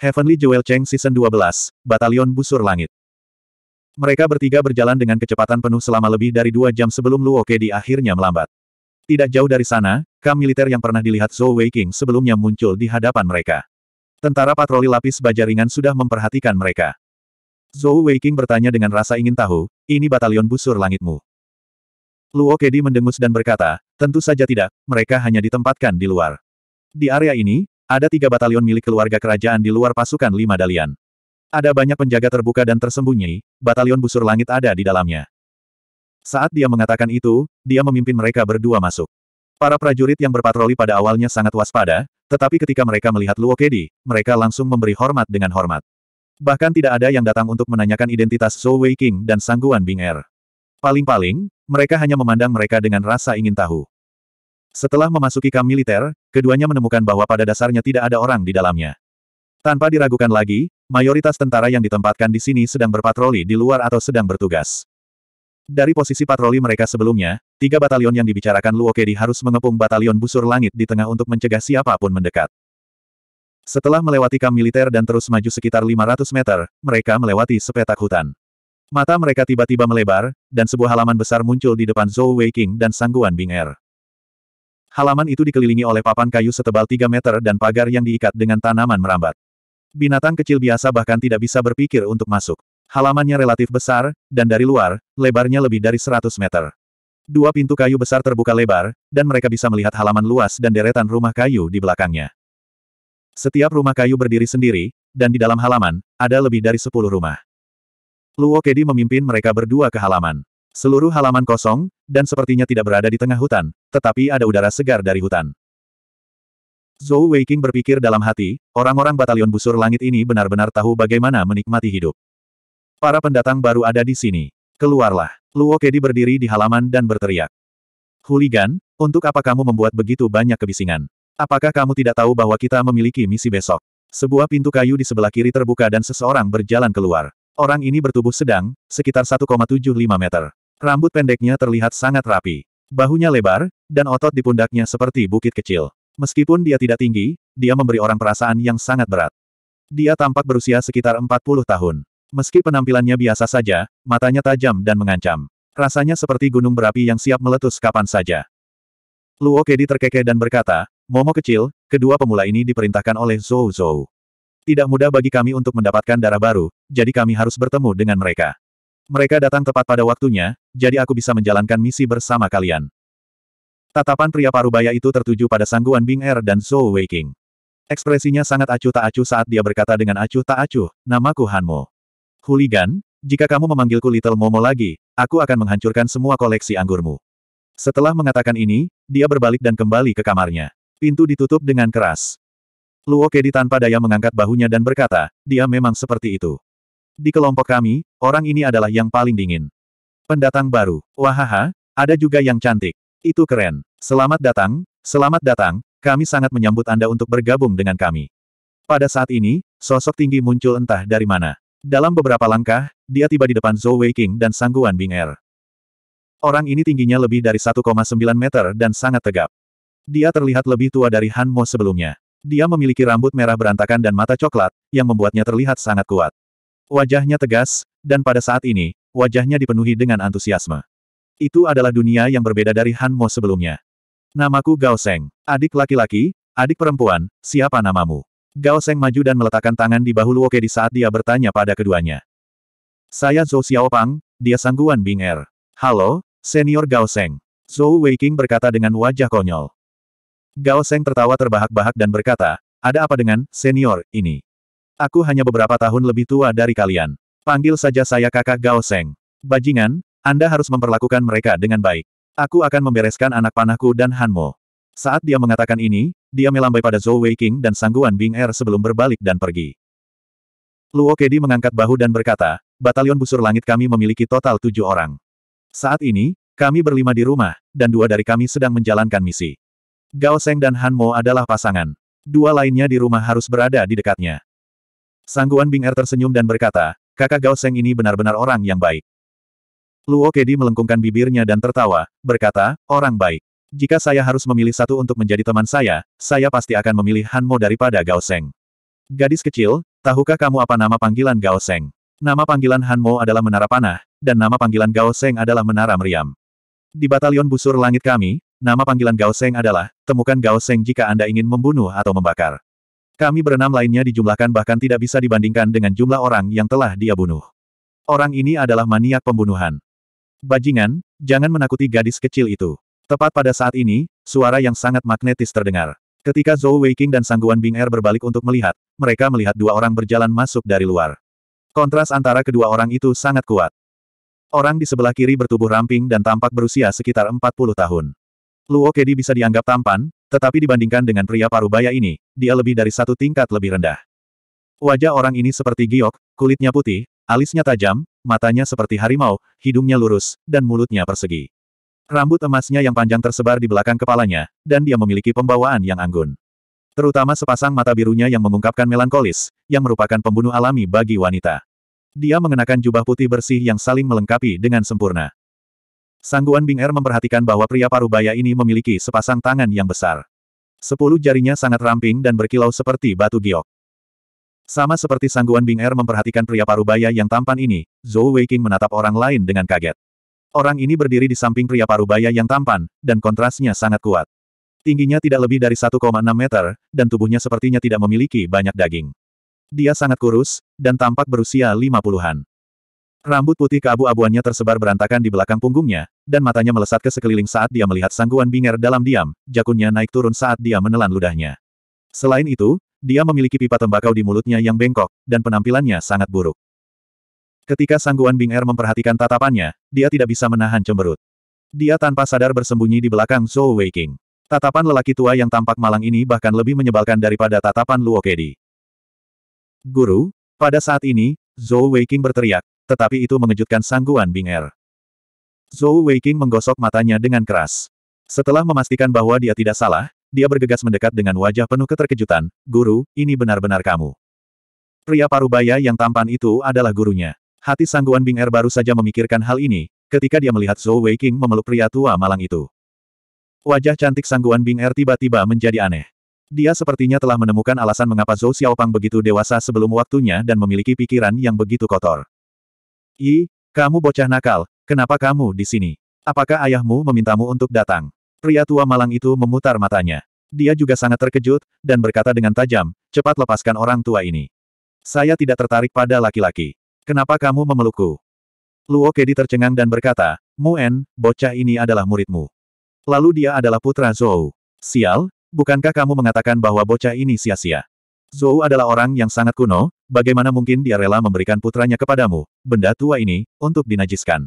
Heavenly Jewel Cheng Season 12, Batalion Busur Langit. Mereka bertiga berjalan dengan kecepatan penuh selama lebih dari dua jam sebelum Luo di akhirnya melambat. Tidak jauh dari sana, kam militer yang pernah dilihat Zhou King sebelumnya muncul di hadapan mereka. Tentara patroli lapis baja ringan sudah memperhatikan mereka. Zhou King bertanya dengan rasa ingin tahu, ini batalion busur langitmu. Luo Kedi mendengus dan berkata, tentu saja tidak, mereka hanya ditempatkan di luar. Di area ini, ada tiga batalion milik keluarga kerajaan di luar pasukan lima dalian. Ada banyak penjaga terbuka dan tersembunyi, batalion busur langit ada di dalamnya. Saat dia mengatakan itu, dia memimpin mereka berdua masuk. Para prajurit yang berpatroli pada awalnya sangat waspada, tetapi ketika mereka melihat Luo Kedi, mereka langsung memberi hormat dengan hormat. Bahkan tidak ada yang datang untuk menanyakan identitas Zhou Wei King dan Sangguan Bing Er. Paling-paling, mereka hanya memandang mereka dengan rasa ingin tahu. Setelah memasuki kamp militer, keduanya menemukan bahwa pada dasarnya tidak ada orang di dalamnya. Tanpa diragukan lagi, mayoritas tentara yang ditempatkan di sini sedang berpatroli di luar atau sedang bertugas. Dari posisi patroli mereka sebelumnya, tiga batalion yang dibicarakan Luokedi harus mengepung batalion busur langit di tengah untuk mencegah siapapun mendekat. Setelah melewati kam militer dan terus maju sekitar 500 meter, mereka melewati sepetak hutan. Mata mereka tiba-tiba melebar, dan sebuah halaman besar muncul di depan Zhou Weiqing dan sangguan Bing Er. Halaman itu dikelilingi oleh papan kayu setebal 3 meter dan pagar yang diikat dengan tanaman merambat. Binatang kecil biasa bahkan tidak bisa berpikir untuk masuk. Halamannya relatif besar, dan dari luar, lebarnya lebih dari 100 meter. Dua pintu kayu besar terbuka lebar, dan mereka bisa melihat halaman luas dan deretan rumah kayu di belakangnya. Setiap rumah kayu berdiri sendiri, dan di dalam halaman, ada lebih dari 10 rumah. Luo Kedi memimpin mereka berdua ke halaman. Seluruh halaman kosong, dan sepertinya tidak berada di tengah hutan, tetapi ada udara segar dari hutan. Zhou Weiqing berpikir dalam hati, orang-orang batalion busur langit ini benar-benar tahu bagaimana menikmati hidup. Para pendatang baru ada di sini. Keluarlah. Luo Kedi berdiri di halaman dan berteriak. Huligan, untuk apa kamu membuat begitu banyak kebisingan? Apakah kamu tidak tahu bahwa kita memiliki misi besok? Sebuah pintu kayu di sebelah kiri terbuka dan seseorang berjalan keluar. Orang ini bertubuh sedang, sekitar 1,75 meter. Rambut pendeknya terlihat sangat rapi. Bahunya lebar, dan otot di pundaknya seperti bukit kecil. Meskipun dia tidak tinggi, dia memberi orang perasaan yang sangat berat. Dia tampak berusia sekitar 40 tahun. Meski penampilannya biasa saja, matanya tajam dan mengancam. Rasanya seperti gunung berapi yang siap meletus kapan saja. Luo Kedi terkekeh dan berkata, Momo kecil, kedua pemula ini diperintahkan oleh Zhou Zhou. Tidak mudah bagi kami untuk mendapatkan darah baru, jadi kami harus bertemu dengan mereka. Mereka datang tepat pada waktunya, jadi aku bisa menjalankan misi bersama kalian. Tatapan pria parubaya itu tertuju pada sangguan Bing Er dan Zhou Weiking. Ekspresinya sangat acuh tak acuh saat dia berkata dengan acuh tak acuh, namaku Hanmo. Huligan, jika kamu memanggilku Little Momo lagi, aku akan menghancurkan semua koleksi anggurmu. Setelah mengatakan ini, dia berbalik dan kembali ke kamarnya. Pintu ditutup dengan keras. Luo Kedi tanpa daya mengangkat bahunya dan berkata, dia memang seperti itu. Di kelompok kami, orang ini adalah yang paling dingin. Pendatang baru. Wahaha, ada juga yang cantik. Itu keren. Selamat datang, selamat datang, kami sangat menyambut Anda untuk bergabung dengan kami. Pada saat ini, sosok tinggi muncul entah dari mana. Dalam beberapa langkah, dia tiba di depan Zhou Weiqing dan sangguan Bing Er. Orang ini tingginya lebih dari 1,9 meter dan sangat tegap. Dia terlihat lebih tua dari Han Mo sebelumnya. Dia memiliki rambut merah berantakan dan mata coklat, yang membuatnya terlihat sangat kuat. Wajahnya tegas, dan pada saat ini, wajahnya dipenuhi dengan antusiasme. Itu adalah dunia yang berbeda dari Han Mo sebelumnya. Namaku Gao Seng. Adik laki-laki, adik perempuan, siapa namamu? Gao Seng maju dan meletakkan tangan di bahu Luoke di saat dia bertanya pada keduanya. Saya Zhou Xiaopang, dia sangguan Bing Er. Halo, senior Gao Seng. Zhou Weiqing berkata dengan wajah konyol. Gao Seng tertawa terbahak-bahak dan berkata, ada apa dengan senior ini? Aku hanya beberapa tahun lebih tua dari kalian. Panggil saja saya kakak Gao Seng. Bajingan, Anda harus memperlakukan mereka dengan baik. Aku akan membereskan anak panahku dan Hanmo. Saat dia mengatakan ini, dia melambai pada Zhou Weiqing dan sangguan Bing Er sebelum berbalik dan pergi. Luo Kedi mengangkat bahu dan berkata, Batalion Busur Langit kami memiliki total tujuh orang. Saat ini, kami berlima di rumah, dan dua dari kami sedang menjalankan misi. Gao Seng dan Han Mo adalah pasangan. Dua lainnya di rumah harus berada di dekatnya. Sangguan Bing Er tersenyum dan berkata, kakak Gao Seng ini benar-benar orang yang baik. Luo Kedi melengkungkan bibirnya dan tertawa, berkata, orang baik. Jika saya harus memilih satu untuk menjadi teman saya, saya pasti akan memilih Han Mo daripada Gao Seng. Gadis kecil, tahukah kamu apa nama panggilan Gao Seng? Nama panggilan Han Mo adalah Menara Panah, dan nama panggilan Gao Seng adalah Menara Meriam. Di batalion busur langit kami, nama panggilan Gao Seng adalah, temukan Gao Seng jika Anda ingin membunuh atau membakar. Kami berenam lainnya dijumlahkan bahkan tidak bisa dibandingkan dengan jumlah orang yang telah dia bunuh. Orang ini adalah maniak pembunuhan. Bajingan, jangan menakuti gadis kecil itu. Tepat pada saat ini, suara yang sangat magnetis terdengar. Ketika Zhou Weiqing dan Sangguan Bing Er berbalik untuk melihat, mereka melihat dua orang berjalan masuk dari luar. Kontras antara kedua orang itu sangat kuat. Orang di sebelah kiri bertubuh ramping dan tampak berusia sekitar 40 tahun. Luo Kedi bisa dianggap tampan, tetapi dibandingkan dengan pria parubaya ini, dia lebih dari satu tingkat lebih rendah. Wajah orang ini seperti giok, kulitnya putih, alisnya tajam, matanya seperti harimau, hidungnya lurus, dan mulutnya persegi. Rambut emasnya yang panjang tersebar di belakang kepalanya, dan dia memiliki pembawaan yang anggun. Terutama sepasang mata birunya yang mengungkapkan melankolis, yang merupakan pembunuh alami bagi wanita. Dia mengenakan jubah putih bersih yang saling melengkapi dengan sempurna. Sangguan Bing Er memperhatikan bahwa pria parubaya ini memiliki sepasang tangan yang besar. Sepuluh jarinya sangat ramping dan berkilau seperti batu giok. Sama seperti Sangguan Bing Er memperhatikan pria parubaya yang tampan ini, Zhou Weiqing menatap orang lain dengan kaget. Orang ini berdiri di samping pria parubaya yang tampan, dan kontrasnya sangat kuat. Tingginya tidak lebih dari 1,6 meter, dan tubuhnya sepertinya tidak memiliki banyak daging. Dia sangat kurus, dan tampak berusia lima puluhan. Rambut putih keabu-abuannya tersebar berantakan di belakang punggungnya, dan matanya melesat ke sekeliling saat dia melihat sangguan binger dalam diam, jakunnya naik turun saat dia menelan ludahnya. Selain itu, dia memiliki pipa tembakau di mulutnya yang bengkok, dan penampilannya sangat buruk. Ketika sangguan binger memperhatikan tatapannya, dia tidak bisa menahan cemberut. Dia tanpa sadar bersembunyi di belakang Zhou Weiqing. Tatapan lelaki tua yang tampak malang ini bahkan lebih menyebalkan daripada tatapan Luo Kedi. Guru, pada saat ini, Zhou Weiqing berteriak, tetapi itu mengejutkan sangguan Bing'er. Zhou Weiking menggosok matanya dengan keras. Setelah memastikan bahwa dia tidak salah, dia bergegas mendekat dengan wajah penuh keterkejutan, Guru, ini benar-benar kamu. Pria parubaya yang tampan itu adalah gurunya. Hati sangguan Bing Er baru saja memikirkan hal ini, ketika dia melihat Zhou Weiking memeluk pria tua malang itu. Wajah cantik sangguan Bing Er tiba-tiba menjadi aneh. Dia sepertinya telah menemukan alasan mengapa Zhou Xiaopang begitu dewasa sebelum waktunya dan memiliki pikiran yang begitu kotor. Yi, kamu bocah nakal, kenapa kamu di sini? Apakah ayahmu memintamu untuk datang? Pria tua malang itu memutar matanya. Dia juga sangat terkejut, dan berkata dengan tajam, cepat lepaskan orang tua ini. Saya tidak tertarik pada laki-laki. Kenapa kamu memelukku? Luo Kedi tercengang dan berkata, Muen, bocah ini adalah muridmu. Lalu dia adalah putra Zhou. Sial, bukankah kamu mengatakan bahwa bocah ini sia-sia? Zhou adalah orang yang sangat kuno, bagaimana mungkin dia rela memberikan putranya kepadamu, benda tua ini, untuk dinajiskan.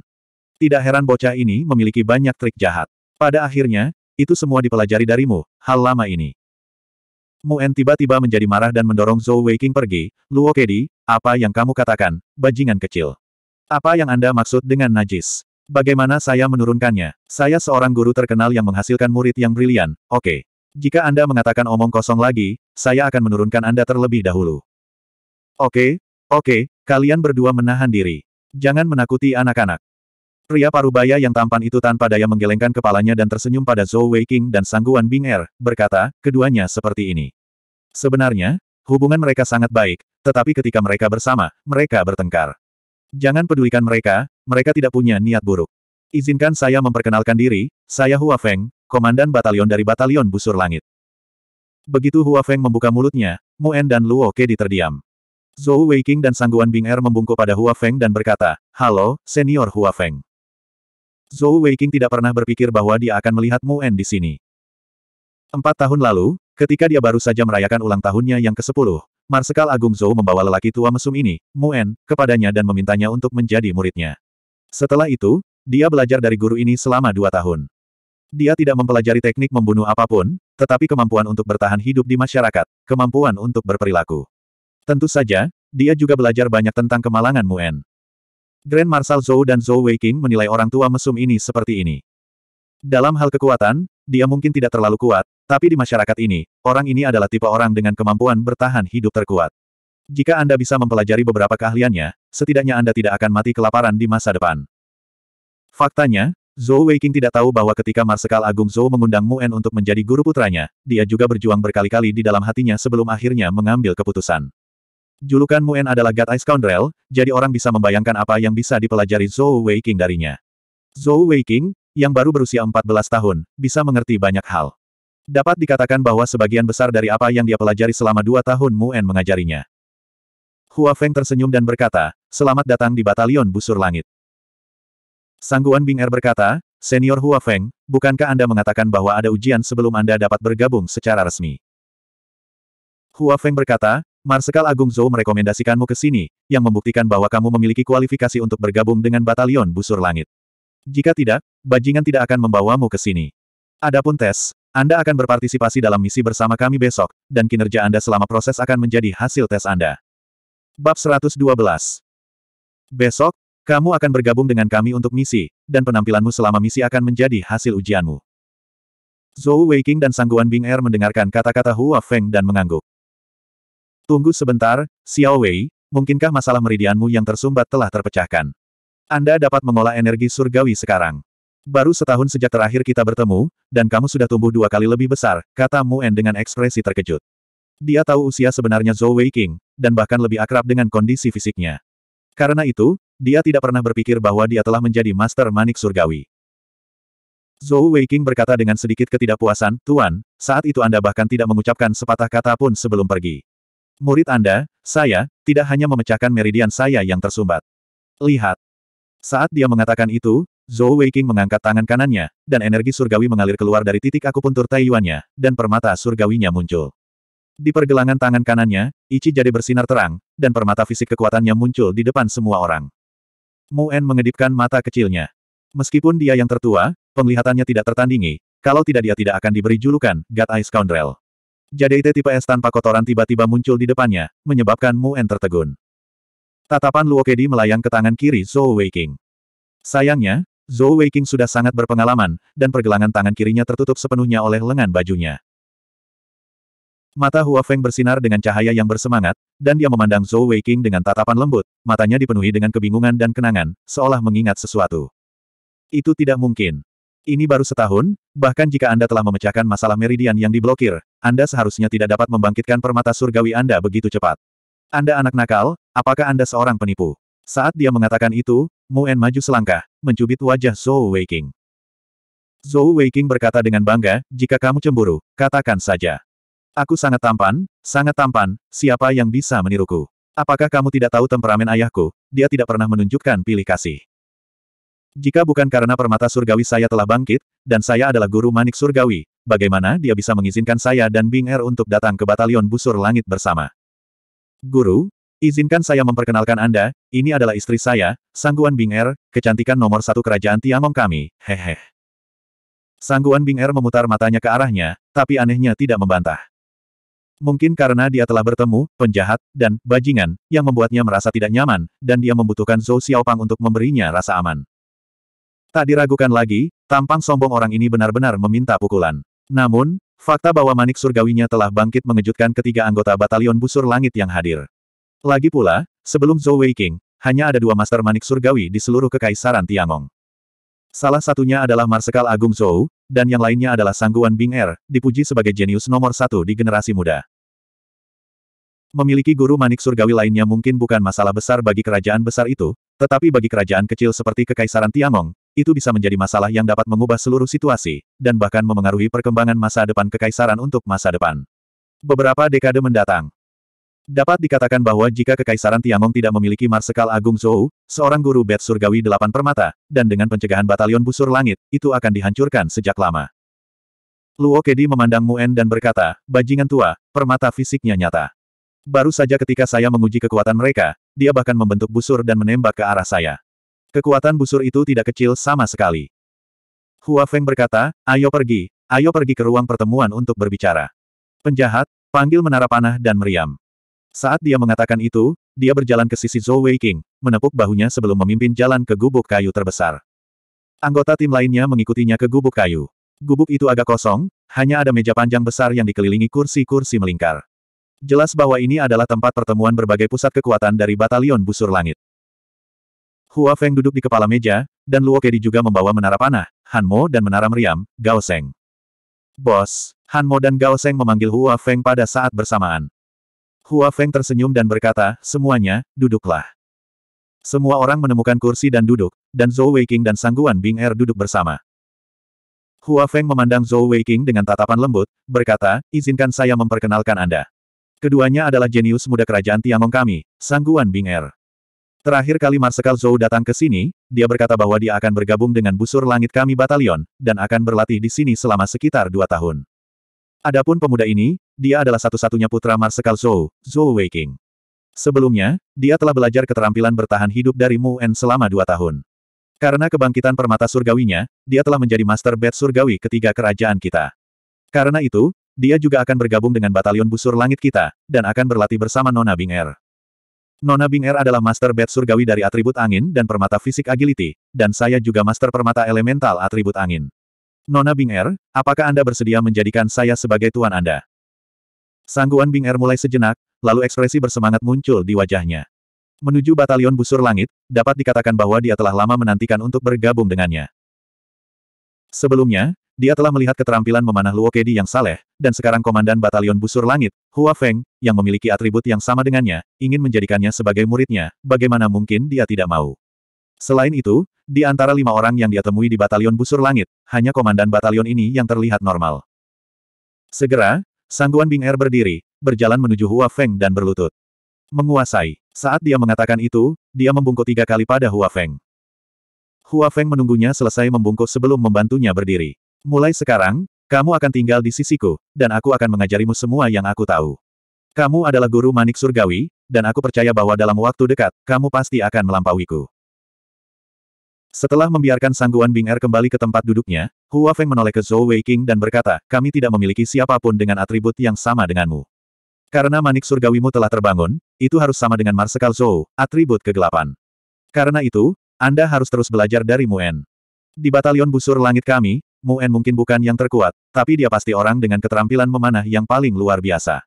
Tidak heran bocah ini memiliki banyak trik jahat. Pada akhirnya, itu semua dipelajari darimu, hal lama ini. Muen tiba-tiba menjadi marah dan mendorong Zhou Weiqing pergi, Luo Kedi, apa yang kamu katakan, bajingan kecil. Apa yang Anda maksud dengan najis? Bagaimana saya menurunkannya? Saya seorang guru terkenal yang menghasilkan murid yang brilian, oke. Okay. Jika Anda mengatakan omong kosong lagi, saya akan menurunkan Anda terlebih dahulu. Oke, oke, kalian berdua menahan diri. Jangan menakuti anak-anak. Pria parubaya yang tampan itu tanpa daya menggelengkan kepalanya dan tersenyum pada Zhou Weiqing dan Sangguan Bing Er, berkata, keduanya seperti ini. Sebenarnya, hubungan mereka sangat baik, tetapi ketika mereka bersama, mereka bertengkar. Jangan pedulikan mereka, mereka tidak punya niat buruk. Izinkan saya memperkenalkan diri, saya Hua Feng, komandan batalion dari batalion busur langit. Begitu Hua Feng membuka mulutnya, Muen dan Luo Kedi terdiam. Zhou Weiqing dan Sangguan Bing Er membungkuk pada Hua Feng dan berkata, Halo, senior Hua Feng. Zhou Weiqing tidak pernah berpikir bahwa dia akan melihat Muen di sini. Empat tahun lalu, ketika dia baru saja merayakan ulang tahunnya yang ke-10, Marsekal Agung Zhou membawa lelaki tua mesum ini, Muen, kepadanya dan memintanya untuk menjadi muridnya. Setelah itu, dia belajar dari guru ini selama dua tahun. Dia tidak mempelajari teknik membunuh apapun, tetapi kemampuan untuk bertahan hidup di masyarakat, kemampuan untuk berperilaku. Tentu saja, dia juga belajar banyak tentang kemalangan Muen. Grand Marshal Zhou dan Zhou Weiqing menilai orang tua mesum ini seperti ini. Dalam hal kekuatan, dia mungkin tidak terlalu kuat, tapi di masyarakat ini, orang ini adalah tipe orang dengan kemampuan bertahan hidup terkuat. Jika Anda bisa mempelajari beberapa keahliannya, setidaknya Anda tidak akan mati kelaparan di masa depan. Faktanya, Zhou Weiqing tidak tahu bahwa ketika Marsekal Agung Zhou mengundang Muen untuk menjadi guru putranya, dia juga berjuang berkali-kali di dalam hatinya sebelum akhirnya mengambil keputusan. Julukan Muen adalah God Ice Scoundrel, jadi orang bisa membayangkan apa yang bisa dipelajari Zhou Weiqing darinya. Zhou Weiqing, yang baru berusia 14 tahun, bisa mengerti banyak hal. Dapat dikatakan bahwa sebagian besar dari apa yang dia pelajari selama dua tahun Muen mengajarinya. Hua Feng tersenyum dan berkata, selamat datang di Batalion Busur Langit. Sangguan Bing Er berkata, Senior Hua Feng, bukankah Anda mengatakan bahwa ada ujian sebelum Anda dapat bergabung secara resmi? Hua Feng berkata, Marsekal Agung Zhou merekomendasikanmu ke sini, yang membuktikan bahwa kamu memiliki kualifikasi untuk bergabung dengan batalion busur langit. Jika tidak, bajingan tidak akan membawamu ke sini. Adapun tes, Anda akan berpartisipasi dalam misi bersama kami besok, dan kinerja Anda selama proses akan menjadi hasil tes Anda. Bab 112 Besok, kamu akan bergabung dengan kami untuk misi, dan penampilanmu selama misi akan menjadi hasil ujianmu. Zhou Weiqing dan Sangguan Bing Er mendengarkan kata-kata Hua Feng dan mengangguk. Tunggu sebentar, Xiao Wei, mungkinkah masalah meridianmu yang tersumbat telah terpecahkan? Anda dapat mengolah energi surgawi sekarang. Baru setahun sejak terakhir kita bertemu, dan kamu sudah tumbuh dua kali lebih besar, kata Mu En dengan ekspresi terkejut. Dia tahu usia sebenarnya Zhou Weiqing, dan bahkan lebih akrab dengan kondisi fisiknya. Karena itu, dia tidak pernah berpikir bahwa dia telah menjadi master manik surgawi. Zhou Weiqing berkata dengan sedikit ketidakpuasan, Tuan, saat itu Anda bahkan tidak mengucapkan sepatah kata pun sebelum pergi. Murid Anda, saya, tidak hanya memecahkan meridian saya yang tersumbat. Lihat. Saat dia mengatakan itu, Zhou Weiqing mengangkat tangan kanannya, dan energi surgawi mengalir keluar dari titik akupuntur Taiyuan-nya, dan permata surgawinya muncul. Di pergelangan tangan kanannya, Ichi jadi bersinar terang, dan permata fisik kekuatannya muncul di depan semua orang. Muen mengedipkan mata kecilnya. Meskipun dia yang tertua, penglihatannya tidak tertandingi, kalau tidak dia tidak akan diberi julukan, God Eye Scoundrel. Jadeite tipe es tanpa kotoran tiba-tiba muncul di depannya, menyebabkan Muen tertegun. Tatapan Luo Luokedi melayang ke tangan kiri Zhou Weiking. Sayangnya, Zhou Weiking sudah sangat berpengalaman, dan pergelangan tangan kirinya tertutup sepenuhnya oleh lengan bajunya. Mata Hua Feng bersinar dengan cahaya yang bersemangat, dan dia memandang Zhou Weiking dengan tatapan lembut, matanya dipenuhi dengan kebingungan dan kenangan, seolah mengingat sesuatu. Itu tidak mungkin. Ini baru setahun, bahkan jika Anda telah memecahkan masalah meridian yang diblokir, Anda seharusnya tidak dapat membangkitkan permata surgawi Anda begitu cepat. Anda anak nakal, apakah Anda seorang penipu? Saat dia mengatakan itu, Muen maju selangkah, mencubit wajah Zhou Weiking. Zhou Weiking berkata dengan bangga, jika kamu cemburu, katakan saja. Aku sangat tampan, sangat tampan, siapa yang bisa meniruku? Apakah kamu tidak tahu temperamen ayahku? Dia tidak pernah menunjukkan pilih kasih. Jika bukan karena permata surgawi saya telah bangkit, dan saya adalah guru manik surgawi, bagaimana dia bisa mengizinkan saya dan Bing Er untuk datang ke batalion busur langit bersama? Guru, izinkan saya memperkenalkan Anda, ini adalah istri saya, Sangguan Bing Er, kecantikan nomor satu kerajaan Tiangong kami, hehe. Sangguan Bing Er memutar matanya ke arahnya, tapi anehnya tidak membantah. Mungkin karena dia telah bertemu, penjahat, dan bajingan, yang membuatnya merasa tidak nyaman, dan dia membutuhkan Zhou Xiaopang untuk memberinya rasa aman. Tak diragukan lagi, tampang sombong orang ini benar-benar meminta pukulan. Namun, fakta bahwa manik surgawinya telah bangkit mengejutkan ketiga anggota batalion busur langit yang hadir. Lagi pula, sebelum Zhou Weiqing, hanya ada dua master manik surgawi di seluruh kekaisaran Tiangong. Salah satunya adalah Marsekal Agung Zhou, dan yang lainnya adalah Sangguan Bing Er, dipuji sebagai jenius nomor satu di generasi muda. Memiliki guru manik surgawi lainnya mungkin bukan masalah besar bagi kerajaan besar itu, tetapi bagi kerajaan kecil seperti Kekaisaran Tiangong, itu bisa menjadi masalah yang dapat mengubah seluruh situasi, dan bahkan memengaruhi perkembangan masa depan kekaisaran untuk masa depan. Beberapa dekade mendatang, Dapat dikatakan bahwa jika Kekaisaran Tiangong tidak memiliki Marsekal Agung Zhou, seorang guru bed surgawi delapan permata, dan dengan pencegahan batalion busur langit, itu akan dihancurkan sejak lama. Luo Kedi memandang Muen dan berkata, Bajingan tua, permata fisiknya nyata. Baru saja ketika saya menguji kekuatan mereka, dia bahkan membentuk busur dan menembak ke arah saya. Kekuatan busur itu tidak kecil sama sekali. Hua Feng berkata, ayo pergi, ayo pergi ke ruang pertemuan untuk berbicara. Penjahat, panggil menara panah dan meriam. Saat dia mengatakan itu, dia berjalan ke sisi Zhou Weiqing, menepuk bahunya sebelum memimpin jalan ke gubuk kayu terbesar. Anggota tim lainnya mengikutinya ke gubuk kayu. Gubuk itu agak kosong, hanya ada meja panjang besar yang dikelilingi kursi-kursi melingkar. Jelas bahwa ini adalah tempat pertemuan berbagai pusat kekuatan dari batalion busur langit. Hua Feng duduk di kepala meja, dan Luo Kedi juga membawa menara panah, Han Mo dan menara meriam, Gao Seng. Bos, Han Mo dan Gao Seng memanggil Hua Feng pada saat bersamaan. Hua Feng tersenyum dan berkata, semuanya, duduklah. Semua orang menemukan kursi dan duduk, dan Zhou Weiqing dan Sangguan Bing Er duduk bersama. Hua Feng memandang Zhou Weiqing dengan tatapan lembut, berkata, izinkan saya memperkenalkan Anda. Keduanya adalah jenius muda kerajaan Tiangong kami, Sangguan Bing Er. Terakhir kali Marsekal Zhou datang ke sini, dia berkata bahwa dia akan bergabung dengan busur langit kami batalion, dan akan berlatih di sini selama sekitar dua tahun. Adapun pemuda ini, dia adalah satu-satunya putra Marsekal Zhou, Zhou Weiking. Sebelumnya, dia telah belajar keterampilan bertahan hidup dari Mu En selama dua tahun. Karena kebangkitan permata surgawinya, dia telah menjadi master bed surgawi ketiga kerajaan kita. Karena itu, dia juga akan bergabung dengan batalion busur langit kita, dan akan berlatih bersama Nona Bing Er. Nona Bing Er adalah master bed surgawi dari atribut angin dan permata fisik agility, dan saya juga master permata elemental atribut angin. Nona Bing'er, apakah Anda bersedia menjadikan saya sebagai tuan Anda? Sangguan Bing'er mulai sejenak, lalu ekspresi bersemangat muncul di wajahnya. Menuju batalion busur langit, dapat dikatakan bahwa dia telah lama menantikan untuk bergabung dengannya. Sebelumnya, dia telah melihat keterampilan memanah Luo Kedi yang saleh, dan sekarang komandan batalion busur langit, Hua Feng, yang memiliki atribut yang sama dengannya, ingin menjadikannya sebagai muridnya, bagaimana mungkin dia tidak mau. Selain itu, di antara lima orang yang dia temui di Batalion Busur Langit, hanya komandan batalion ini yang terlihat normal. Segera, Sangguan Bing Er berdiri, berjalan menuju Hua Feng dan berlutut. Menguasai. Saat dia mengatakan itu, dia membungkuk tiga kali pada Hua Feng. Hua Feng menunggunya selesai membungkuk sebelum membantunya berdiri. Mulai sekarang, kamu akan tinggal di sisiku, dan aku akan mengajarimu semua yang aku tahu. Kamu adalah guru manik surgawi, dan aku percaya bahwa dalam waktu dekat, kamu pasti akan melampauiku. Setelah membiarkan Sangguan Bing Er kembali ke tempat duduknya, Hua Feng menoleh ke Zhou Weiqing dan berkata, kami tidak memiliki siapapun dengan atribut yang sama denganmu. Karena manik surgawimu telah terbangun, itu harus sama dengan Marsekal Zhou, atribut kegelapan. Karena itu, Anda harus terus belajar dari Muen. Di batalion busur langit kami, Muen mungkin bukan yang terkuat, tapi dia pasti orang dengan keterampilan memanah yang paling luar biasa.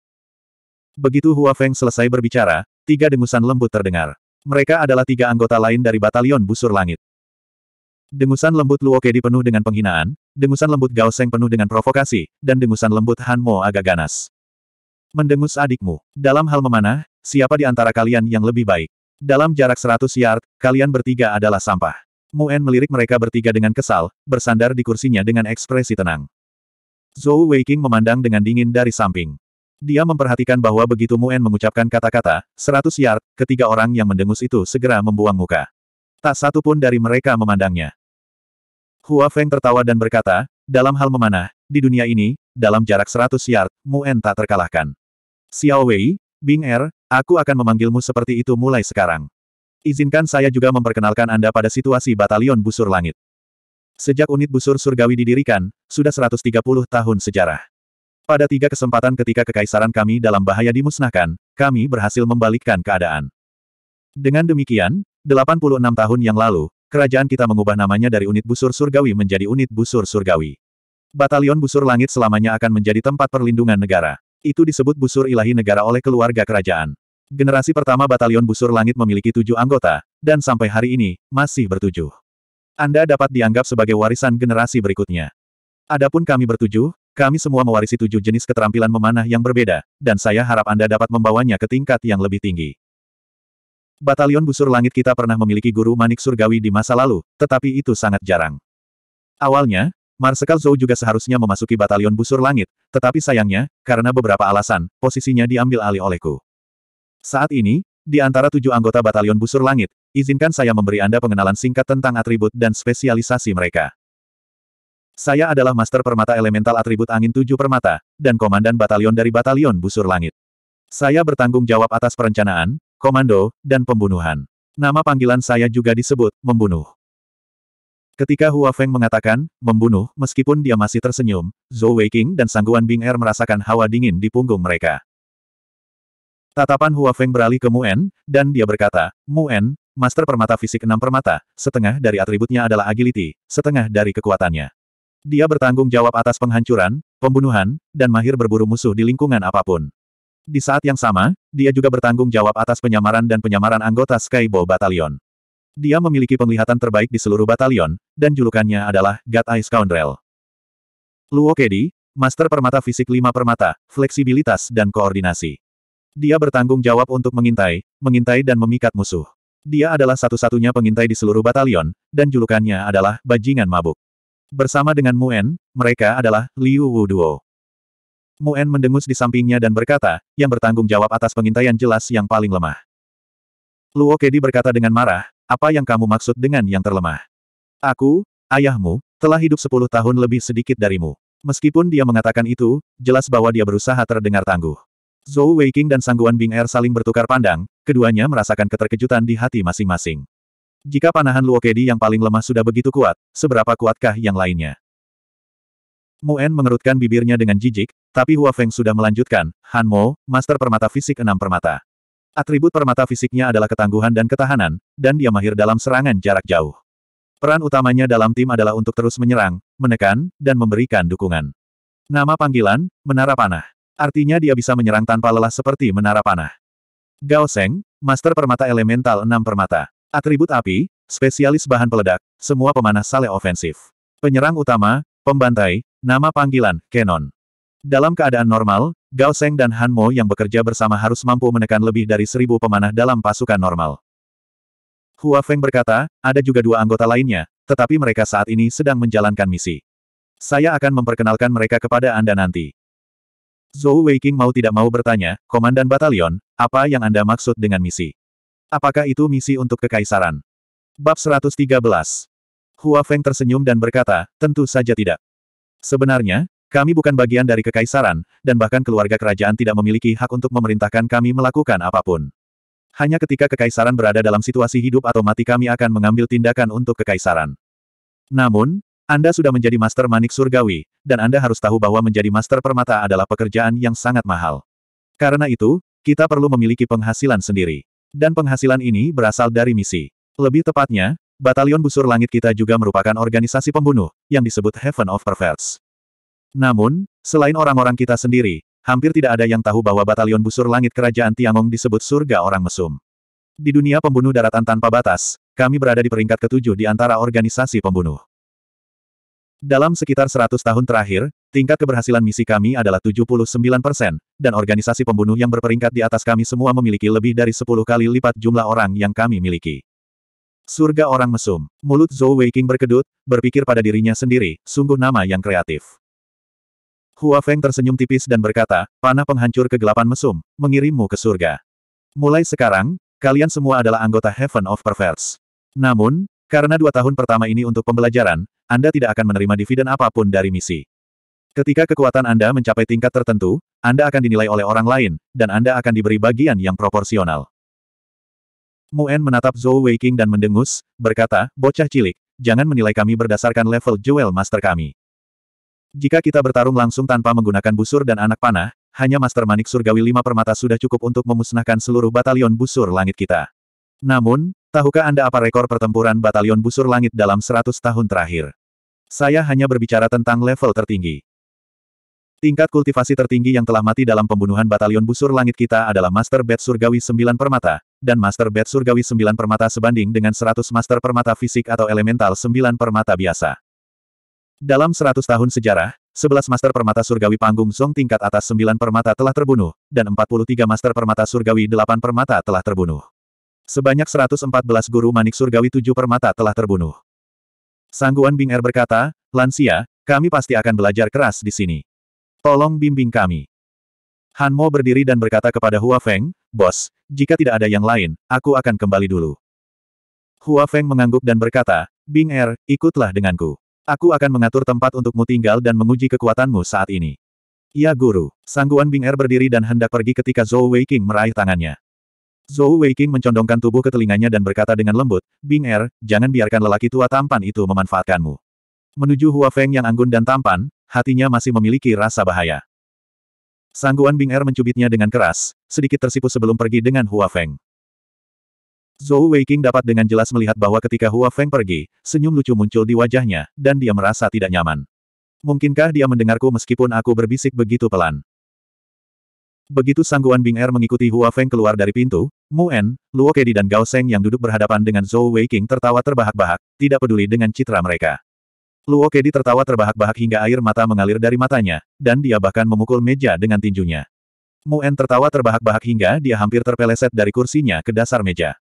Begitu Hua Feng selesai berbicara, tiga dengusan lembut terdengar. Mereka adalah tiga anggota lain dari batalion busur langit. Dengusan lembut Luoke dipenuh dengan penghinaan, dengusan lembut Gao Seng penuh dengan provokasi, dan dengusan lembut Han Mo agak ganas. Mendengus adikmu. Dalam hal memanah, siapa di antara kalian yang lebih baik? Dalam jarak seratus yard, kalian bertiga adalah sampah. Mu En melirik mereka bertiga dengan kesal, bersandar di kursinya dengan ekspresi tenang. Zhou Weiqing memandang dengan dingin dari samping. Dia memperhatikan bahwa begitu Mu En mengucapkan kata-kata, 100 yard, ketiga orang yang mendengus itu segera membuang muka. Tak satu pun dari mereka memandangnya. Hua Feng tertawa dan berkata, dalam hal memanah, di dunia ini, dalam jarak seratus yard, Muen tak terkalahkan. Xiao Wei, Bing Er, aku akan memanggilmu seperti itu mulai sekarang. Izinkan saya juga memperkenalkan Anda pada situasi batalion busur langit. Sejak unit busur surgawi didirikan, sudah 130 tahun sejarah. Pada tiga kesempatan ketika kekaisaran kami dalam bahaya dimusnahkan, kami berhasil membalikkan keadaan. Dengan demikian, 86 tahun yang lalu, Kerajaan kita mengubah namanya dari unit busur surgawi menjadi unit busur surgawi. Batalion busur langit selamanya akan menjadi tempat perlindungan negara. Itu disebut busur ilahi negara oleh keluarga kerajaan. Generasi pertama batalion busur langit memiliki tujuh anggota, dan sampai hari ini, masih bertujuh. Anda dapat dianggap sebagai warisan generasi berikutnya. Adapun kami bertujuh, kami semua mewarisi tujuh jenis keterampilan memanah yang berbeda, dan saya harap Anda dapat membawanya ke tingkat yang lebih tinggi. Batalion busur langit kita pernah memiliki guru manik surgawi di masa lalu, tetapi itu sangat jarang. Awalnya, Marsekal Zhou juga seharusnya memasuki batalion busur langit, tetapi sayangnya, karena beberapa alasan, posisinya diambil alih olehku. Saat ini, di antara tujuh anggota batalion busur langit, izinkan saya memberi Anda pengenalan singkat tentang atribut dan spesialisasi mereka. Saya adalah Master Permata Elemental Atribut Angin Tujuh Permata, dan Komandan Batalion dari Batalion Busur Langit. Saya bertanggung jawab atas perencanaan, komando, dan pembunuhan. Nama panggilan saya juga disebut, membunuh. Ketika Hua Feng mengatakan, membunuh, meskipun dia masih tersenyum, Zhou Weiqing dan Sangguan Bing Er merasakan hawa dingin di punggung mereka. Tatapan Hua Feng beralih ke Muen, dan dia berkata, Muen, Master Permata Fisik enam Permata, setengah dari atributnya adalah agility, setengah dari kekuatannya. Dia bertanggung jawab atas penghancuran, pembunuhan, dan mahir berburu musuh di lingkungan apapun. Di saat yang sama, dia juga bertanggung jawab atas penyamaran dan penyamaran anggota Skybo Batalion. Dia memiliki penglihatan terbaik di seluruh batalion, dan julukannya adalah God Eye Scoundrel. Luo Kedi, Master Permata Fisik 5 Permata, Fleksibilitas dan Koordinasi. Dia bertanggung jawab untuk mengintai, mengintai dan memikat musuh. Dia adalah satu-satunya pengintai di seluruh batalion, dan julukannya adalah Bajingan Mabuk. Bersama dengan Muen, mereka adalah Liu Wu Duo. Muen mendengus di sampingnya dan berkata, yang bertanggung jawab atas pengintaian jelas yang paling lemah. Luo Kedi berkata dengan marah, apa yang kamu maksud dengan yang terlemah? Aku, ayahmu, telah hidup sepuluh tahun lebih sedikit darimu. Meskipun dia mengatakan itu, jelas bahwa dia berusaha terdengar tangguh. Zhou Weiqing dan Sangguan Bing Er saling bertukar pandang, keduanya merasakan keterkejutan di hati masing-masing. Jika panahan Luo Kedi yang paling lemah sudah begitu kuat, seberapa kuatkah yang lainnya? Muen mengerutkan bibirnya dengan jijik, tapi Hua Feng sudah melanjutkan, Han Mo, Master Permata Fisik enam Permata. Atribut permata fisiknya adalah ketangguhan dan ketahanan, dan dia mahir dalam serangan jarak jauh. Peran utamanya dalam tim adalah untuk terus menyerang, menekan, dan memberikan dukungan. Nama panggilan, Menara Panah. Artinya dia bisa menyerang tanpa lelah seperti Menara Panah. Gao Seng, Master Permata Elemental Enam Permata. Atribut api, spesialis bahan peledak, semua pemanah sale ofensif. Penyerang utama, pembantai, Nama panggilan, Kenon. Dalam keadaan normal, Gao Seng dan Han Mo yang bekerja bersama harus mampu menekan lebih dari seribu pemanah dalam pasukan normal. Hua Feng berkata, ada juga dua anggota lainnya, tetapi mereka saat ini sedang menjalankan misi. Saya akan memperkenalkan mereka kepada Anda nanti. Zhou Weiqing mau tidak mau bertanya, Komandan Batalion, apa yang Anda maksud dengan misi? Apakah itu misi untuk kekaisaran? Bab 113 Hua Feng tersenyum dan berkata, tentu saja tidak. Sebenarnya, kami bukan bagian dari kekaisaran, dan bahkan keluarga kerajaan tidak memiliki hak untuk memerintahkan kami melakukan apapun. Hanya ketika kekaisaran berada dalam situasi hidup atau mati kami akan mengambil tindakan untuk kekaisaran. Namun, Anda sudah menjadi master manik surgawi, dan Anda harus tahu bahwa menjadi master permata adalah pekerjaan yang sangat mahal. Karena itu, kita perlu memiliki penghasilan sendiri. Dan penghasilan ini berasal dari misi. Lebih tepatnya, Batalion Busur Langit kita juga merupakan organisasi pembunuh, yang disebut Heaven of Perverts. Namun, selain orang-orang kita sendiri, hampir tidak ada yang tahu bahwa Batalion Busur Langit Kerajaan Tiangong disebut surga orang mesum. Di dunia pembunuh daratan tanpa batas, kami berada di peringkat ketujuh di antara organisasi pembunuh. Dalam sekitar 100 tahun terakhir, tingkat keberhasilan misi kami adalah 79 persen, dan organisasi pembunuh yang berperingkat di atas kami semua memiliki lebih dari 10 kali lipat jumlah orang yang kami miliki. Surga orang mesum. Mulut Zhou Weiqing berkedut, berpikir pada dirinya sendiri, sungguh nama yang kreatif. Hua Feng tersenyum tipis dan berkata, panah penghancur kegelapan mesum, mengirimmu ke surga. Mulai sekarang, kalian semua adalah anggota Heaven of Perverts. Namun, karena dua tahun pertama ini untuk pembelajaran, Anda tidak akan menerima dividen apapun dari misi. Ketika kekuatan Anda mencapai tingkat tertentu, Anda akan dinilai oleh orang lain, dan Anda akan diberi bagian yang proporsional. Muen menatap Zhou Weiqing dan mendengus, berkata, bocah cilik, jangan menilai kami berdasarkan level jewel master kami. Jika kita bertarung langsung tanpa menggunakan busur dan anak panah, hanya Master Manik Surgawi Lima Permata sudah cukup untuk memusnahkan seluruh batalion busur langit kita. Namun, tahukah Anda apa rekor pertempuran batalion busur langit dalam 100 tahun terakhir? Saya hanya berbicara tentang level tertinggi. Tingkat kultivasi tertinggi yang telah mati dalam pembunuhan batalion busur langit kita adalah Master Bed Surgawi 9 Permata, dan Master Bed Surgawi 9 Permata sebanding dengan 100 Master Permata Fisik atau Elemental 9 Permata biasa. Dalam 100 tahun sejarah, 11 Master Permata Surgawi Panggung Song tingkat atas 9 Permata telah terbunuh, dan 43 Master Permata Surgawi 8 Permata telah terbunuh. Sebanyak 114 Guru Manik Surgawi 7 Permata telah terbunuh. Sangguan Bing Er berkata, Lansia, kami pasti akan belajar keras di sini. Tolong bimbing kami. Han Mo berdiri dan berkata kepada Hua Feng, Bos, jika tidak ada yang lain, aku akan kembali dulu. Hua Feng mengangguk dan berkata, Bing Er, ikutlah denganku. Aku akan mengatur tempat untukmu tinggal dan menguji kekuatanmu saat ini. Ya guru, sangguan Bing Er berdiri dan hendak pergi ketika Zhou King meraih tangannya. Zhou King mencondongkan tubuh ke telinganya dan berkata dengan lembut, Bing Er, jangan biarkan lelaki tua tampan itu memanfaatkanmu. Menuju Hua Feng yang anggun dan tampan, hatinya masih memiliki rasa bahaya. Sangguan Bing Er mencubitnya dengan keras, sedikit tersipu sebelum pergi dengan Hua Feng. Zhou Weiqing dapat dengan jelas melihat bahwa ketika Hua Feng pergi, senyum lucu muncul di wajahnya, dan dia merasa tidak nyaman. Mungkinkah dia mendengarku meskipun aku berbisik begitu pelan? Begitu Sangguan Bing Er mengikuti Hua Feng keluar dari pintu, Mu En, Luo Kedi dan Gao Seng yang duduk berhadapan dengan Zhou Weiqing tertawa terbahak-bahak, tidak peduli dengan citra mereka. Luo Kedi tertawa terbahak-bahak hingga air mata mengalir dari matanya, dan dia bahkan memukul meja dengan tinjunya. Muen tertawa terbahak-bahak hingga dia hampir terpeleset dari kursinya ke dasar meja.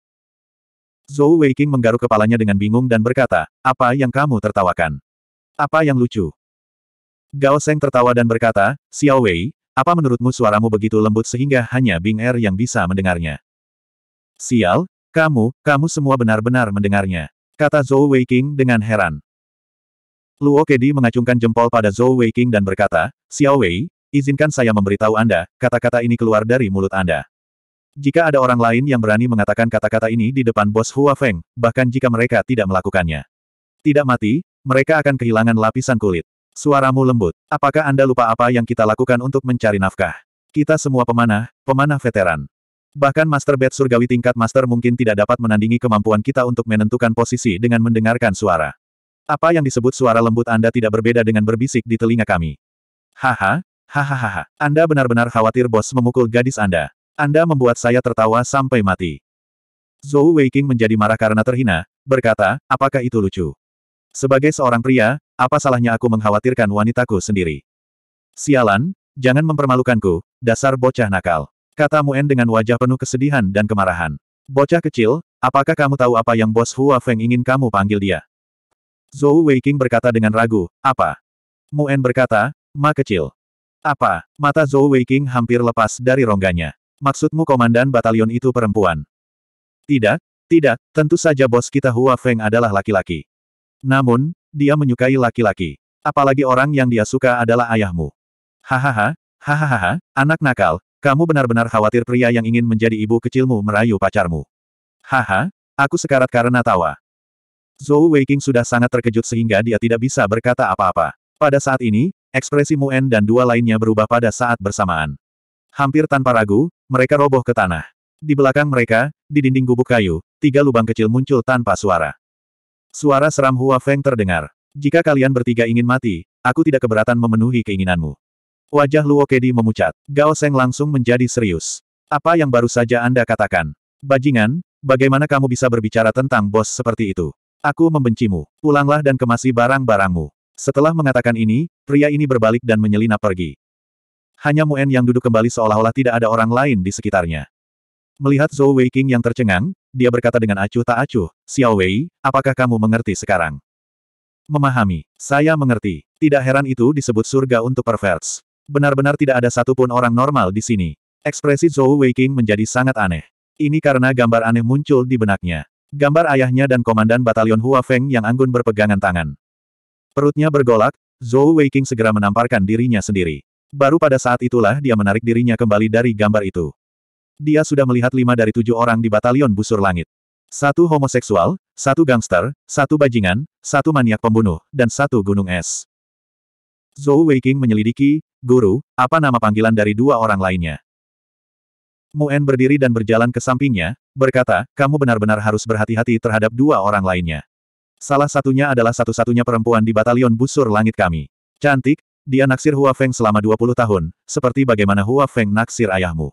Zhou Weiqing menggaruk kepalanya dengan bingung dan berkata, apa yang kamu tertawakan? Apa yang lucu? Gao Seng tertawa dan berkata, Xiao Wei, apa menurutmu suaramu begitu lembut sehingga hanya Bing Er yang bisa mendengarnya? Sial, kamu, kamu semua benar-benar mendengarnya. Kata Zhou Weiqing dengan heran. Luo Kedi mengacungkan jempol pada Zhou Weiqing dan berkata, Xiao Wei, izinkan saya memberitahu Anda, kata-kata ini keluar dari mulut Anda. Jika ada orang lain yang berani mengatakan kata-kata ini di depan bos Hua Feng, bahkan jika mereka tidak melakukannya. Tidak mati, mereka akan kehilangan lapisan kulit. Suaramu lembut. Apakah Anda lupa apa yang kita lakukan untuk mencari nafkah? Kita semua pemanah, pemanah veteran. Bahkan Master Bed Surgawi tingkat Master mungkin tidak dapat menandingi kemampuan kita untuk menentukan posisi dengan mendengarkan suara. Apa yang disebut suara lembut Anda tidak berbeda dengan berbisik di telinga kami. Haha, hahaha, Anda benar-benar khawatir bos memukul gadis Anda. Anda membuat saya tertawa sampai mati. Zhou Weiking menjadi marah karena terhina, berkata, apakah itu lucu? Sebagai seorang pria, apa salahnya aku mengkhawatirkan wanitaku sendiri? Sialan, jangan mempermalukanku, dasar bocah nakal. Kata Muen dengan wajah penuh kesedihan dan kemarahan. Bocah kecil, apakah kamu tahu apa yang bos Hua Feng ingin kamu panggil dia? Zhou Weiqing berkata dengan ragu, apa? Muen berkata, ma kecil. Apa? Mata Zhou Weiqing hampir lepas dari rongganya. Maksudmu komandan batalion itu perempuan? Tidak, tidak, tentu saja bos kita Hua Feng adalah laki-laki. Namun, dia menyukai laki-laki. Apalagi orang yang dia suka adalah ayahmu. Hahaha, hahaha, anak nakal, kamu benar-benar khawatir pria yang ingin menjadi ibu kecilmu merayu pacarmu. Haha, aku sekarat karena tawa. Zhou Weiqing sudah sangat terkejut sehingga dia tidak bisa berkata apa-apa. Pada saat ini, ekspresi Muen dan dua lainnya berubah pada saat bersamaan. Hampir tanpa ragu, mereka roboh ke tanah. Di belakang mereka, di dinding gubuk kayu, tiga lubang kecil muncul tanpa suara. Suara seram Hua Feng terdengar. Jika kalian bertiga ingin mati, aku tidak keberatan memenuhi keinginanmu. Wajah Luo Kedi memucat. Gao Seng langsung menjadi serius. Apa yang baru saja Anda katakan? Bajingan, bagaimana kamu bisa berbicara tentang bos seperti itu? Aku membencimu. Pulanglah dan kemasi barang-barangmu. Setelah mengatakan ini, pria ini berbalik dan menyelinap pergi. Hanya Muen yang duduk kembali seolah-olah tidak ada orang lain di sekitarnya. Melihat Zhou Weiqing yang tercengang, dia berkata dengan acuh tak acuh, Xiao Wei, apakah kamu mengerti sekarang? Memahami. Saya mengerti. Tidak heran itu disebut surga untuk perverts. Benar-benar tidak ada satupun orang normal di sini. Ekspresi Zhou Weiqing menjadi sangat aneh. Ini karena gambar aneh muncul di benaknya. Gambar ayahnya dan komandan batalion Hua Feng yang anggun berpegangan tangan. Perutnya bergolak, Zhou Weiqing segera menamparkan dirinya sendiri. Baru pada saat itulah dia menarik dirinya kembali dari gambar itu. Dia sudah melihat lima dari tujuh orang di batalion busur langit. Satu homoseksual, satu gangster, satu bajingan, satu maniak pembunuh, dan satu gunung es. Zhou Weiqing menyelidiki, guru, apa nama panggilan dari dua orang lainnya. Muen berdiri dan berjalan ke sampingnya, berkata, kamu benar-benar harus berhati-hati terhadap dua orang lainnya. Salah satunya adalah satu-satunya perempuan di batalion busur langit kami. Cantik, dia naksir Hua Feng selama 20 tahun, seperti bagaimana Hua Feng naksir ayahmu.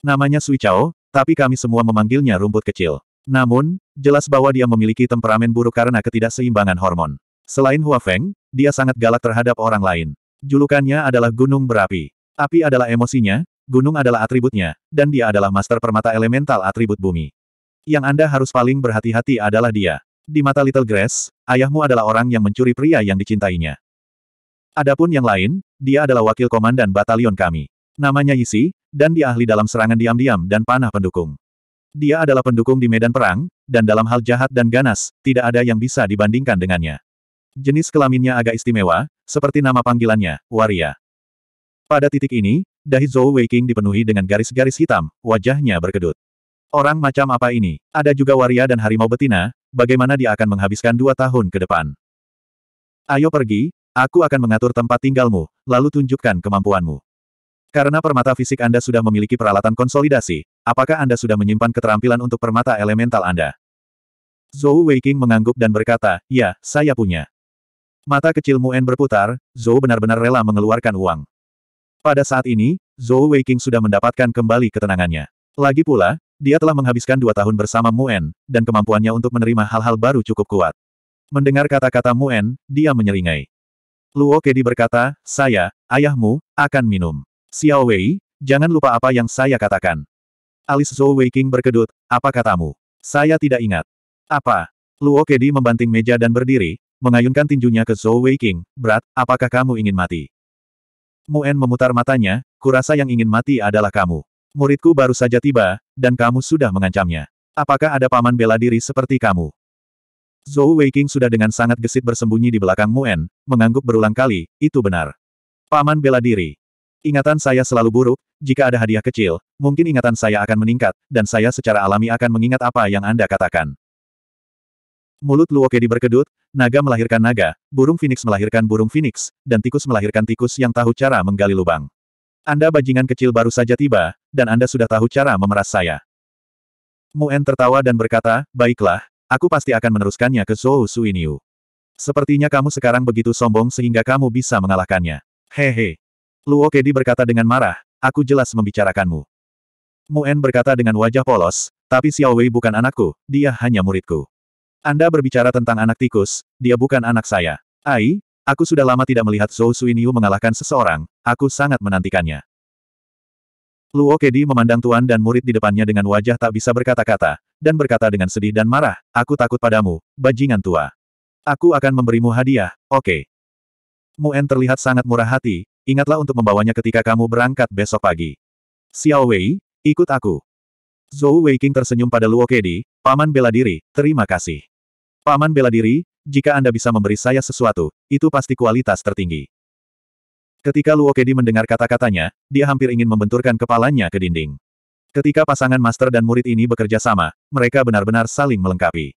Namanya Sui Chao, tapi kami semua memanggilnya rumput kecil. Namun, jelas bahwa dia memiliki temperamen buruk karena ketidakseimbangan hormon. Selain Hua Feng, dia sangat galak terhadap orang lain. Julukannya adalah Gunung Berapi. Api adalah emosinya, gunung adalah atributnya, dan dia adalah master permata elemental atribut bumi. Yang Anda harus paling berhati-hati adalah dia. Di mata Little Grass, ayahmu adalah orang yang mencuri pria yang dicintainya. Adapun yang lain, dia adalah wakil komandan batalion kami. Namanya Yisi, dan dia ahli dalam serangan diam-diam dan panah pendukung. Dia adalah pendukung di medan perang, dan dalam hal jahat dan ganas, tidak ada yang bisa dibandingkan dengannya. Jenis kelaminnya agak istimewa, seperti nama panggilannya, Waria. Pada titik ini, Dahi Zhou Weiking dipenuhi dengan garis-garis hitam, wajahnya berkedut. Orang macam apa ini? Ada juga waria dan harimau betina, bagaimana dia akan menghabiskan dua tahun ke depan? Ayo pergi, aku akan mengatur tempat tinggalmu, lalu tunjukkan kemampuanmu. Karena permata fisik Anda sudah memiliki peralatan konsolidasi, apakah Anda sudah menyimpan keterampilan untuk permata elemental Anda? Zhou Weiking mengangguk dan berkata, ya, saya punya. Mata kecil Muen berputar, Zhou benar-benar rela mengeluarkan uang. Pada saat ini, Zhou Weiking sudah mendapatkan kembali ketenangannya. Lagi pula, dia telah menghabiskan dua tahun bersama Muen, dan kemampuannya untuk menerima hal-hal baru cukup kuat. Mendengar kata-kata Muen, dia menyeringai. Luo Kedi berkata, saya, ayahmu, akan minum. Xiao Wei, jangan lupa apa yang saya katakan. Alis Zhou Weiking berkedut, apa katamu? Saya tidak ingat. Apa? Luo Kedi membanting meja dan berdiri, mengayunkan tinjunya ke Zhou Weiking. berat, apakah kamu ingin mati? Muen memutar matanya, kurasa yang ingin mati adalah kamu. Muridku baru saja tiba, dan kamu sudah mengancamnya. Apakah ada paman bela diri seperti kamu? Zhou Weiqing sudah dengan sangat gesit bersembunyi di belakang Muen, mengangguk berulang kali, itu benar. Paman bela diri. Ingatan saya selalu buruk, jika ada hadiah kecil, mungkin ingatan saya akan meningkat, dan saya secara alami akan mengingat apa yang Anda katakan. Mulut Luokedi berkedut, naga melahirkan naga, burung phoenix melahirkan burung phoenix, dan tikus melahirkan tikus yang tahu cara menggali lubang. Anda bajingan kecil baru saja tiba, dan Anda sudah tahu cara memeras saya. Muen tertawa dan berkata, baiklah, aku pasti akan meneruskannya ke Zhou Suiniu. Sepertinya kamu sekarang begitu sombong sehingga kamu bisa mengalahkannya. Hehe. Luo Kedi berkata dengan marah, aku jelas membicarakanmu. Muen berkata dengan wajah polos, tapi Xiao Wei bukan anakku, dia hanya muridku. Anda berbicara tentang anak tikus, dia bukan anak saya. Ai, aku sudah lama tidak melihat Zhou Suiniu mengalahkan seseorang, aku sangat menantikannya. Luo Kedi memandang tuan dan murid di depannya dengan wajah tak bisa berkata-kata, dan berkata dengan sedih dan marah, aku takut padamu, bajingan tua. Aku akan memberimu hadiah, oke. Okay. Muen terlihat sangat murah hati, ingatlah untuk membawanya ketika kamu berangkat besok pagi. Xiao Wei, ikut aku. Zhou Weiqing tersenyum pada Luo Kedi, Paman bela diri, terima kasih. Paman bela diri, jika Anda bisa memberi saya sesuatu, itu pasti kualitas tertinggi. Ketika Luo Kedi mendengar kata-katanya, dia hampir ingin membenturkan kepalanya ke dinding. Ketika pasangan master dan murid ini bekerja sama, mereka benar-benar saling melengkapi.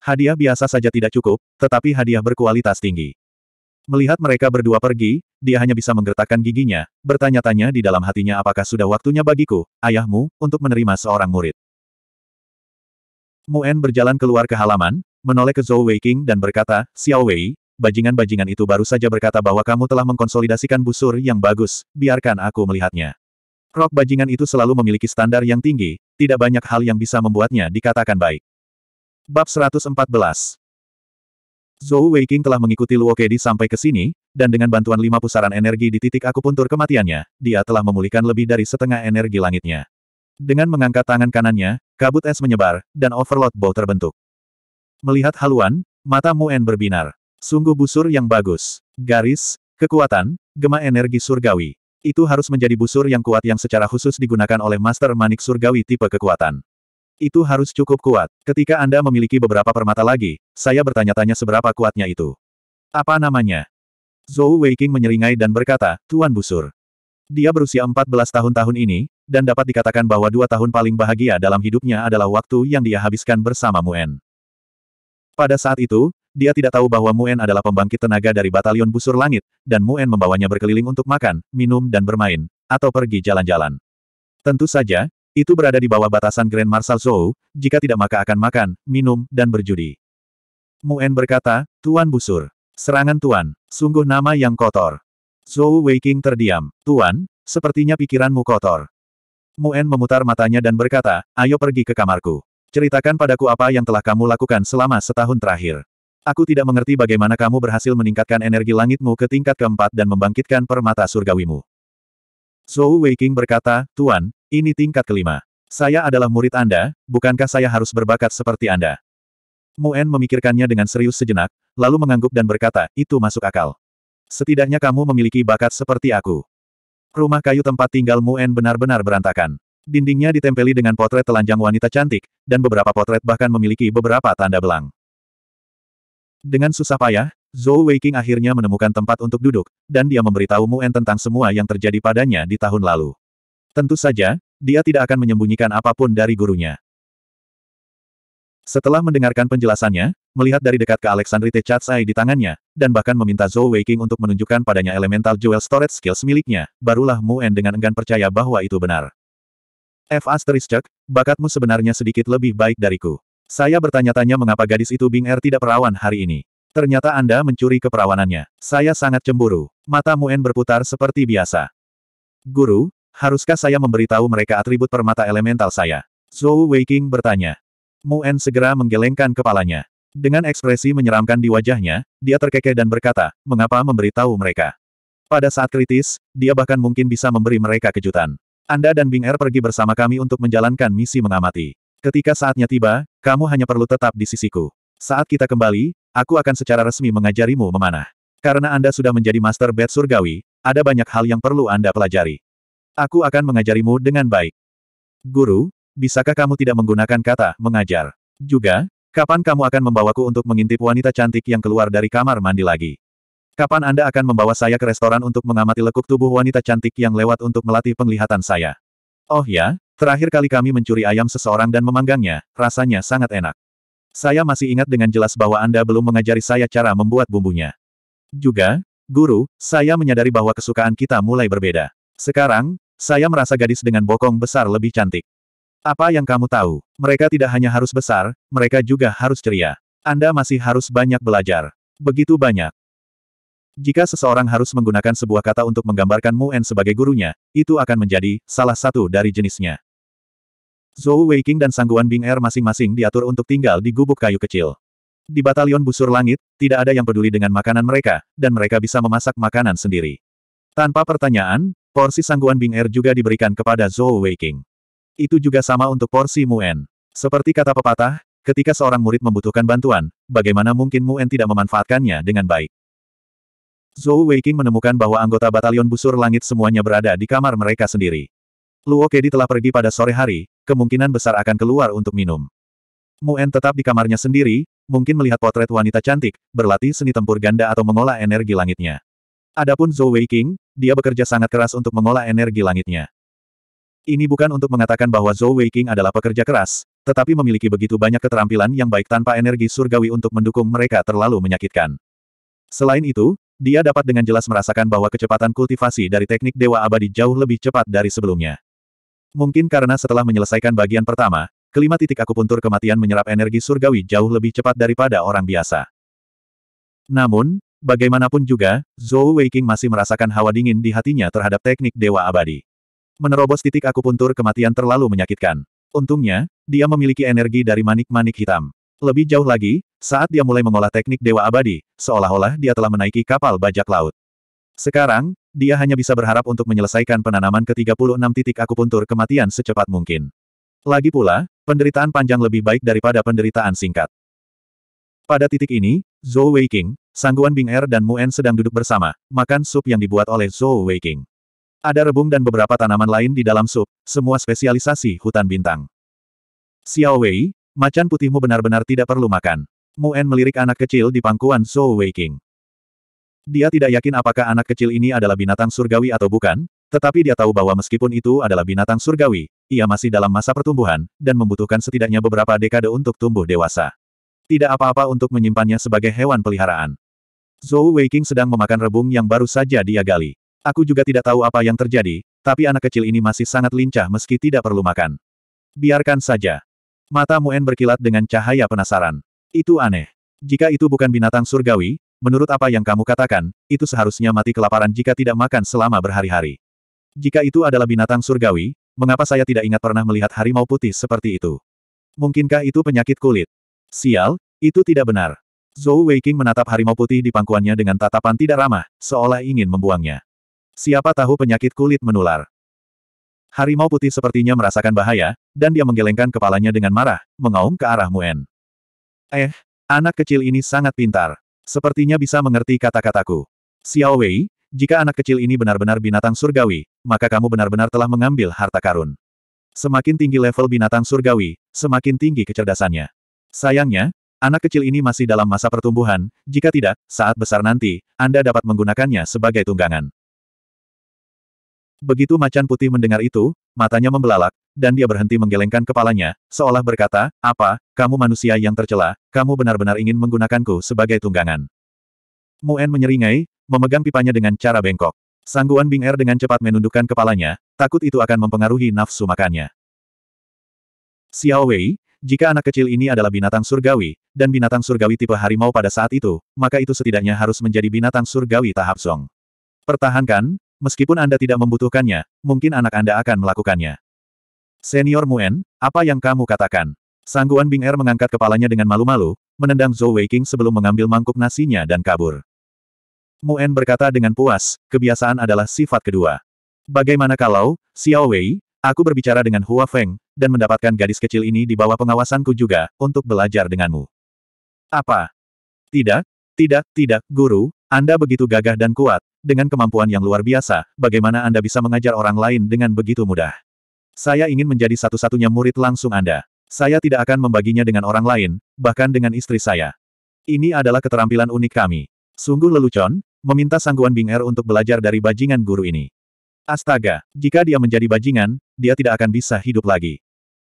Hadiah biasa saja tidak cukup, tetapi hadiah berkualitas tinggi. Melihat mereka berdua pergi, dia hanya bisa menggertakkan giginya, bertanya-tanya di dalam hatinya apakah sudah waktunya bagiku, ayahmu, untuk menerima seorang murid. Muen berjalan keluar ke halaman, menoleh ke Zhou Weiqing dan berkata, Xiao Wei, bajingan-bajingan itu baru saja berkata bahwa kamu telah mengkonsolidasikan busur yang bagus, biarkan aku melihatnya. Rok bajingan itu selalu memiliki standar yang tinggi, tidak banyak hal yang bisa membuatnya dikatakan baik. Bab 114 Zhou Weiqing telah mengikuti Luo Kedi sampai ke sini, dan dengan bantuan lima pusaran energi di titik akupuntur kematiannya, dia telah memulihkan lebih dari setengah energi langitnya. Dengan mengangkat tangan kanannya, kabut es menyebar, dan overload bow terbentuk. Melihat haluan, mata Muen berbinar. Sungguh busur yang bagus. Garis, kekuatan, gema energi surgawi. Itu harus menjadi busur yang kuat yang secara khusus digunakan oleh Master Manik Surgawi tipe kekuatan. Itu harus cukup kuat. Ketika Anda memiliki beberapa permata lagi, saya bertanya-tanya seberapa kuatnya itu. Apa namanya? Zhou Weiking menyeringai dan berkata, Tuan Busur. Dia berusia 14 tahun tahun ini, dan dapat dikatakan bahwa dua tahun paling bahagia dalam hidupnya adalah waktu yang dia habiskan bersama Muen. Pada saat itu, dia tidak tahu bahwa Muen adalah pembangkit tenaga dari batalion busur langit, dan Muen membawanya berkeliling untuk makan, minum dan bermain, atau pergi jalan-jalan. Tentu saja, itu berada di bawah batasan Grand Marshal Zhou, jika tidak maka akan makan, minum, dan berjudi. Muen berkata, Tuan Busur. Serangan Tuan, sungguh nama yang kotor. Zhou Weiking terdiam. Tuan, sepertinya pikiranmu kotor. Muen memutar matanya dan berkata, ayo pergi ke kamarku. Ceritakan padaku apa yang telah kamu lakukan selama setahun terakhir. Aku tidak mengerti bagaimana kamu berhasil meningkatkan energi langitmu ke tingkat keempat dan membangkitkan permata surgawimu. Zhou Weiking berkata, Tuan, ini tingkat kelima. Saya adalah murid Anda, bukankah saya harus berbakat seperti Anda? Muen memikirkannya dengan serius sejenak, lalu mengangguk dan berkata, itu masuk akal. Setidaknya kamu memiliki bakat seperti aku. Rumah kayu tempat tinggal Muen benar-benar berantakan. Dindingnya ditempeli dengan potret telanjang wanita cantik, dan beberapa potret bahkan memiliki beberapa tanda belang. Dengan susah payah, Zhou Weiqing akhirnya menemukan tempat untuk duduk, dan dia memberitahu Muen tentang semua yang terjadi padanya di tahun lalu. Tentu saja, dia tidak akan menyembunyikan apapun dari gurunya. Setelah mendengarkan penjelasannya, melihat dari dekat ke Alexandrite Chatsai di tangannya, dan bahkan meminta Zhou Weiqing untuk menunjukkan padanya elemental jewel storage skills miliknya, barulah Mu En dengan enggan percaya bahwa itu benar. F. Asterisk, bakatmu sebenarnya sedikit lebih baik dariku. Saya bertanya-tanya mengapa gadis itu Bing Er tidak perawan hari ini. Ternyata Anda mencuri keperawanannya. Saya sangat cemburu. Mata Mu En berputar seperti biasa. Guru, Haruskah saya memberitahu mereka atribut permata elemental saya? Zhou Weiqing bertanya. Muen segera menggelengkan kepalanya. Dengan ekspresi menyeramkan di wajahnya, dia terkekeh dan berkata, mengapa memberitahu mereka? Pada saat kritis, dia bahkan mungkin bisa memberi mereka kejutan. Anda dan Bing Er pergi bersama kami untuk menjalankan misi mengamati. Ketika saatnya tiba, kamu hanya perlu tetap di sisiku. Saat kita kembali, aku akan secara resmi mengajarimu memanah. Karena Anda sudah menjadi master bed surgawi, ada banyak hal yang perlu Anda pelajari. Aku akan mengajarimu dengan baik. Guru, bisakah kamu tidak menggunakan kata mengajar? Juga, kapan kamu akan membawaku untuk mengintip wanita cantik yang keluar dari kamar mandi lagi? Kapan Anda akan membawa saya ke restoran untuk mengamati lekuk tubuh wanita cantik yang lewat untuk melatih penglihatan saya? Oh ya, terakhir kali kami mencuri ayam seseorang dan memanggangnya, rasanya sangat enak. Saya masih ingat dengan jelas bahwa Anda belum mengajari saya cara membuat bumbunya. Juga, Guru, saya menyadari bahwa kesukaan kita mulai berbeda. Sekarang, saya merasa gadis dengan bokong besar lebih cantik. Apa yang kamu tahu? Mereka tidak hanya harus besar, mereka juga harus ceria. Anda masih harus banyak belajar. Begitu banyak. Jika seseorang harus menggunakan sebuah kata untuk menggambarkan Muen sebagai gurunya, itu akan menjadi salah satu dari jenisnya. Zhou Weiqing dan Sangguan Bing Er masing-masing diatur untuk tinggal di gubuk kayu kecil. Di batalion busur langit, tidak ada yang peduli dengan makanan mereka, dan mereka bisa memasak makanan sendiri. Tanpa pertanyaan, Porsi sangguan Bing Er juga diberikan kepada Zhou Weiqing. Itu juga sama untuk porsi Muen. Seperti kata pepatah, ketika seorang murid membutuhkan bantuan, bagaimana mungkin Muen tidak memanfaatkannya dengan baik. Zhou Weiqing menemukan bahwa anggota batalion busur langit semuanya berada di kamar mereka sendiri. Luo Kedi telah pergi pada sore hari, kemungkinan besar akan keluar untuk minum. Muen tetap di kamarnya sendiri, mungkin melihat potret wanita cantik, berlatih seni tempur ganda atau mengolah energi langitnya. Adapun Zhou Wei King, dia bekerja sangat keras untuk mengolah energi langitnya. Ini bukan untuk mengatakan bahwa Zhou Wei King adalah pekerja keras, tetapi memiliki begitu banyak keterampilan yang baik tanpa energi surgawi untuk mendukung mereka terlalu menyakitkan. Selain itu, dia dapat dengan jelas merasakan bahwa kecepatan kultivasi dari teknik Dewa Abadi jauh lebih cepat dari sebelumnya. Mungkin karena setelah menyelesaikan bagian pertama, kelima titik akupuntur kematian menyerap energi surgawi jauh lebih cepat daripada orang biasa. Namun, Bagaimanapun juga, Zhou Weiqing masih merasakan hawa dingin di hatinya terhadap teknik Dewa Abadi. Menerobos titik akupuntur kematian terlalu menyakitkan. Untungnya, dia memiliki energi dari manik-manik hitam. Lebih jauh lagi, saat dia mulai mengolah teknik Dewa Abadi, seolah-olah dia telah menaiki kapal bajak laut. Sekarang, dia hanya bisa berharap untuk menyelesaikan penanaman ke-36 titik akupuntur kematian secepat mungkin. Lagi pula, penderitaan panjang lebih baik daripada penderitaan singkat. Pada titik ini, Zhou Weiqing, Sangguan Bing Er dan Muen sedang duduk bersama, makan sup yang dibuat oleh Zhou Weiking. Ada rebung dan beberapa tanaman lain di dalam sup, semua spesialisasi hutan bintang. Xiao Wei, macan putihmu benar-benar tidak perlu makan. Muen melirik anak kecil di pangkuan Zhou Weiking. Dia tidak yakin apakah anak kecil ini adalah binatang surgawi atau bukan, tetapi dia tahu bahwa meskipun itu adalah binatang surgawi, ia masih dalam masa pertumbuhan, dan membutuhkan setidaknya beberapa dekade untuk tumbuh dewasa. Tidak apa-apa untuk menyimpannya sebagai hewan peliharaan. Zhou Weiqing sedang memakan rebung yang baru saja dia gali. Aku juga tidak tahu apa yang terjadi, tapi anak kecil ini masih sangat lincah meski tidak perlu makan. Biarkan saja. Mata Muen berkilat dengan cahaya penasaran. Itu aneh. Jika itu bukan binatang surgawi, menurut apa yang kamu katakan, itu seharusnya mati kelaparan jika tidak makan selama berhari-hari. Jika itu adalah binatang surgawi, mengapa saya tidak ingat pernah melihat harimau putih seperti itu? Mungkinkah itu penyakit kulit? Sial, itu tidak benar. Zhou Weiqing menatap harimau putih di pangkuannya dengan tatapan tidak ramah, seolah ingin membuangnya. Siapa tahu penyakit kulit menular. Harimau putih sepertinya merasakan bahaya, dan dia menggelengkan kepalanya dengan marah, mengaum ke arah Muen. Eh, anak kecil ini sangat pintar. Sepertinya bisa mengerti kata-kataku. Xiao Wei, jika anak kecil ini benar-benar binatang surgawi, maka kamu benar-benar telah mengambil harta karun. Semakin tinggi level binatang surgawi, semakin tinggi kecerdasannya. Sayangnya, Anak kecil ini masih dalam masa pertumbuhan, jika tidak, saat besar nanti, Anda dapat menggunakannya sebagai tunggangan. Begitu macan putih mendengar itu, matanya membelalak, dan dia berhenti menggelengkan kepalanya, seolah berkata, apa, kamu manusia yang tercela, kamu benar-benar ingin menggunakanku sebagai tunggangan. Muen menyeringai, memegang pipanya dengan cara bengkok. Sangguan Bing Er dengan cepat menundukkan kepalanya, takut itu akan mempengaruhi nafsu makannya. Xiao Wei, jika anak kecil ini adalah binatang surgawi, dan binatang surgawi tipe harimau pada saat itu, maka itu setidaknya harus menjadi binatang surgawi tahap song. Pertahankan, meskipun Anda tidak membutuhkannya, mungkin anak Anda akan melakukannya. Senior Muen, apa yang kamu katakan? Sangguan Bing Er mengangkat kepalanya dengan malu-malu, menendang Zhou King sebelum mengambil mangkuk nasinya dan kabur. Muen berkata dengan puas, kebiasaan adalah sifat kedua. Bagaimana kalau, Xiao Wei, Aku berbicara dengan Hua Feng, dan mendapatkan gadis kecil ini di bawah pengawasanku juga, untuk belajar denganmu. Apa? Tidak, tidak, tidak, guru, Anda begitu gagah dan kuat, dengan kemampuan yang luar biasa, bagaimana Anda bisa mengajar orang lain dengan begitu mudah? Saya ingin menjadi satu-satunya murid langsung Anda. Saya tidak akan membaginya dengan orang lain, bahkan dengan istri saya. Ini adalah keterampilan unik kami. Sungguh lelucon, meminta sangguan Bing Er untuk belajar dari bajingan guru ini. Astaga, jika dia menjadi bajingan, dia tidak akan bisa hidup lagi.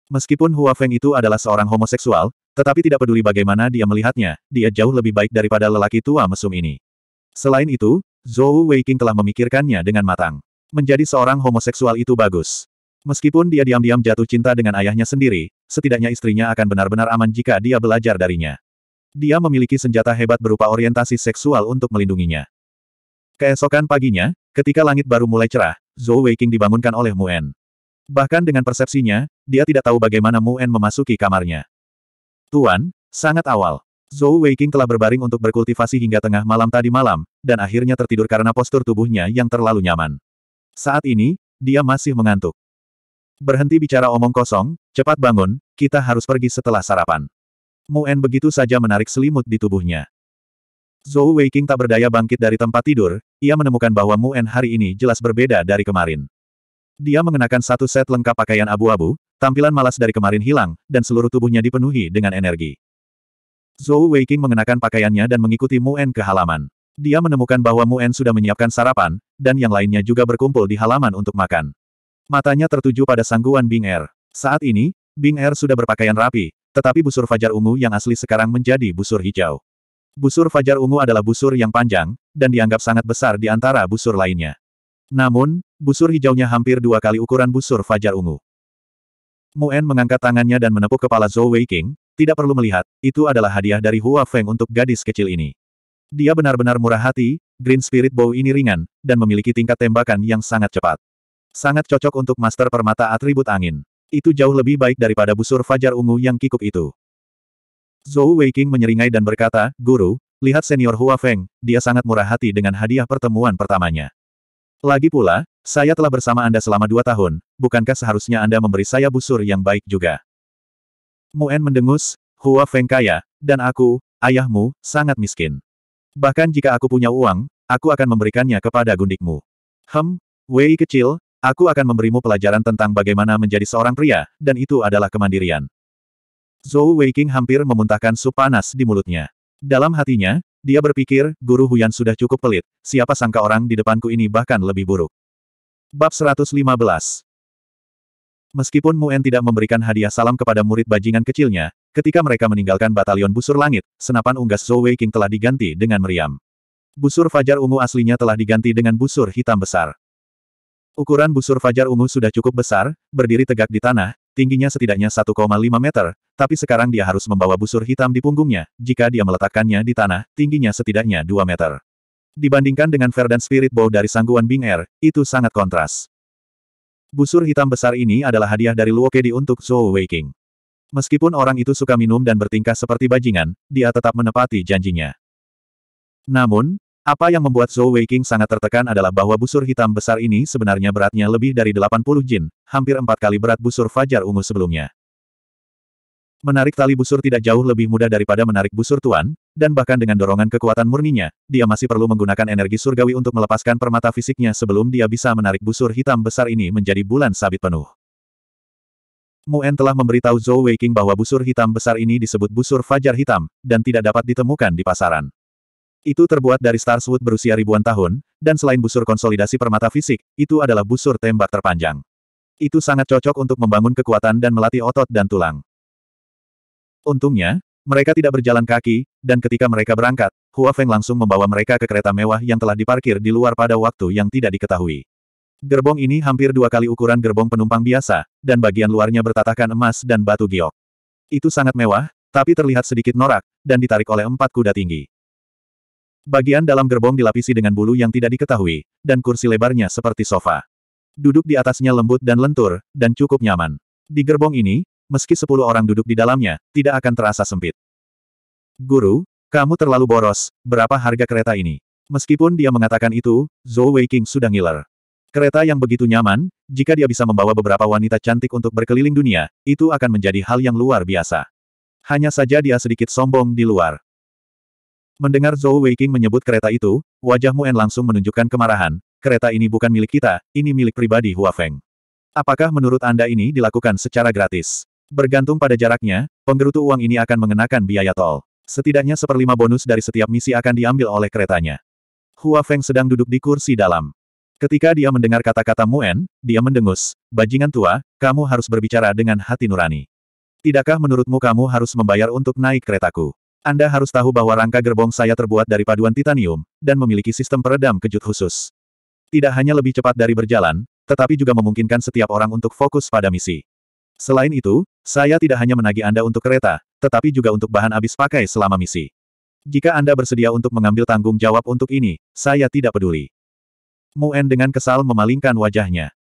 Meskipun Hua Feng itu adalah seorang homoseksual, tetapi tidak peduli bagaimana dia melihatnya, dia jauh lebih baik daripada lelaki tua mesum ini. Selain itu, Zhou Weiqing telah memikirkannya dengan matang. Menjadi seorang homoseksual itu bagus. Meskipun dia diam-diam jatuh cinta dengan ayahnya sendiri, setidaknya istrinya akan benar-benar aman jika dia belajar darinya. Dia memiliki senjata hebat berupa orientasi seksual untuk melindunginya. Keesokan paginya, Ketika langit baru mulai cerah, Zhou Weiqing dibangunkan oleh Mu En. Bahkan dengan persepsinya, dia tidak tahu bagaimana Mu En memasuki kamarnya. Tuan, sangat awal. Zhou Weiqing telah berbaring untuk berkultivasi hingga tengah malam tadi malam, dan akhirnya tertidur karena postur tubuhnya yang terlalu nyaman. Saat ini, dia masih mengantuk. Berhenti bicara omong kosong, cepat bangun, kita harus pergi setelah sarapan. Mu En begitu saja menarik selimut di tubuhnya. Zhou Weiqing tak berdaya bangkit dari tempat tidur, ia menemukan bahwa Muen hari ini jelas berbeda dari kemarin. Dia mengenakan satu set lengkap pakaian abu-abu, tampilan malas dari kemarin hilang, dan seluruh tubuhnya dipenuhi dengan energi. Zhou Weiqing mengenakan pakaiannya dan mengikuti Muen ke halaman. Dia menemukan bahwa Muen sudah menyiapkan sarapan, dan yang lainnya juga berkumpul di halaman untuk makan. Matanya tertuju pada sangguan Bing Er. Saat ini, Bing Er sudah berpakaian rapi, tetapi busur fajar ungu yang asli sekarang menjadi busur hijau. Busur Fajar Ungu adalah busur yang panjang, dan dianggap sangat besar di antara busur lainnya. Namun, busur hijaunya hampir dua kali ukuran busur Fajar Ungu. Muen mengangkat tangannya dan menepuk kepala Zhou Weiqing, tidak perlu melihat, itu adalah hadiah dari Hua Feng untuk gadis kecil ini. Dia benar-benar murah hati, Green Spirit Bow ini ringan, dan memiliki tingkat tembakan yang sangat cepat. Sangat cocok untuk master permata atribut angin. Itu jauh lebih baik daripada busur Fajar Ungu yang kikuk itu. Zhou Weiqing menyeringai dan berkata, Guru, lihat senior Hua Feng, dia sangat murah hati dengan hadiah pertemuan pertamanya. Lagi pula, saya telah bersama Anda selama dua tahun, bukankah seharusnya Anda memberi saya busur yang baik juga? Muen mendengus, Hua Feng kaya, dan aku, ayahmu, sangat miskin. Bahkan jika aku punya uang, aku akan memberikannya kepada gundikmu. Hem, Wei kecil, aku akan memberimu pelajaran tentang bagaimana menjadi seorang pria, dan itu adalah kemandirian. Zhou Weiqing hampir memuntahkan sup panas di mulutnya. Dalam hatinya, dia berpikir, Guru Huyan sudah cukup pelit, siapa sangka orang di depanku ini bahkan lebih buruk. Bab 115 Meskipun Muen tidak memberikan hadiah salam kepada murid bajingan kecilnya, ketika mereka meninggalkan batalion busur langit, senapan unggas Zhou Weiqing telah diganti dengan meriam. Busur fajar ungu aslinya telah diganti dengan busur hitam besar. Ukuran busur fajar ungu sudah cukup besar, berdiri tegak di tanah, tingginya setidaknya 1,5 meter, tapi sekarang dia harus membawa busur hitam di punggungnya, jika dia meletakkannya di tanah, tingginya setidaknya 2 meter. Dibandingkan dengan Verdant Spirit Bow dari sangguan Bing Air, itu sangat kontras. Busur hitam besar ini adalah hadiah dari Luo Kedi untuk Zhou Weiking. Meskipun orang itu suka minum dan bertingkah seperti bajingan, dia tetap menepati janjinya. Namun, apa yang membuat Zhou Weiqing sangat tertekan adalah bahwa busur hitam besar ini sebenarnya beratnya lebih dari 80 jin, hampir empat kali berat busur fajar ungu sebelumnya. Menarik tali busur tidak jauh lebih mudah daripada menarik busur tuan, dan bahkan dengan dorongan kekuatan murninya, dia masih perlu menggunakan energi surgawi untuk melepaskan permata fisiknya sebelum dia bisa menarik busur hitam besar ini menjadi bulan sabit penuh. Muen telah memberitahu Zhou Weiqing bahwa busur hitam besar ini disebut busur fajar hitam, dan tidak dapat ditemukan di pasaran. Itu terbuat dari Starswood berusia ribuan tahun, dan selain busur konsolidasi permata fisik, itu adalah busur tembak terpanjang. Itu sangat cocok untuk membangun kekuatan dan melatih otot dan tulang. Untungnya, mereka tidak berjalan kaki, dan ketika mereka berangkat, Hua Feng langsung membawa mereka ke kereta mewah yang telah diparkir di luar pada waktu yang tidak diketahui. Gerbong ini hampir dua kali ukuran gerbong penumpang biasa, dan bagian luarnya bertatakan emas dan batu giok. Itu sangat mewah, tapi terlihat sedikit norak, dan ditarik oleh empat kuda tinggi. Bagian dalam gerbong dilapisi dengan bulu yang tidak diketahui, dan kursi lebarnya seperti sofa. Duduk di atasnya lembut dan lentur, dan cukup nyaman. Di gerbong ini, meski sepuluh orang duduk di dalamnya, tidak akan terasa sempit. Guru, kamu terlalu boros, berapa harga kereta ini? Meskipun dia mengatakan itu, Zhou Weiqing sudah ngiler. Kereta yang begitu nyaman, jika dia bisa membawa beberapa wanita cantik untuk berkeliling dunia, itu akan menjadi hal yang luar biasa. Hanya saja dia sedikit sombong di luar. Mendengar Zhou Weiking menyebut kereta itu, wajah Muen langsung menunjukkan kemarahan, kereta ini bukan milik kita, ini milik pribadi Hua Feng. Apakah menurut Anda ini dilakukan secara gratis? Bergantung pada jaraknya, penggerutu uang ini akan mengenakan biaya tol. Setidaknya seperlima bonus dari setiap misi akan diambil oleh keretanya. Hua Feng sedang duduk di kursi dalam. Ketika dia mendengar kata-kata Muen, dia mendengus, bajingan tua, kamu harus berbicara dengan hati nurani. Tidakkah menurutmu kamu harus membayar untuk naik keretaku? Anda harus tahu bahwa rangka gerbong saya terbuat dari paduan titanium, dan memiliki sistem peredam kejut khusus. Tidak hanya lebih cepat dari berjalan, tetapi juga memungkinkan setiap orang untuk fokus pada misi. Selain itu, saya tidak hanya menagih Anda untuk kereta, tetapi juga untuk bahan habis pakai selama misi. Jika Anda bersedia untuk mengambil tanggung jawab untuk ini, saya tidak peduli. Muen dengan kesal memalingkan wajahnya.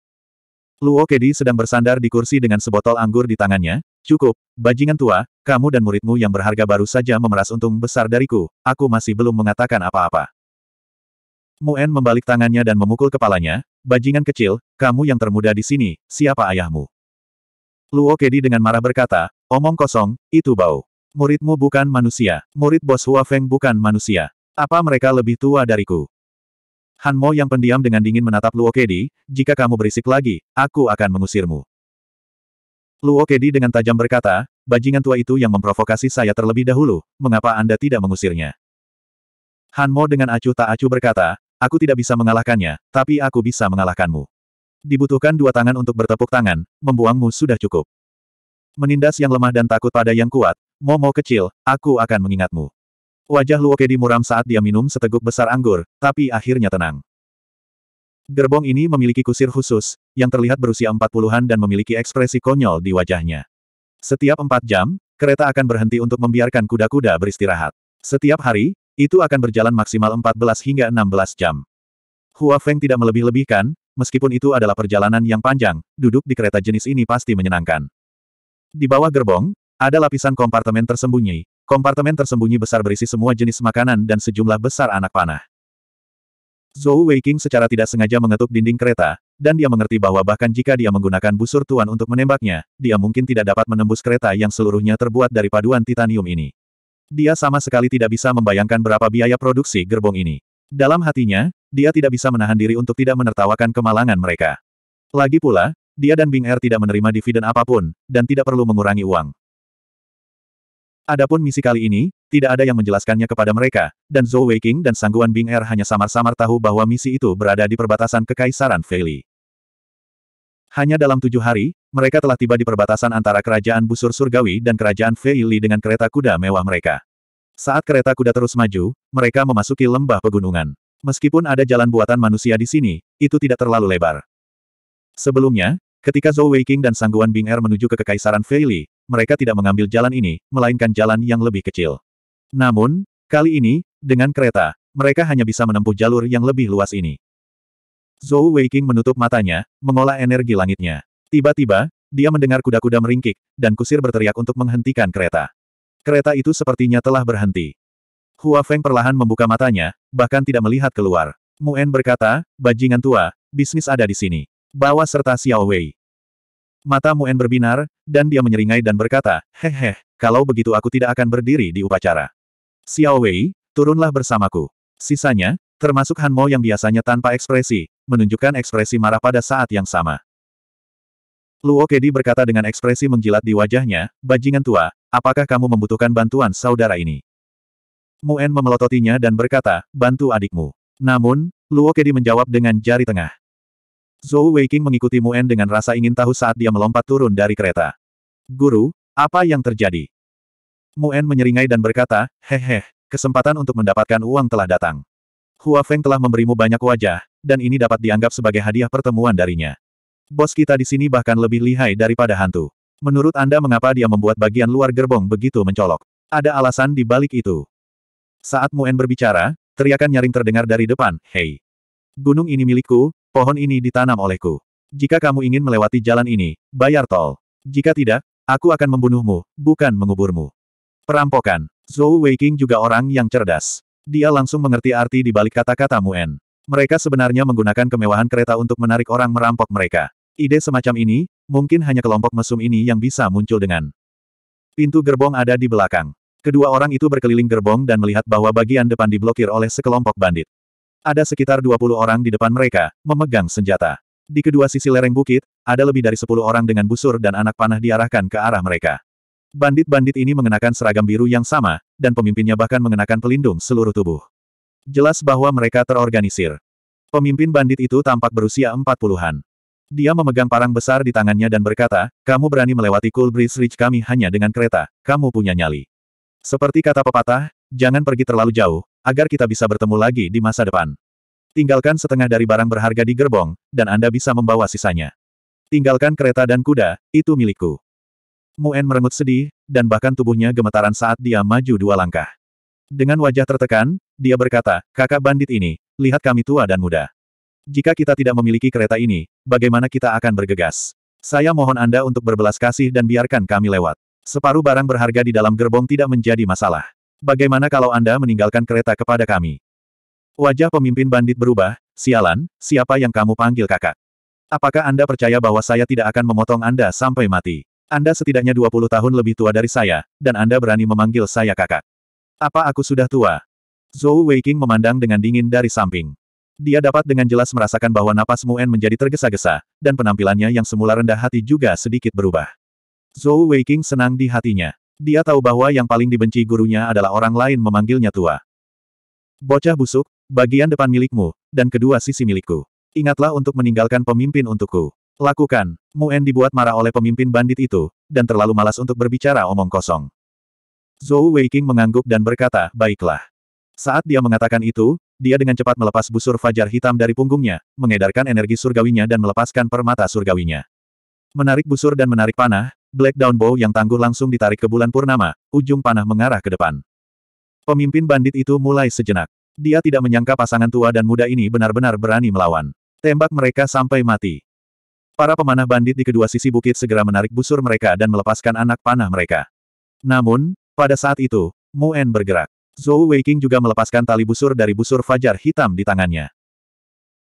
Luo Kedi sedang bersandar di kursi dengan sebotol anggur di tangannya. Cukup, bajingan tua, kamu dan muridmu yang berharga baru saja memeras untung besar dariku, aku masih belum mengatakan apa-apa. Muen membalik tangannya dan memukul kepalanya, bajingan kecil, kamu yang termuda di sini, siapa ayahmu? Luo Kedi dengan marah berkata, omong kosong, itu bau. Muridmu bukan manusia, murid bos Hua Feng bukan manusia. Apa mereka lebih tua dariku? Han Mo yang pendiam dengan dingin menatap Luo Kedi, jika kamu berisik lagi, aku akan mengusirmu. Luo Kedi dengan tajam berkata, bajingan tua itu yang memprovokasi saya terlebih dahulu, mengapa Anda tidak mengusirnya? Han Mo dengan acuh tak acuh berkata, aku tidak bisa mengalahkannya, tapi aku bisa mengalahkanmu. Dibutuhkan dua tangan untuk bertepuk tangan, membuangmu sudah cukup. Menindas yang lemah dan takut pada yang kuat, Momo kecil, aku akan mengingatmu. Wajah Luoke muram saat dia minum seteguk besar anggur, tapi akhirnya tenang. Gerbong ini memiliki kusir khusus, yang terlihat berusia empat puluhan dan memiliki ekspresi konyol di wajahnya. Setiap empat jam, kereta akan berhenti untuk membiarkan kuda-kuda beristirahat. Setiap hari, itu akan berjalan maksimal 14 hingga 16 jam. Hua Feng tidak melebih-lebihkan, meskipun itu adalah perjalanan yang panjang, duduk di kereta jenis ini pasti menyenangkan. Di bawah gerbong, ada lapisan kompartemen tersembunyi. Kompartemen tersembunyi besar berisi semua jenis makanan dan sejumlah besar anak panah. Zhou Weiking secara tidak sengaja mengetuk dinding kereta, dan dia mengerti bahwa bahkan jika dia menggunakan busur tuan untuk menembaknya, dia mungkin tidak dapat menembus kereta yang seluruhnya terbuat dari paduan titanium ini. Dia sama sekali tidak bisa membayangkan berapa biaya produksi gerbong ini. Dalam hatinya, dia tidak bisa menahan diri untuk tidak menertawakan kemalangan mereka. Lagi pula, dia dan Bing Er tidak menerima dividen apapun, dan tidak perlu mengurangi uang. Adapun misi kali ini, tidak ada yang menjelaskannya kepada mereka, dan Zhou Weiqing dan sangguan Bing Er hanya samar-samar tahu bahwa misi itu berada di perbatasan Kekaisaran Feili. Hanya dalam tujuh hari, mereka telah tiba di perbatasan antara kerajaan busur surgawi dan kerajaan Feili dengan kereta kuda mewah mereka. Saat kereta kuda terus maju, mereka memasuki lembah pegunungan. Meskipun ada jalan buatan manusia di sini, itu tidak terlalu lebar. Sebelumnya, ketika Zhou Weiqing dan Sangguan Bing Er menuju ke Kekaisaran Feili, mereka tidak mengambil jalan ini, melainkan jalan yang lebih kecil. Namun, kali ini, dengan kereta, mereka hanya bisa menempuh jalur yang lebih luas ini. Zhou Weiqing menutup matanya, mengolah energi langitnya. Tiba-tiba, dia mendengar kuda-kuda meringkik, dan kusir berteriak untuk menghentikan kereta. Kereta itu sepertinya telah berhenti. Hua Feng perlahan membuka matanya, bahkan tidak melihat keluar. Mu En berkata, bajingan tua, bisnis ada di sini. Bawa serta Xiao Wei. Mata Mu En berbinar, dan dia menyeringai dan berkata, hehe. kalau begitu aku tidak akan berdiri di upacara. Xiao Wei, turunlah bersamaku. Sisanya, termasuk Han Mo yang biasanya tanpa ekspresi, menunjukkan ekspresi marah pada saat yang sama. Luo Kedi berkata dengan ekspresi menjilat di wajahnya, Bajingan tua, apakah kamu membutuhkan bantuan saudara ini? Muen memelototinya dan berkata, bantu adikmu. Namun, Luo Kedi menjawab dengan jari tengah. Zhou Weiqing mengikuti Muen dengan rasa ingin tahu saat dia melompat turun dari kereta. Guru, apa yang terjadi? Muen menyeringai dan berkata, hehe, kesempatan untuk mendapatkan uang telah datang. Hua Feng telah memberimu banyak wajah, dan ini dapat dianggap sebagai hadiah pertemuan darinya. Bos kita di sini bahkan lebih lihai daripada hantu. Menurut Anda mengapa dia membuat bagian luar gerbong begitu mencolok? Ada alasan di balik itu. Saat Muen berbicara, teriakan nyaring terdengar dari depan, Hei! Gunung ini milikku, pohon ini ditanam olehku. Jika kamu ingin melewati jalan ini, bayar tol. Jika tidak, aku akan membunuhmu, bukan menguburmu. Perampokan. Zhou Weiking juga orang yang cerdas. Dia langsung mengerti arti di balik kata-kata Muen. Mereka sebenarnya menggunakan kemewahan kereta untuk menarik orang merampok mereka. Ide semacam ini, mungkin hanya kelompok mesum ini yang bisa muncul dengan. Pintu gerbong ada di belakang. Kedua orang itu berkeliling gerbong dan melihat bahwa bagian depan diblokir oleh sekelompok bandit. Ada sekitar 20 orang di depan mereka, memegang senjata. Di kedua sisi lereng bukit, ada lebih dari 10 orang dengan busur dan anak panah diarahkan ke arah mereka. Bandit-bandit ini mengenakan seragam biru yang sama, dan pemimpinnya bahkan mengenakan pelindung seluruh tubuh. Jelas bahwa mereka terorganisir. Pemimpin bandit itu tampak berusia empat puluhan. Dia memegang parang besar di tangannya dan berkata, kamu berani melewati Cool Breeze Ridge kami hanya dengan kereta, kamu punya nyali. Seperti kata pepatah, jangan pergi terlalu jauh, agar kita bisa bertemu lagi di masa depan. Tinggalkan setengah dari barang berharga di gerbong, dan Anda bisa membawa sisanya. Tinggalkan kereta dan kuda, itu milikku. Muen merengut sedih, dan bahkan tubuhnya gemetaran saat dia maju dua langkah. Dengan wajah tertekan, dia berkata, kakak bandit ini, lihat kami tua dan muda. Jika kita tidak memiliki kereta ini, bagaimana kita akan bergegas? Saya mohon Anda untuk berbelas kasih dan biarkan kami lewat. Separuh barang berharga di dalam gerbong tidak menjadi masalah. Bagaimana kalau Anda meninggalkan kereta kepada kami? Wajah pemimpin bandit berubah, sialan, siapa yang kamu panggil kakak? Apakah Anda percaya bahwa saya tidak akan memotong Anda sampai mati? Anda setidaknya 20 tahun lebih tua dari saya, dan Anda berani memanggil saya kakak. Apa aku sudah tua? Zhou Weiqing memandang dengan dingin dari samping. Dia dapat dengan jelas merasakan bahwa napas Muen menjadi tergesa-gesa, dan penampilannya yang semula rendah hati juga sedikit berubah. Zhou Weiqing senang di hatinya. Dia tahu bahwa yang paling dibenci gurunya adalah orang lain memanggilnya tua. Bocah busuk, bagian depan milikmu, dan kedua sisi milikku. Ingatlah untuk meninggalkan pemimpin untukku. Lakukan. Muen dibuat marah oleh pemimpin bandit itu, dan terlalu malas untuk berbicara omong kosong. Zhou Weiking mengangguk dan berkata, baiklah. Saat dia mengatakan itu, dia dengan cepat melepas busur fajar hitam dari punggungnya, mengedarkan energi surgawinya dan melepaskan permata surgawinya. Menarik busur dan menarik panah, Black Down Bow yang tangguh langsung ditarik ke bulan purnama, ujung panah mengarah ke depan. Pemimpin bandit itu mulai sejenak. Dia tidak menyangka pasangan tua dan muda ini benar-benar berani melawan. Tembak mereka sampai mati. Para pemanah bandit di kedua sisi bukit segera menarik busur mereka dan melepaskan anak panah mereka. Namun, pada saat itu, Muen bergerak. Zhou Weiqing juga melepaskan tali busur dari busur fajar hitam di tangannya.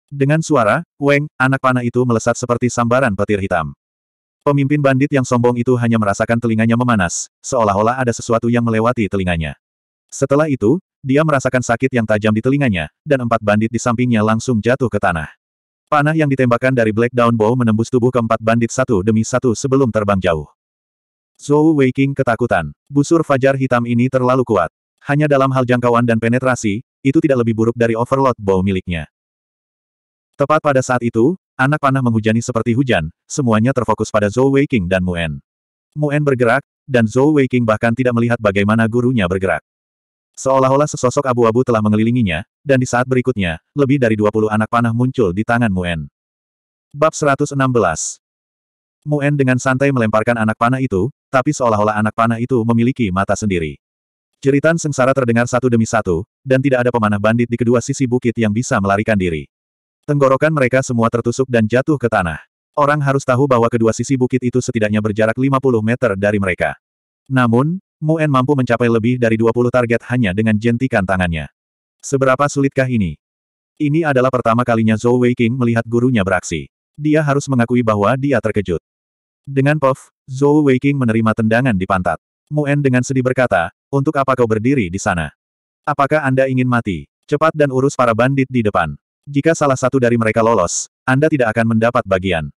Dengan suara, Weng, anak panah itu melesat seperti sambaran petir hitam. Pemimpin bandit yang sombong itu hanya merasakan telinganya memanas, seolah-olah ada sesuatu yang melewati telinganya. Setelah itu, dia merasakan sakit yang tajam di telinganya, dan empat bandit di sampingnya langsung jatuh ke tanah. Panah yang ditembakkan dari Black Down Bow menembus tubuh keempat bandit satu demi satu sebelum terbang jauh. Zhou Weiqing ketakutan. Busur fajar hitam ini terlalu kuat. Hanya dalam hal jangkauan dan penetrasi, itu tidak lebih buruk dari overload bow miliknya. Tepat pada saat itu, anak panah menghujani seperti hujan, semuanya terfokus pada Zhou Weiqing dan Muen. Muen bergerak, dan Zhou Weiqing bahkan tidak melihat bagaimana gurunya bergerak. Seolah-olah sesosok abu-abu telah mengelilinginya, dan di saat berikutnya, lebih dari 20 anak panah muncul di tangan Muen. Bab 116 Muen dengan santai melemparkan anak panah itu, tapi seolah-olah anak panah itu memiliki mata sendiri. Jeritan sengsara terdengar satu demi satu, dan tidak ada pemanah bandit di kedua sisi bukit yang bisa melarikan diri. Tenggorokan mereka semua tertusuk dan jatuh ke tanah. Orang harus tahu bahwa kedua sisi bukit itu setidaknya berjarak 50 meter dari mereka. Namun, Muen mampu mencapai lebih dari 20 target hanya dengan jentikan tangannya. Seberapa sulitkah ini? Ini adalah pertama kalinya Zhou Weiqing melihat gurunya beraksi. Dia harus mengakui bahwa dia terkejut. Dengan pof, Zhou Weiqing menerima tendangan di pantat. Muen dengan sedih berkata, untuk apa kau berdiri di sana? Apakah Anda ingin mati? Cepat dan urus para bandit di depan. Jika salah satu dari mereka lolos, Anda tidak akan mendapat bagian.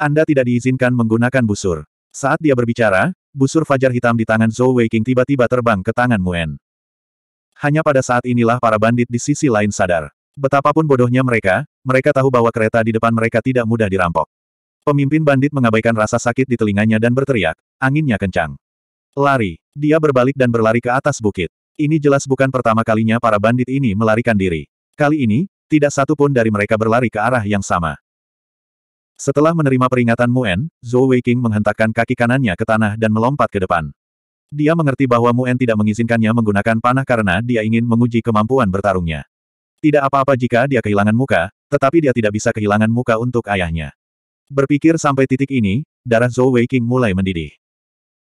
Anda tidak diizinkan menggunakan busur. Saat dia berbicara, busur fajar hitam di tangan Zhou Weiqing tiba-tiba terbang ke tangan Muen. Hanya pada saat inilah para bandit di sisi lain sadar. Betapapun bodohnya mereka, mereka tahu bahwa kereta di depan mereka tidak mudah dirampok. Pemimpin bandit mengabaikan rasa sakit di telinganya dan berteriak, anginnya kencang. Lari, dia berbalik dan berlari ke atas bukit. Ini jelas bukan pertama kalinya para bandit ini melarikan diri. Kali ini, tidak satu pun dari mereka berlari ke arah yang sama. Setelah menerima peringatan Muen, Zhou Weiking menghentakkan kaki kanannya ke tanah dan melompat ke depan. Dia mengerti bahwa Muen tidak mengizinkannya menggunakan panah karena dia ingin menguji kemampuan bertarungnya. Tidak apa-apa jika dia kehilangan muka, tetapi dia tidak bisa kehilangan muka untuk ayahnya. Berpikir sampai titik ini, darah Zhou Weiking mulai mendidih.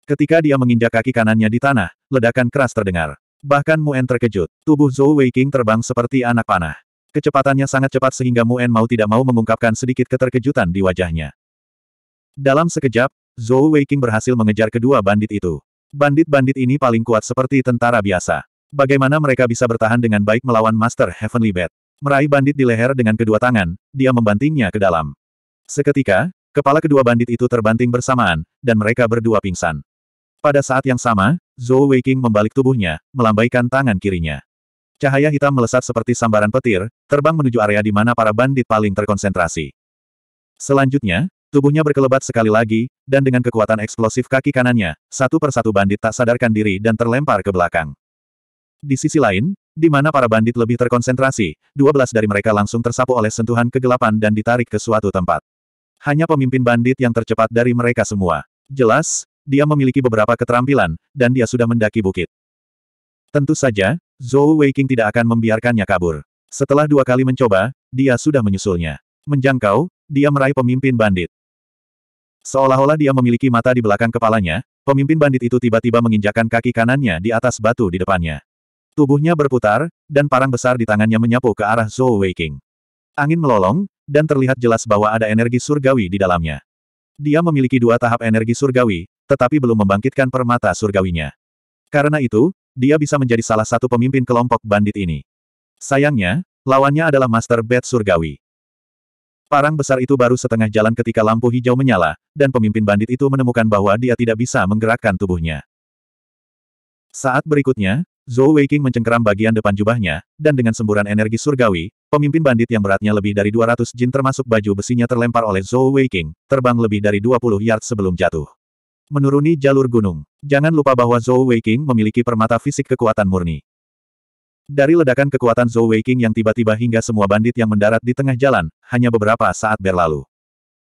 Ketika dia menginjak kaki kanannya di tanah, ledakan keras terdengar. Bahkan Muen terkejut, tubuh Zhou Weiking terbang seperti anak panah. Kecepatannya sangat cepat sehingga Muen mau tidak mau mengungkapkan sedikit keterkejutan di wajahnya. Dalam sekejap, Zhou Weiqing berhasil mengejar kedua bandit itu. Bandit-bandit ini paling kuat seperti tentara biasa. Bagaimana mereka bisa bertahan dengan baik melawan Master Heavenly Bat? Meraih bandit di leher dengan kedua tangan, dia membantingnya ke dalam. Seketika, kepala kedua bandit itu terbanting bersamaan, dan mereka berdua pingsan. Pada saat yang sama, Zhou Weiqing membalik tubuhnya, melambaikan tangan kirinya. Cahaya hitam melesat seperti sambaran petir, terbang menuju area di mana para bandit paling terkonsentrasi. Selanjutnya, tubuhnya berkelebat sekali lagi, dan dengan kekuatan eksplosif kaki kanannya, satu persatu bandit tak sadarkan diri dan terlempar ke belakang. Di sisi lain, di mana para bandit lebih terkonsentrasi, 12 dari mereka langsung tersapu oleh sentuhan kegelapan dan ditarik ke suatu tempat. Hanya pemimpin bandit yang tercepat dari mereka semua. Jelas, dia memiliki beberapa keterampilan, dan dia sudah mendaki bukit. Tentu saja, Zhou Weiqing tidak akan membiarkannya kabur. Setelah dua kali mencoba, dia sudah menyusulnya. Menjangkau, dia meraih pemimpin bandit. Seolah-olah dia memiliki mata di belakang kepalanya, pemimpin bandit itu tiba-tiba menginjakan kaki kanannya di atas batu di depannya. Tubuhnya berputar, dan parang besar di tangannya menyapu ke arah Zhou Weiqing. Angin melolong, dan terlihat jelas bahwa ada energi surgawi di dalamnya. Dia memiliki dua tahap energi surgawi, tetapi belum membangkitkan permata surgawinya. Karena itu, dia bisa menjadi salah satu pemimpin kelompok bandit ini. Sayangnya, lawannya adalah Master Bed Surgawi. Parang besar itu baru setengah jalan ketika lampu hijau menyala, dan pemimpin bandit itu menemukan bahwa dia tidak bisa menggerakkan tubuhnya. Saat berikutnya, Zhou Weiqing mencengkeram bagian depan jubahnya, dan dengan semburan energi surgawi, pemimpin bandit yang beratnya lebih dari 200 jin termasuk baju besinya terlempar oleh Zhou Weiqing, terbang lebih dari 20 yard sebelum jatuh. Menuruni jalur gunung. Jangan lupa bahwa Zhou Weiqing memiliki permata fisik kekuatan murni. Dari ledakan kekuatan Zhou Weiqing yang tiba-tiba hingga semua bandit yang mendarat di tengah jalan, hanya beberapa saat berlalu.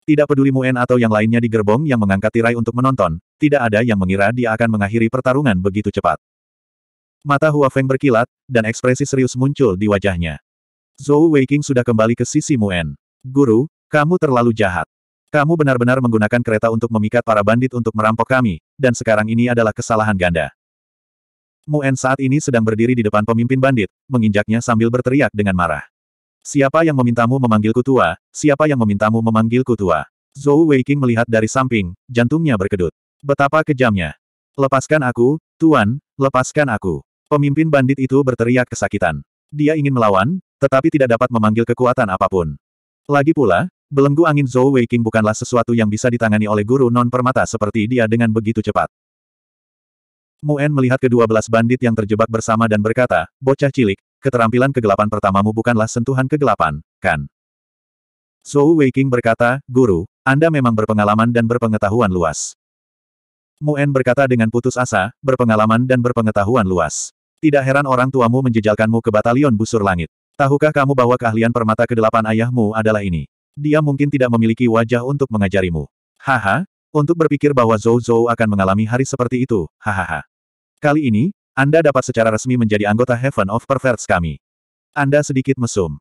Tidak peduli Muen atau yang lainnya di gerbong yang mengangkat tirai untuk menonton, tidak ada yang mengira dia akan mengakhiri pertarungan begitu cepat. Mata Hua Feng berkilat, dan ekspresi serius muncul di wajahnya. Zhou Weiqing sudah kembali ke sisi Muen. Guru, kamu terlalu jahat. Kamu benar-benar menggunakan kereta untuk memikat para bandit untuk merampok kami, dan sekarang ini adalah kesalahan ganda. Muen saat ini sedang berdiri di depan pemimpin bandit, menginjaknya sambil berteriak dengan marah. Siapa yang memintamu memanggilku tua? Siapa yang memintamu memanggilku tua? Zhou Weiqing melihat dari samping, jantungnya berkedut. Betapa kejamnya. Lepaskan aku, Tuan, lepaskan aku. Pemimpin bandit itu berteriak kesakitan. Dia ingin melawan, tetapi tidak dapat memanggil kekuatan apapun. Lagi pula, Belenggu angin Zhou Weiqing bukanlah sesuatu yang bisa ditangani oleh guru non-permata seperti dia dengan begitu cepat. Mu En melihat kedua belas bandit yang terjebak bersama dan berkata, bocah cilik, keterampilan kegelapan pertamamu bukanlah sentuhan kegelapan, kan? Zhou Weiqing berkata, Guru, Anda memang berpengalaman dan berpengetahuan luas. Mu En berkata dengan putus asa, berpengalaman dan berpengetahuan luas. Tidak heran orang tuamu menjejalkanmu ke batalion busur langit. Tahukah kamu bahwa keahlian permata kedelapan ayahmu adalah ini? Dia mungkin tidak memiliki wajah untuk mengajarimu. Haha, untuk berpikir bahwa Zhou Zhou akan mengalami hari seperti itu, hahaha. Kali ini, Anda dapat secara resmi menjadi anggota Heaven of Perverts kami. Anda sedikit mesum.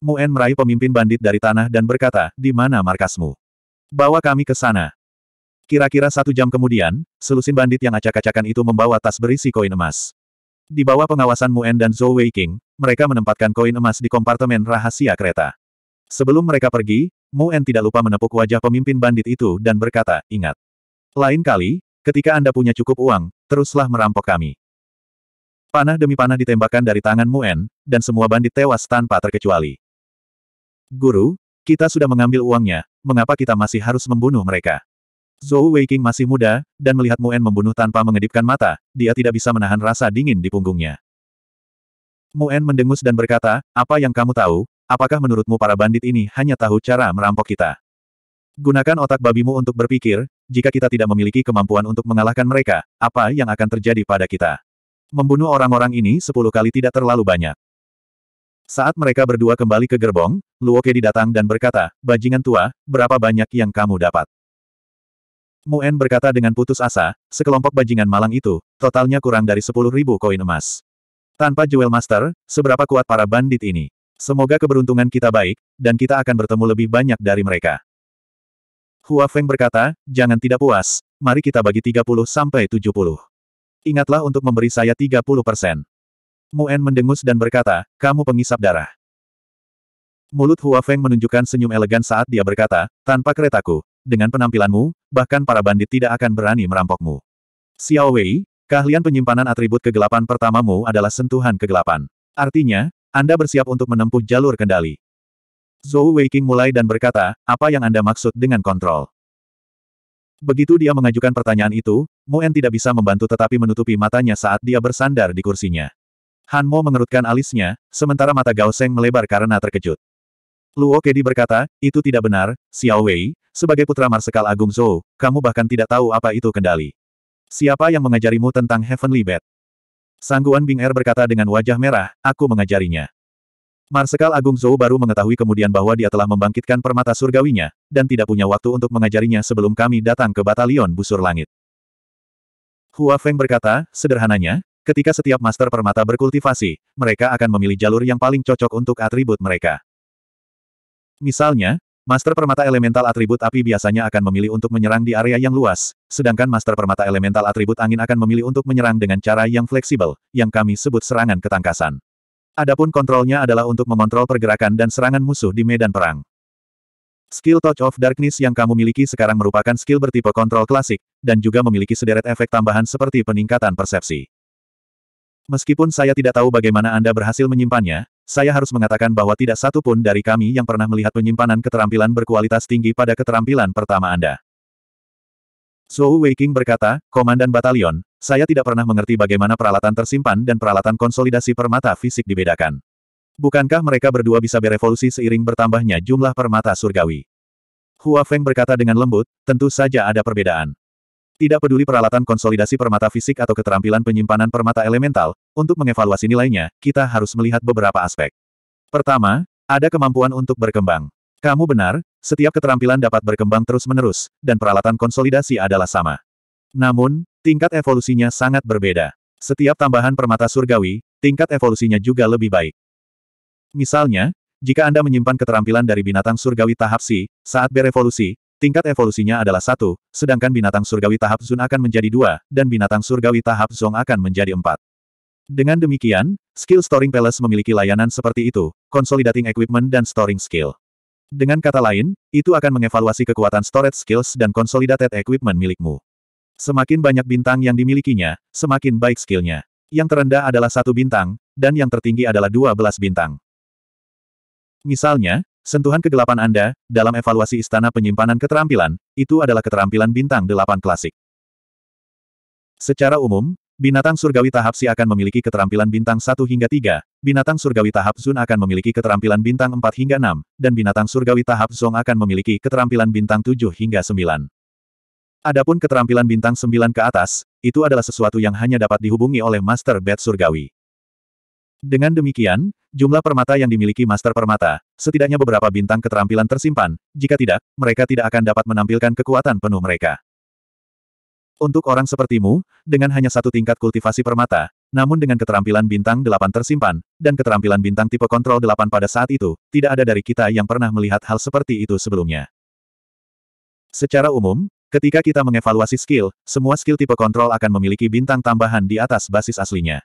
Muen meraih pemimpin bandit dari tanah dan berkata, di mana markasmu? Bawa kami ke sana. Kira-kira satu jam kemudian, selusin bandit yang acak-acakan itu membawa tas berisi koin emas. Di bawah pengawasan Muen dan Zhou Weiking, mereka menempatkan koin emas di kompartemen rahasia kereta. Sebelum mereka pergi, Mu En tidak lupa menepuk wajah pemimpin bandit itu dan berkata, ingat. Lain kali, ketika Anda punya cukup uang, teruslah merampok kami. Panah demi panah ditembakkan dari tangan Mu En, dan semua bandit tewas tanpa terkecuali. Guru, kita sudah mengambil uangnya, mengapa kita masih harus membunuh mereka? Zhou Weiqing masih muda, dan melihat Mu En membunuh tanpa mengedipkan mata, dia tidak bisa menahan rasa dingin di punggungnya. Mu En mendengus dan berkata, apa yang kamu tahu, Apakah menurutmu para bandit ini hanya tahu cara merampok kita? Gunakan otak babimu untuk berpikir, jika kita tidak memiliki kemampuan untuk mengalahkan mereka, apa yang akan terjadi pada kita? Membunuh orang-orang ini sepuluh kali tidak terlalu banyak. Saat mereka berdua kembali ke gerbong, Luo Kedi datang dan berkata, Bajingan tua, berapa banyak yang kamu dapat? Muen berkata dengan putus asa, sekelompok bajingan malang itu, totalnya kurang dari sepuluh ribu koin emas. Tanpa Jewel Master, seberapa kuat para bandit ini? Semoga keberuntungan kita baik, dan kita akan bertemu lebih banyak dari mereka. Hua Feng berkata, jangan tidak puas, mari kita bagi 30-70. Ingatlah untuk memberi saya 30 persen. Mu En mendengus dan berkata, kamu pengisap darah. Mulut Hua Feng menunjukkan senyum elegan saat dia berkata, tanpa keretaku, dengan penampilanmu, bahkan para bandit tidak akan berani merampokmu. Xiao Wei, keahlian penyimpanan atribut kegelapan pertamamu adalah sentuhan kegelapan. Artinya, anda bersiap untuk menempuh jalur kendali. Zhou Weiqing mulai dan berkata, apa yang Anda maksud dengan kontrol? Begitu dia mengajukan pertanyaan itu, Mu En tidak bisa membantu tetapi menutupi matanya saat dia bersandar di kursinya. Han Mo mengerutkan alisnya, sementara mata Gao Seng melebar karena terkejut. Luo Kedi berkata, itu tidak benar, Xiao Wei, sebagai putra Marsekal Agung Zhou, kamu bahkan tidak tahu apa itu kendali. Siapa yang mengajarimu tentang Heavenly Bed? Sangguan Bing Er berkata dengan wajah merah, aku mengajarinya. Marsekal Agung Zhou baru mengetahui kemudian bahwa dia telah membangkitkan permata surgawinya, dan tidak punya waktu untuk mengajarinya sebelum kami datang ke batalion busur langit. Hua Feng berkata, sederhananya, ketika setiap master permata berkultivasi, mereka akan memilih jalur yang paling cocok untuk atribut mereka. Misalnya, master permata elemental atribut api biasanya akan memilih untuk menyerang di area yang luas, sedangkan Master Permata Elemental Atribut Angin akan memilih untuk menyerang dengan cara yang fleksibel, yang kami sebut serangan ketangkasan. Adapun kontrolnya adalah untuk mengontrol pergerakan dan serangan musuh di medan perang. Skill Touch of Darkness yang kamu miliki sekarang merupakan skill bertipe kontrol klasik, dan juga memiliki sederet efek tambahan seperti peningkatan persepsi. Meskipun saya tidak tahu bagaimana Anda berhasil menyimpannya, saya harus mengatakan bahwa tidak satu pun dari kami yang pernah melihat penyimpanan keterampilan berkualitas tinggi pada keterampilan pertama Anda. Zhou Weiqing berkata, Komandan Batalion, saya tidak pernah mengerti bagaimana peralatan tersimpan dan peralatan konsolidasi permata fisik dibedakan. Bukankah mereka berdua bisa berevolusi seiring bertambahnya jumlah permata surgawi? Hua Feng berkata dengan lembut, tentu saja ada perbedaan. Tidak peduli peralatan konsolidasi permata fisik atau keterampilan penyimpanan permata elemental, untuk mengevaluasi nilainya, kita harus melihat beberapa aspek. Pertama, ada kemampuan untuk berkembang. Kamu benar, setiap keterampilan dapat berkembang terus-menerus, dan peralatan konsolidasi adalah sama. Namun, tingkat evolusinya sangat berbeda. Setiap tambahan permata surgawi, tingkat evolusinya juga lebih baik. Misalnya, jika Anda menyimpan keterampilan dari binatang surgawi tahap C, saat berevolusi, tingkat evolusinya adalah satu, sedangkan binatang surgawi tahap Zun akan menjadi dua, dan binatang surgawi tahap Zong akan menjadi empat. Dengan demikian, skill storing palace memiliki layanan seperti itu, consolidating equipment dan storing skill. Dengan kata lain, itu akan mengevaluasi kekuatan storage skills dan consolidated equipment milikmu. Semakin banyak bintang yang dimilikinya, semakin baik skillnya. Yang terendah adalah satu bintang, dan yang tertinggi adalah 12 bintang. Misalnya, sentuhan kegelapan Anda, dalam evaluasi istana penyimpanan keterampilan, itu adalah keterampilan bintang 8 klasik. Secara umum, Binatang surgawi tahap Si akan memiliki keterampilan bintang 1 hingga 3, binatang surgawi tahap Zun akan memiliki keterampilan bintang 4 hingga 6, dan binatang surgawi tahap Zong akan memiliki keterampilan bintang 7 hingga 9. Adapun keterampilan bintang 9 ke atas, itu adalah sesuatu yang hanya dapat dihubungi oleh Master Bed Surgawi. Dengan demikian, jumlah permata yang dimiliki Master Permata, setidaknya beberapa bintang keterampilan tersimpan, jika tidak, mereka tidak akan dapat menampilkan kekuatan penuh mereka. Untuk orang sepertimu, dengan hanya satu tingkat kultivasi permata, namun dengan keterampilan bintang delapan tersimpan, dan keterampilan bintang tipe kontrol delapan pada saat itu, tidak ada dari kita yang pernah melihat hal seperti itu sebelumnya. Secara umum, ketika kita mengevaluasi skill, semua skill tipe kontrol akan memiliki bintang tambahan di atas basis aslinya.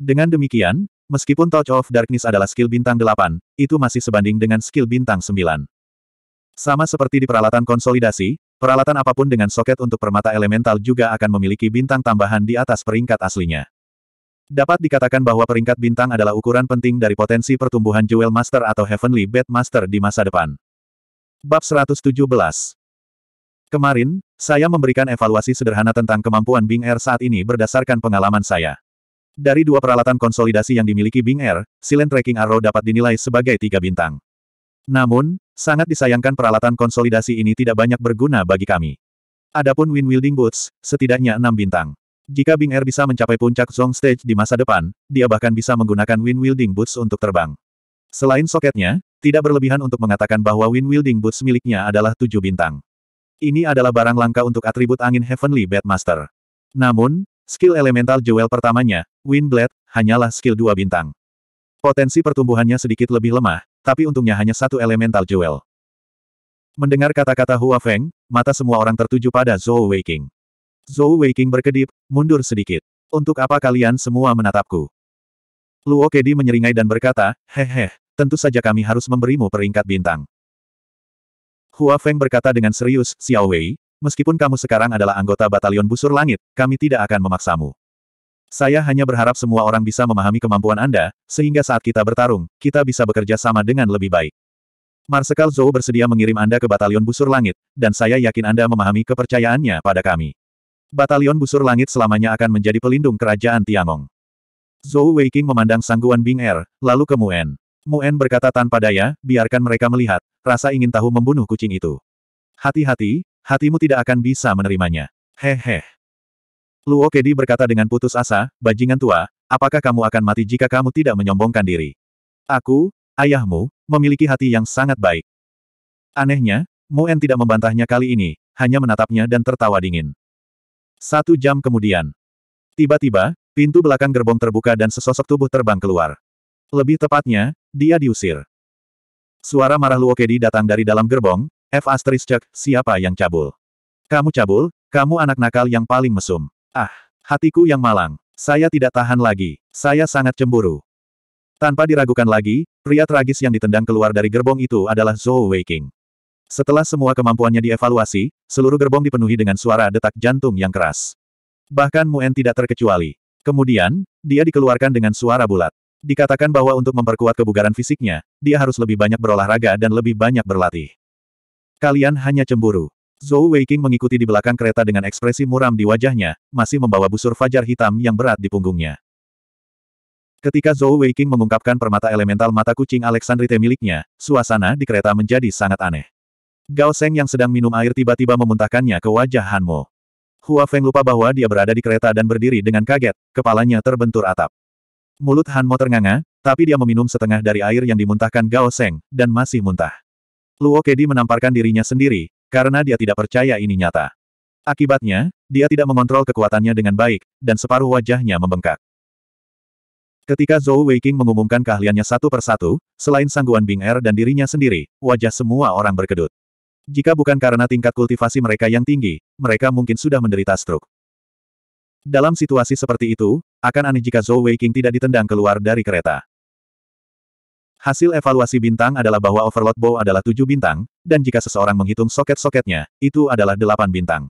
Dengan demikian, meskipun Touch of Darkness adalah skill bintang delapan, itu masih sebanding dengan skill bintang sembilan. Sama seperti di peralatan konsolidasi, peralatan apapun dengan soket untuk permata elemental juga akan memiliki bintang tambahan di atas peringkat aslinya. Dapat dikatakan bahwa peringkat bintang adalah ukuran penting dari potensi pertumbuhan Jewel Master atau Heavenly Bed Master di masa depan. Bab 117 Kemarin, saya memberikan evaluasi sederhana tentang kemampuan Bing Air saat ini berdasarkan pengalaman saya. Dari dua peralatan konsolidasi yang dimiliki Bing Air, Silent Tracking Arrow dapat dinilai sebagai tiga bintang. Namun, sangat disayangkan peralatan konsolidasi ini tidak banyak berguna bagi kami. Adapun Wind Wielding Boots, setidaknya enam bintang. Jika Bing Er bisa mencapai puncak Zong Stage di masa depan, dia bahkan bisa menggunakan Wind Wielding Boots untuk terbang. Selain soketnya, tidak berlebihan untuk mengatakan bahwa Wind Wielding Boots miliknya adalah tujuh bintang. Ini adalah barang langka untuk atribut angin Heavenly Batmaster. Namun, skill elemental jewel pertamanya, Wind Blade, hanyalah skill dua bintang. Potensi pertumbuhannya sedikit lebih lemah, tapi untungnya hanya satu elemental jewel. Mendengar kata-kata Hua Feng, mata semua orang tertuju pada Zhou Weiqing. Zhou Weiqing berkedip, mundur sedikit. Untuk apa kalian semua menatapku? Luo Kedi menyeringai dan berkata, hehe, tentu saja kami harus memberimu peringkat bintang. Hua Feng berkata dengan serius, Xiao Wei, meskipun kamu sekarang adalah anggota batalion busur langit, kami tidak akan memaksamu. Saya hanya berharap semua orang bisa memahami kemampuan Anda, sehingga saat kita bertarung, kita bisa bekerja sama dengan lebih baik. Marsekal Zhou bersedia mengirim Anda ke Batalion Busur Langit, dan saya yakin Anda memahami kepercayaannya pada kami. Batalion Busur Langit selamanya akan menjadi pelindung kerajaan Tiangong. Zhou Weiking memandang sangguan Bing Er, lalu ke Muen. Muen berkata tanpa daya, biarkan mereka melihat, rasa ingin tahu membunuh kucing itu. Hati-hati, hatimu tidak akan bisa menerimanya. Hehe. Luo Kedi berkata dengan putus asa, bajingan tua, apakah kamu akan mati jika kamu tidak menyombongkan diri? Aku, ayahmu, memiliki hati yang sangat baik. Anehnya, Muen tidak membantahnya kali ini, hanya menatapnya dan tertawa dingin. Satu jam kemudian. Tiba-tiba, pintu belakang gerbong terbuka dan sesosok tubuh terbang keluar. Lebih tepatnya, dia diusir. Suara marah Luo Kedi datang dari dalam gerbong, F asterisk siapa yang cabul? Kamu cabul, kamu anak nakal yang paling mesum. Ah, hatiku yang malang. Saya tidak tahan lagi. Saya sangat cemburu. Tanpa diragukan lagi, pria tragis yang ditendang keluar dari gerbong itu adalah Zhou Weiqing. Setelah semua kemampuannya dievaluasi, seluruh gerbong dipenuhi dengan suara detak jantung yang keras. Bahkan Muen tidak terkecuali. Kemudian, dia dikeluarkan dengan suara bulat. Dikatakan bahwa untuk memperkuat kebugaran fisiknya, dia harus lebih banyak berolahraga dan lebih banyak berlatih. Kalian hanya cemburu. Zhou Weiqing mengikuti di belakang kereta dengan ekspresi muram di wajahnya, masih membawa busur fajar hitam yang berat di punggungnya. Ketika Zhou Weiqing mengungkapkan permata elemental mata kucing Alexandrite miliknya, suasana di kereta menjadi sangat aneh. Gao Seng yang sedang minum air tiba-tiba memuntahkannya ke wajah Han Mo. Hua Feng lupa bahwa dia berada di kereta dan berdiri dengan kaget, kepalanya terbentur atap. Mulut Han Mo ternganga, tapi dia meminum setengah dari air yang dimuntahkan Gao Seng, dan masih muntah. Luo Kedi menamparkan dirinya sendiri, karena dia tidak percaya ini nyata. Akibatnya, dia tidak mengontrol kekuatannya dengan baik, dan separuh wajahnya membengkak. Ketika Zhou Weiqing mengumumkan keahliannya satu persatu, selain sangguan Bing Er dan dirinya sendiri, wajah semua orang berkedut. Jika bukan karena tingkat kultivasi mereka yang tinggi, mereka mungkin sudah menderita stroke. Dalam situasi seperti itu, akan aneh jika Zhou Weiqing tidak ditendang keluar dari kereta. Hasil evaluasi bintang adalah bahwa Overload Bow adalah tujuh bintang, dan jika seseorang menghitung soket-soketnya, itu adalah delapan bintang.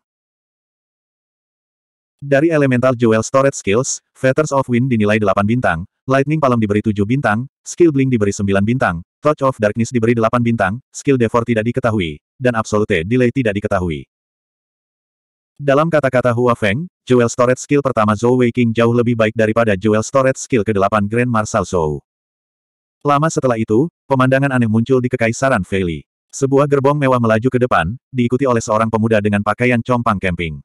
Dari Elemental Jewel Storage Skills, Fetters of Wind dinilai delapan bintang, Lightning Palm diberi tujuh bintang, Skill Blink diberi sembilan bintang, Touch of Darkness diberi delapan bintang, Skill Devour tidak diketahui, dan Absolute Delay tidak diketahui. Dalam kata-kata Hua Feng, Jewel Storage Skill pertama Zhou Wei King jauh lebih baik daripada Jewel Storage Skill ke-8 Grand Marshal Zhou. Lama setelah itu, pemandangan aneh muncul di Kekaisaran Feili. Sebuah gerbong mewah melaju ke depan, diikuti oleh seorang pemuda dengan pakaian compang camping.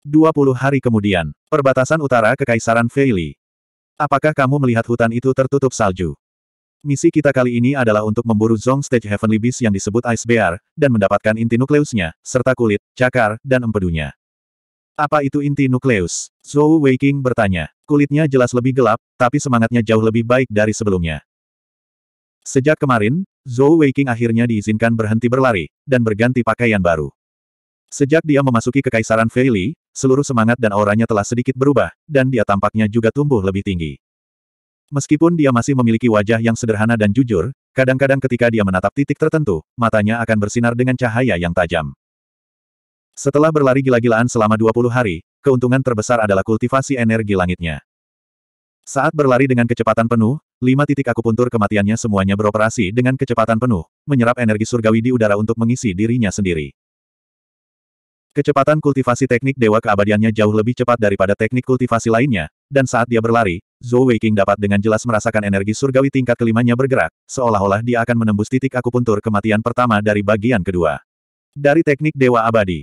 20 hari kemudian, perbatasan utara Kekaisaran Feili. Apakah kamu melihat hutan itu tertutup salju? Misi kita kali ini adalah untuk memburu Zong Stage Heavenly Beast yang disebut Ice Bear, dan mendapatkan inti nukleusnya, serta kulit, cakar, dan empedunya. Apa itu inti nukleus? Zhou Weiking bertanya. Kulitnya jelas lebih gelap, tapi semangatnya jauh lebih baik dari sebelumnya. Sejak kemarin, Zhou Weiqing akhirnya diizinkan berhenti berlari, dan berganti pakaian baru. Sejak dia memasuki kekaisaran Feili, seluruh semangat dan auranya telah sedikit berubah, dan dia tampaknya juga tumbuh lebih tinggi. Meskipun dia masih memiliki wajah yang sederhana dan jujur, kadang-kadang ketika dia menatap titik tertentu, matanya akan bersinar dengan cahaya yang tajam. Setelah berlari gila-gilaan selama 20 hari, keuntungan terbesar adalah kultivasi energi langitnya. Saat berlari dengan kecepatan penuh, lima titik akupuntur kematiannya semuanya beroperasi dengan kecepatan penuh, menyerap energi surgawi di udara untuk mengisi dirinya sendiri. Kecepatan kultivasi teknik dewa keabadiannya jauh lebih cepat daripada teknik kultivasi lainnya, dan saat dia berlari, Zhou Weiqing dapat dengan jelas merasakan energi surgawi tingkat kelimanya bergerak, seolah-olah dia akan menembus titik akupuntur kematian pertama dari bagian kedua. Dari teknik dewa abadi.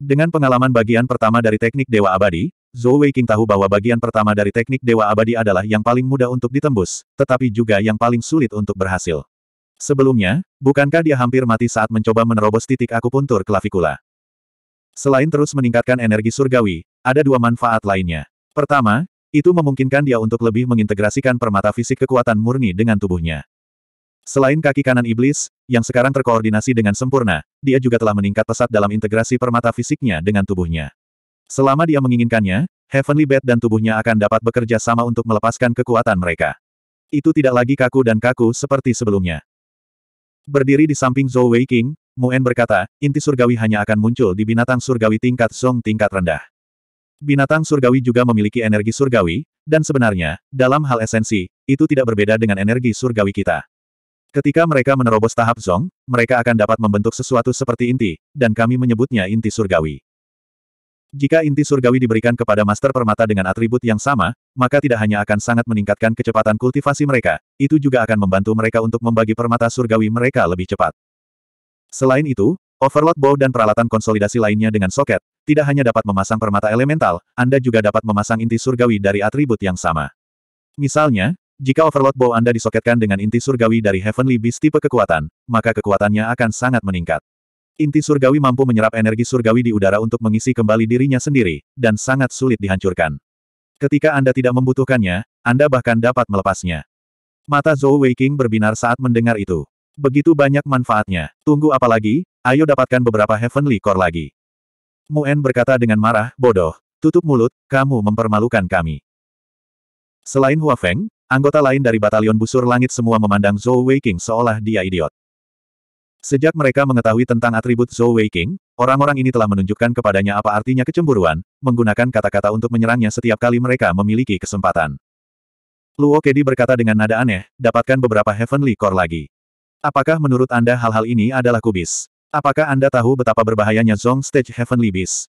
Dengan pengalaman bagian pertama dari teknik Dewa Abadi, Zhou King tahu bahwa bagian pertama dari teknik Dewa Abadi adalah yang paling mudah untuk ditembus, tetapi juga yang paling sulit untuk berhasil. Sebelumnya, bukankah dia hampir mati saat mencoba menerobos titik akupuntur klavikula? Selain terus meningkatkan energi surgawi, ada dua manfaat lainnya. Pertama, itu memungkinkan dia untuk lebih mengintegrasikan permata fisik kekuatan murni dengan tubuhnya. Selain kaki kanan iblis, yang sekarang terkoordinasi dengan sempurna, dia juga telah meningkat pesat dalam integrasi permata fisiknya dengan tubuhnya. Selama dia menginginkannya, Heavenly Bed dan tubuhnya akan dapat bekerja sama untuk melepaskan kekuatan mereka. Itu tidak lagi kaku dan kaku seperti sebelumnya. Berdiri di samping Zhou Wei King, Muen berkata, inti surgawi hanya akan muncul di binatang surgawi tingkat Song tingkat rendah. Binatang surgawi juga memiliki energi surgawi, dan sebenarnya, dalam hal esensi, itu tidak berbeda dengan energi surgawi kita. Ketika mereka menerobos tahap Zong, mereka akan dapat membentuk sesuatu seperti inti, dan kami menyebutnya inti surgawi. Jika inti surgawi diberikan kepada master permata dengan atribut yang sama, maka tidak hanya akan sangat meningkatkan kecepatan kultivasi mereka, itu juga akan membantu mereka untuk membagi permata surgawi mereka lebih cepat. Selain itu, overload bow dan peralatan konsolidasi lainnya dengan soket, tidak hanya dapat memasang permata elemental, Anda juga dapat memasang inti surgawi dari atribut yang sama. Misalnya, jika overload bow Anda disoketkan dengan inti surgawi dari Heavenly Beast tipe kekuatan, maka kekuatannya akan sangat meningkat. Inti surgawi mampu menyerap energi surgawi di udara untuk mengisi kembali dirinya sendiri, dan sangat sulit dihancurkan. Ketika Anda tidak membutuhkannya, Anda bahkan dapat melepasnya. Mata Zhou Weiqing berbinar saat mendengar itu. Begitu banyak manfaatnya. Tunggu apa lagi? Ayo dapatkan beberapa Heavenly Core lagi. Muen berkata dengan marah, bodoh. Tutup mulut, kamu mempermalukan kami. Selain Hua Feng, anggota lain dari batalion busur langit semua memandang Zhou Weiqing seolah dia idiot. Sejak mereka mengetahui tentang atribut Zhou Weiqing, orang-orang ini telah menunjukkan kepadanya apa artinya kecemburuan, menggunakan kata-kata untuk menyerangnya setiap kali mereka memiliki kesempatan. Luo Kedi berkata dengan nada aneh, dapatkan beberapa Heavenly Core lagi. Apakah menurut Anda hal-hal ini adalah kubis? Apakah Anda tahu betapa berbahayanya Zong Stage Heavenly Beast?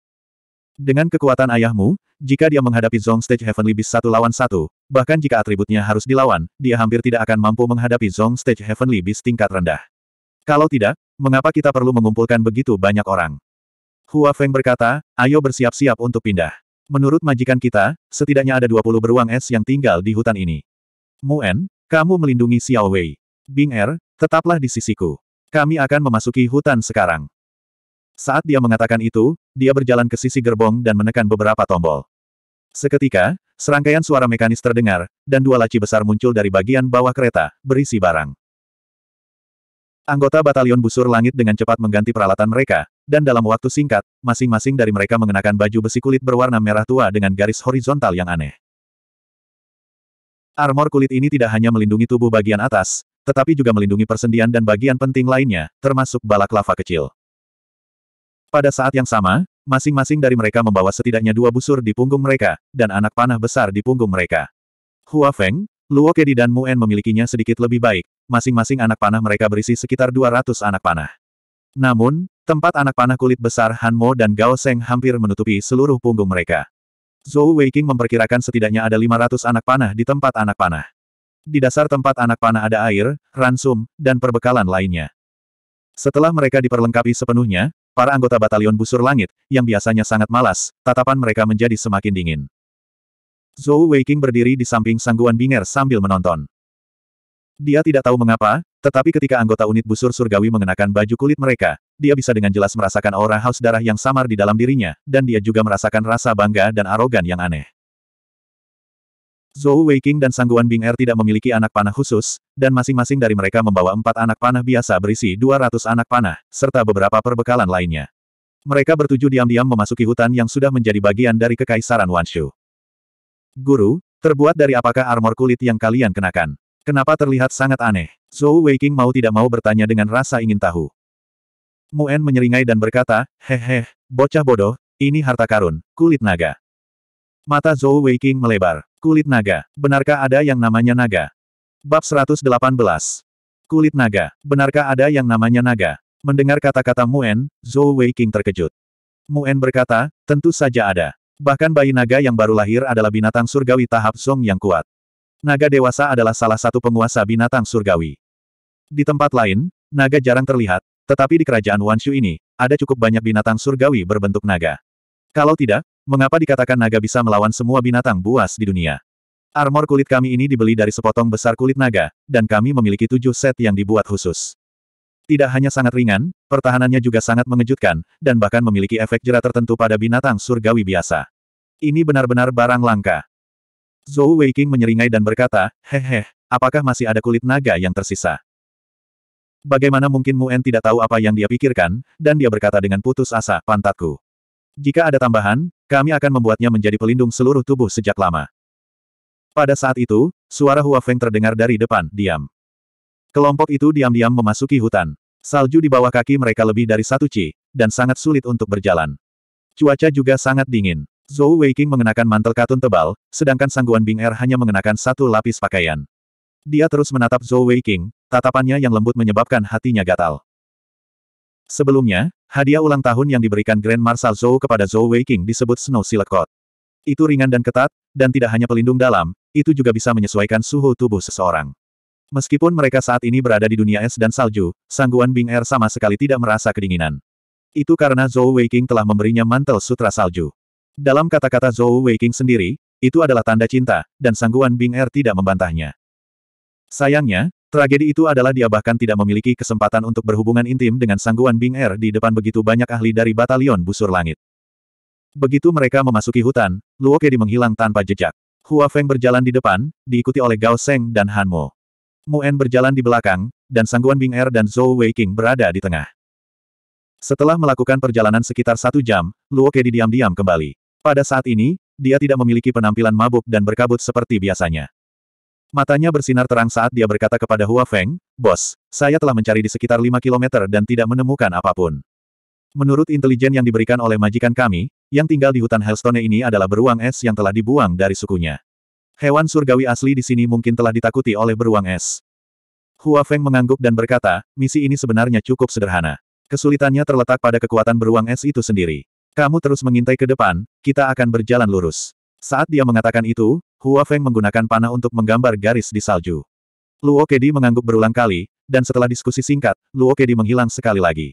Dengan kekuatan ayahmu, jika dia menghadapi Zong Stage Heavenly Beast satu lawan satu, bahkan jika atributnya harus dilawan, dia hampir tidak akan mampu menghadapi Zong Stage Heavenly Beast tingkat rendah. Kalau tidak, mengapa kita perlu mengumpulkan begitu banyak orang? Hua Feng berkata, ayo bersiap-siap untuk pindah. Menurut majikan kita, setidaknya ada 20 beruang es yang tinggal di hutan ini. Muen, kamu melindungi Xiao Wei. Bing Er, tetaplah di sisiku. Kami akan memasuki hutan sekarang. Saat dia mengatakan itu, dia berjalan ke sisi gerbong dan menekan beberapa tombol. Seketika, serangkaian suara mekanis terdengar, dan dua laci besar muncul dari bagian bawah kereta, berisi barang. Anggota batalion busur langit dengan cepat mengganti peralatan mereka, dan dalam waktu singkat, masing-masing dari mereka mengenakan baju besi kulit berwarna merah tua dengan garis horizontal yang aneh. Armor kulit ini tidak hanya melindungi tubuh bagian atas, tetapi juga melindungi persendian dan bagian penting lainnya, termasuk balak lava kecil. Pada saat yang sama, masing-masing dari mereka membawa setidaknya dua busur di punggung mereka, dan anak panah besar di punggung mereka. Hua Feng, Luo Kedi dan Muen memilikinya sedikit lebih baik, masing-masing anak panah mereka berisi sekitar 200 anak panah. Namun, tempat anak panah kulit besar Han Mo dan Gao Seng hampir menutupi seluruh punggung mereka. Zhou Weiqing memperkirakan setidaknya ada 500 anak panah di tempat anak panah. Di dasar tempat anak panah ada air, ransum, dan perbekalan lainnya. Setelah mereka diperlengkapi sepenuhnya, para anggota batalion busur langit, yang biasanya sangat malas, tatapan mereka menjadi semakin dingin. Zhou Weiqing berdiri di samping sangguan Binger sambil menonton. Dia tidak tahu mengapa, tetapi ketika anggota unit busur surgawi mengenakan baju kulit mereka, dia bisa dengan jelas merasakan aura haus darah yang samar di dalam dirinya, dan dia juga merasakan rasa bangga dan arogan yang aneh. Zhou Weiqing dan Sangguan Bing'er tidak memiliki anak panah khusus, dan masing-masing dari mereka membawa empat anak panah biasa berisi 200 anak panah, serta beberapa perbekalan lainnya. Mereka bertujuh diam-diam memasuki hutan yang sudah menjadi bagian dari Kekaisaran Wanshu. Guru, terbuat dari apakah armor kulit yang kalian kenakan? Kenapa terlihat sangat aneh? Zhou Weiqing mau tidak mau bertanya dengan rasa ingin tahu. Muen menyeringai dan berkata, hehe, bocah bodoh, ini harta karun, kulit naga. Mata Zhou Weiqing melebar. Kulit naga, benarkah ada yang namanya naga? Bab 118. Kulit naga, benarkah ada yang namanya naga? Mendengar kata-kata Muen, Zhou Weiqing terkejut. Muen berkata, tentu saja ada. Bahkan bayi naga yang baru lahir adalah binatang surgawi tahap Song yang kuat. Naga dewasa adalah salah satu penguasa binatang surgawi. Di tempat lain, naga jarang terlihat, tetapi di kerajaan Wanshu ini, ada cukup banyak binatang surgawi berbentuk naga. Kalau tidak, mengapa dikatakan naga bisa melawan semua binatang buas di dunia? Armor kulit kami ini dibeli dari sepotong besar kulit naga, dan kami memiliki tujuh set yang dibuat khusus. Tidak hanya sangat ringan, pertahanannya juga sangat mengejutkan, dan bahkan memiliki efek jera tertentu pada binatang surgawi biasa. Ini benar-benar barang langka. Zhou Weiqing menyeringai dan berkata, Hehe, apakah masih ada kulit naga yang tersisa? Bagaimana mungkin Muen tidak tahu apa yang dia pikirkan, dan dia berkata dengan putus asa, pantatku. Jika ada tambahan, kami akan membuatnya menjadi pelindung seluruh tubuh sejak lama. Pada saat itu, suara Hua Feng terdengar dari depan, diam. Kelompok itu diam-diam memasuki hutan. Salju di bawah kaki mereka lebih dari satu ci, dan sangat sulit untuk berjalan. Cuaca juga sangat dingin. Zhou Weiqing mengenakan mantel katun tebal, sedangkan Sangguan Bing Er hanya mengenakan satu lapis pakaian. Dia terus menatap Zhou Weiqing, tatapannya yang lembut menyebabkan hatinya gatal. Sebelumnya, hadiah ulang tahun yang diberikan Grand Marshal Zhou kepada Zhou Weiqing disebut Snow Silk Itu ringan dan ketat, dan tidak hanya pelindung dalam, itu juga bisa menyesuaikan suhu tubuh seseorang. Meskipun mereka saat ini berada di dunia es dan salju, sangguan Bing Er sama sekali tidak merasa kedinginan. Itu karena Zhou Weiqing telah memberinya mantel sutra salju. Dalam kata-kata Zhou Weiqing sendiri, itu adalah tanda cinta, dan sangguan Bing Er tidak membantahnya. Sayangnya, tragedi itu adalah dia bahkan tidak memiliki kesempatan untuk berhubungan intim dengan sangguan Bing Er di depan begitu banyak ahli dari batalion busur langit. Begitu mereka memasuki hutan, Luo Kedi menghilang tanpa jejak. Hua Feng berjalan di depan, diikuti oleh Gao Seng dan Han Mo. Muen berjalan di belakang, dan Sangguan Bing Er dan Zhou Wei King berada di tengah. Setelah melakukan perjalanan sekitar satu jam, Luo Kedi diam-diam kembali. Pada saat ini, dia tidak memiliki penampilan mabuk dan berkabut seperti biasanya. Matanya bersinar terang saat dia berkata kepada Hua Feng, Bos, saya telah mencari di sekitar 5 kilometer dan tidak menemukan apapun. Menurut intelijen yang diberikan oleh majikan kami, yang tinggal di hutan Hellstone ini adalah beruang es yang telah dibuang dari sukunya. Hewan surgawi asli di sini mungkin telah ditakuti oleh beruang es. Hua Feng mengangguk dan berkata, misi ini sebenarnya cukup sederhana. Kesulitannya terletak pada kekuatan beruang es itu sendiri. Kamu terus mengintai ke depan, kita akan berjalan lurus. Saat dia mengatakan itu, Hua Feng menggunakan panah untuk menggambar garis di salju. Luo Kedi mengangguk berulang kali, dan setelah diskusi singkat, Luo Kedi menghilang sekali lagi.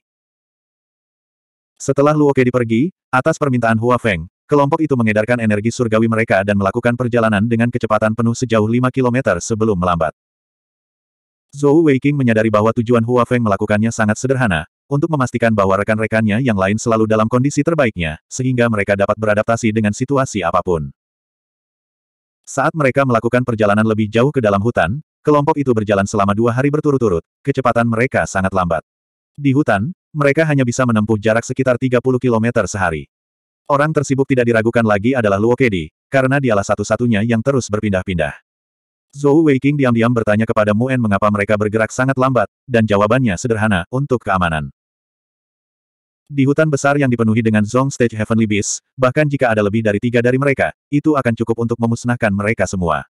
Setelah Luo Kedi pergi, atas permintaan Hua Feng, Kelompok itu mengedarkan energi surgawi mereka dan melakukan perjalanan dengan kecepatan penuh sejauh 5 km sebelum melambat. Zhou Weiqing menyadari bahwa tujuan Hua Feng melakukannya sangat sederhana, untuk memastikan bahwa rekan-rekannya yang lain selalu dalam kondisi terbaiknya, sehingga mereka dapat beradaptasi dengan situasi apapun. Saat mereka melakukan perjalanan lebih jauh ke dalam hutan, kelompok itu berjalan selama dua hari berturut-turut, kecepatan mereka sangat lambat. Di hutan, mereka hanya bisa menempuh jarak sekitar 30 km sehari. Orang tersibuk tidak diragukan lagi adalah Luo Kedi, karena dialah satu-satunya yang terus berpindah-pindah. Zhou Weiqing diam-diam bertanya kepada Mu En mengapa mereka bergerak sangat lambat, dan jawabannya sederhana, untuk keamanan. Di hutan besar yang dipenuhi dengan Zong Stage Heavenly Beast, bahkan jika ada lebih dari tiga dari mereka, itu akan cukup untuk memusnahkan mereka semua.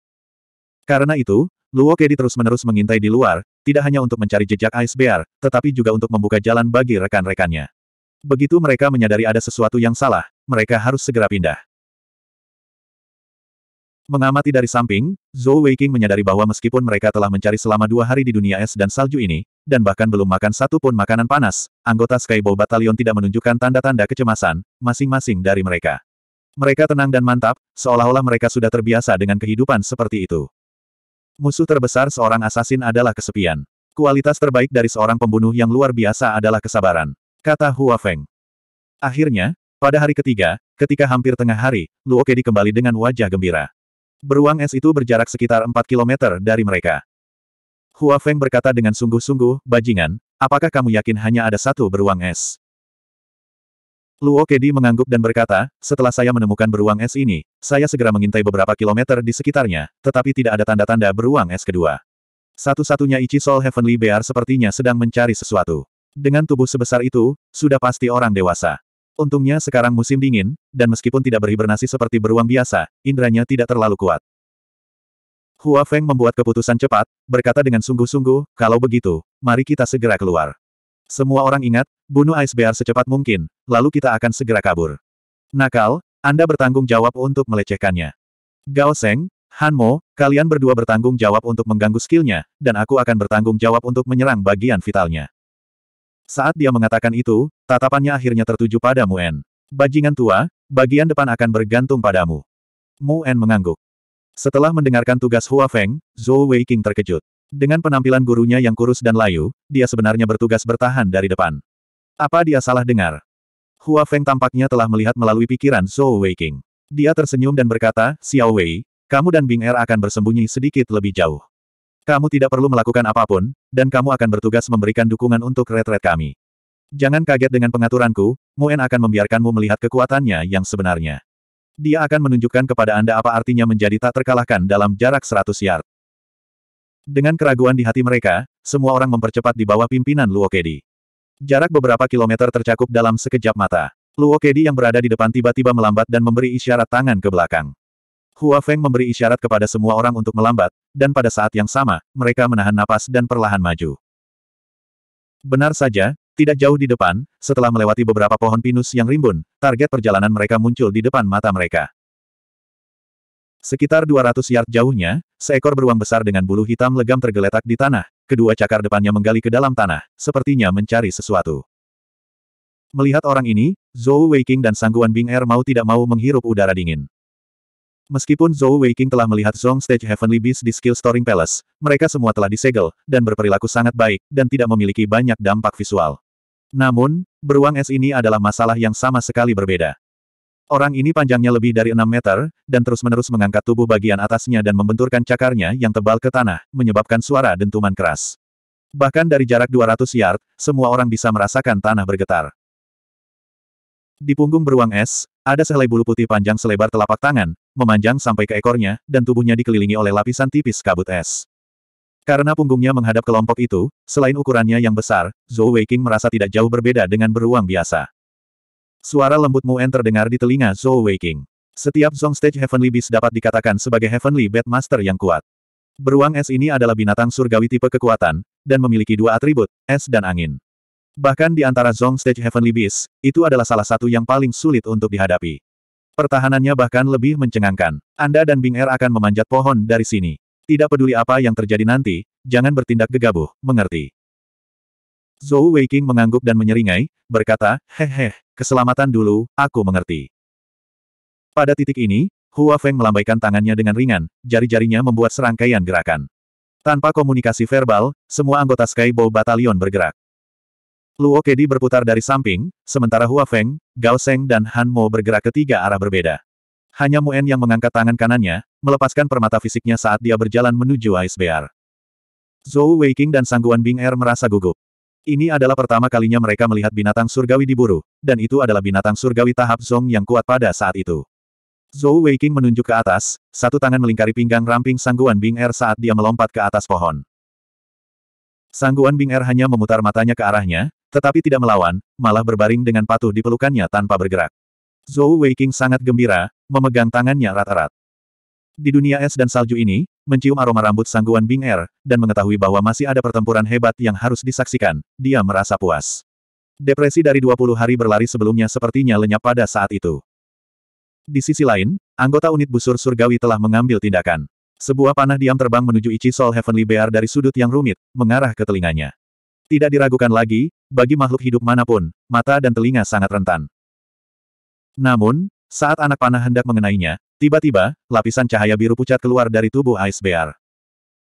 Karena itu, Luo Kedi terus-menerus mengintai di luar, tidak hanya untuk mencari jejak Ice Bear, tetapi juga untuk membuka jalan bagi rekan-rekannya. Begitu mereka menyadari ada sesuatu yang salah, mereka harus segera pindah. Mengamati dari samping, Zhou Weiqing menyadari bahwa meskipun mereka telah mencari selama dua hari di dunia es dan salju ini, dan bahkan belum makan satu pun makanan panas, anggota Skybow Batalion tidak menunjukkan tanda-tanda kecemasan, masing-masing dari mereka. Mereka tenang dan mantap, seolah-olah mereka sudah terbiasa dengan kehidupan seperti itu. Musuh terbesar seorang asasin adalah kesepian. Kualitas terbaik dari seorang pembunuh yang luar biasa adalah kesabaran, kata Hua Feng. Akhirnya, pada hari ketiga, ketika hampir tengah hari, Luo Kedi kembali dengan wajah gembira. Beruang es itu berjarak sekitar 4 kilometer dari mereka. Hua Feng berkata dengan sungguh-sungguh, bajingan, apakah kamu yakin hanya ada satu beruang es? Luo Kedi mengangguk dan berkata, setelah saya menemukan beruang es ini, saya segera mengintai beberapa kilometer di sekitarnya, tetapi tidak ada tanda-tanda beruang es kedua. Satu-satunya Ichi Sol Heavenly Bear sepertinya sedang mencari sesuatu. Dengan tubuh sebesar itu, sudah pasti orang dewasa. Untungnya sekarang musim dingin, dan meskipun tidak berhibernasi seperti beruang biasa, indranya tidak terlalu kuat. Hua Feng membuat keputusan cepat, berkata dengan sungguh-sungguh, kalau begitu, mari kita segera keluar. Semua orang ingat, bunuh Ice Bear secepat mungkin, lalu kita akan segera kabur. Nakal, Anda bertanggung jawab untuk melecehkannya. Gao Seng, Han Mo, kalian berdua bertanggung jawab untuk mengganggu skillnya, dan aku akan bertanggung jawab untuk menyerang bagian vitalnya. Saat dia mengatakan itu, tatapannya akhirnya tertuju pada Muen. Bajingan tua, bagian depan akan bergantung padamu. Muen mengangguk. Setelah mendengarkan tugas Hua Feng, Zhou Weiqing terkejut. Dengan penampilan gurunya yang kurus dan layu, dia sebenarnya bertugas bertahan dari depan. Apa dia salah dengar? Hua Feng tampaknya telah melihat melalui pikiran Zhou Weiqing. Dia tersenyum dan berkata, Xiao Wei, kamu dan Bing Er akan bersembunyi sedikit lebih jauh. Kamu tidak perlu melakukan apapun, dan kamu akan bertugas memberikan dukungan untuk retret kami. Jangan kaget dengan pengaturanku, Muen akan membiarkanmu melihat kekuatannya yang sebenarnya. Dia akan menunjukkan kepada Anda apa artinya menjadi tak terkalahkan dalam jarak 100 yard. Dengan keraguan di hati mereka, semua orang mempercepat di bawah pimpinan Luo Kedi. Jarak beberapa kilometer tercakup dalam sekejap mata. Luo Kedi yang berada di depan tiba-tiba melambat dan memberi isyarat tangan ke belakang. Hua Feng memberi isyarat kepada semua orang untuk melambat, dan pada saat yang sama, mereka menahan napas dan perlahan maju. Benar saja, tidak jauh di depan, setelah melewati beberapa pohon pinus yang rimbun, target perjalanan mereka muncul di depan mata mereka. Sekitar 200 yard jauhnya, seekor beruang besar dengan bulu hitam legam tergeletak di tanah, kedua cakar depannya menggali ke dalam tanah, sepertinya mencari sesuatu. Melihat orang ini, Zhou Weiking dan Sangguan Bing Er mau tidak mau menghirup udara dingin. Meskipun Zhou Weiqing telah melihat Zong Stage Heavenly Beast di Skill Storing Palace, mereka semua telah disegel, dan berperilaku sangat baik, dan tidak memiliki banyak dampak visual. Namun, beruang es ini adalah masalah yang sama sekali berbeda. Orang ini panjangnya lebih dari 6 meter, dan terus-menerus mengangkat tubuh bagian atasnya dan membenturkan cakarnya yang tebal ke tanah, menyebabkan suara dentuman keras. Bahkan dari jarak 200 yard, semua orang bisa merasakan tanah bergetar. Di punggung beruang es, ada sehelai bulu putih panjang selebar telapak tangan, memanjang sampai ke ekornya, dan tubuhnya dikelilingi oleh lapisan tipis kabut es. Karena punggungnya menghadap kelompok itu, selain ukurannya yang besar, Zhou Weiqing merasa tidak jauh berbeda dengan beruang biasa. Suara lembut Muen terdengar di telinga Zhou Weiqing. Setiap Zong Stage Heavenly Beast dapat dikatakan sebagai Heavenly Batmaster Master yang kuat. Beruang es ini adalah binatang surgawi tipe kekuatan, dan memiliki dua atribut, es dan angin. Bahkan di antara Zong Stage Heavenly Beast, itu adalah salah satu yang paling sulit untuk dihadapi. Pertahanannya bahkan lebih mencengangkan. Anda dan Bing Er akan memanjat pohon dari sini. Tidak peduli apa yang terjadi nanti, jangan bertindak gegabah, mengerti. Zhou Weiqing mengangguk dan menyeringai, berkata, Hehe, keselamatan dulu, aku mengerti. Pada titik ini, Hua Feng melambaikan tangannya dengan ringan, jari-jarinya membuat serangkaian gerakan. Tanpa komunikasi verbal, semua anggota Skybow Bow Batalion bergerak. Luo Kedi berputar dari samping, sementara Hua Feng, Gao Seng dan Han Mo bergerak ke tiga arah berbeda. Hanya Muen yang mengangkat tangan kanannya, melepaskan permata fisiknya saat dia berjalan menuju Ice Bear. Zhou Weiqing dan Sangguan Bing Er merasa gugup. Ini adalah pertama kalinya mereka melihat binatang surgawi diburu, dan itu adalah binatang surgawi tahap Zong yang kuat pada saat itu. Zhou Weiking menunjuk ke atas, satu tangan melingkari pinggang ramping Sangguan Bing Er saat dia melompat ke atas pohon. Sangguan Bing Er hanya memutar matanya ke arahnya, tetapi tidak melawan, malah berbaring dengan patuh di pelukannya tanpa bergerak. Zhou Weiqing sangat gembira, memegang tangannya erat-erat. Di dunia es dan salju ini, mencium aroma rambut sangguan Bing Er, dan mengetahui bahwa masih ada pertempuran hebat yang harus disaksikan, dia merasa puas. Depresi dari 20 hari berlari sebelumnya sepertinya lenyap pada saat itu. Di sisi lain, anggota unit busur surgawi telah mengambil tindakan. Sebuah panah diam terbang menuju Ichi Soul Heavenly Bear dari sudut yang rumit, mengarah ke telinganya. Tidak diragukan lagi, bagi makhluk hidup manapun, mata dan telinga sangat rentan. Namun, saat anak panah hendak mengenainya, tiba-tiba, lapisan cahaya biru pucat keluar dari tubuh Ice Bear.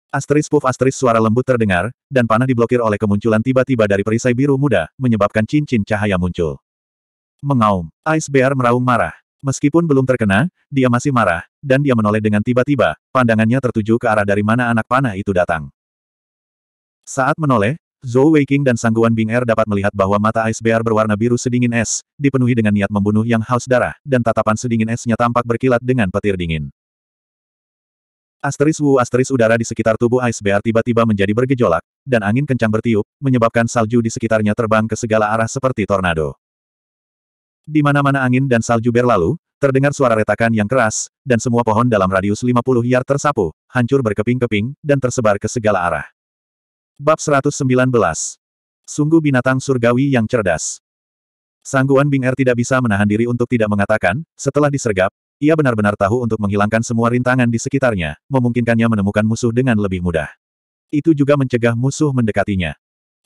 Asteris puff asteris suara lembut terdengar, dan panah diblokir oleh kemunculan tiba-tiba dari perisai biru muda, menyebabkan cincin cahaya muncul. Mengaum, Ice Bear meraung marah. Meskipun belum terkena, dia masih marah, dan dia menoleh dengan tiba-tiba, pandangannya tertuju ke arah dari mana anak panah itu datang. Saat menoleh, Zhou Weiqing dan sangguan Bing Er dapat melihat bahwa mata Ice Bear berwarna biru sedingin es, dipenuhi dengan niat membunuh yang haus darah, dan tatapan sedingin esnya tampak berkilat dengan petir dingin. Asteris wu asteris udara di sekitar tubuh Ice Bear tiba-tiba menjadi bergejolak, dan angin kencang bertiup, menyebabkan salju di sekitarnya terbang ke segala arah seperti tornado. Di mana-mana angin dan salju berlalu, terdengar suara retakan yang keras, dan semua pohon dalam radius 50 yard tersapu, hancur berkeping-keping, dan tersebar ke segala arah. Bab 119. Sungguh binatang surgawi yang cerdas. Sangguan Bing Er tidak bisa menahan diri untuk tidak mengatakan, setelah disergap, ia benar-benar tahu untuk menghilangkan semua rintangan di sekitarnya, memungkinkannya menemukan musuh dengan lebih mudah. Itu juga mencegah musuh mendekatinya.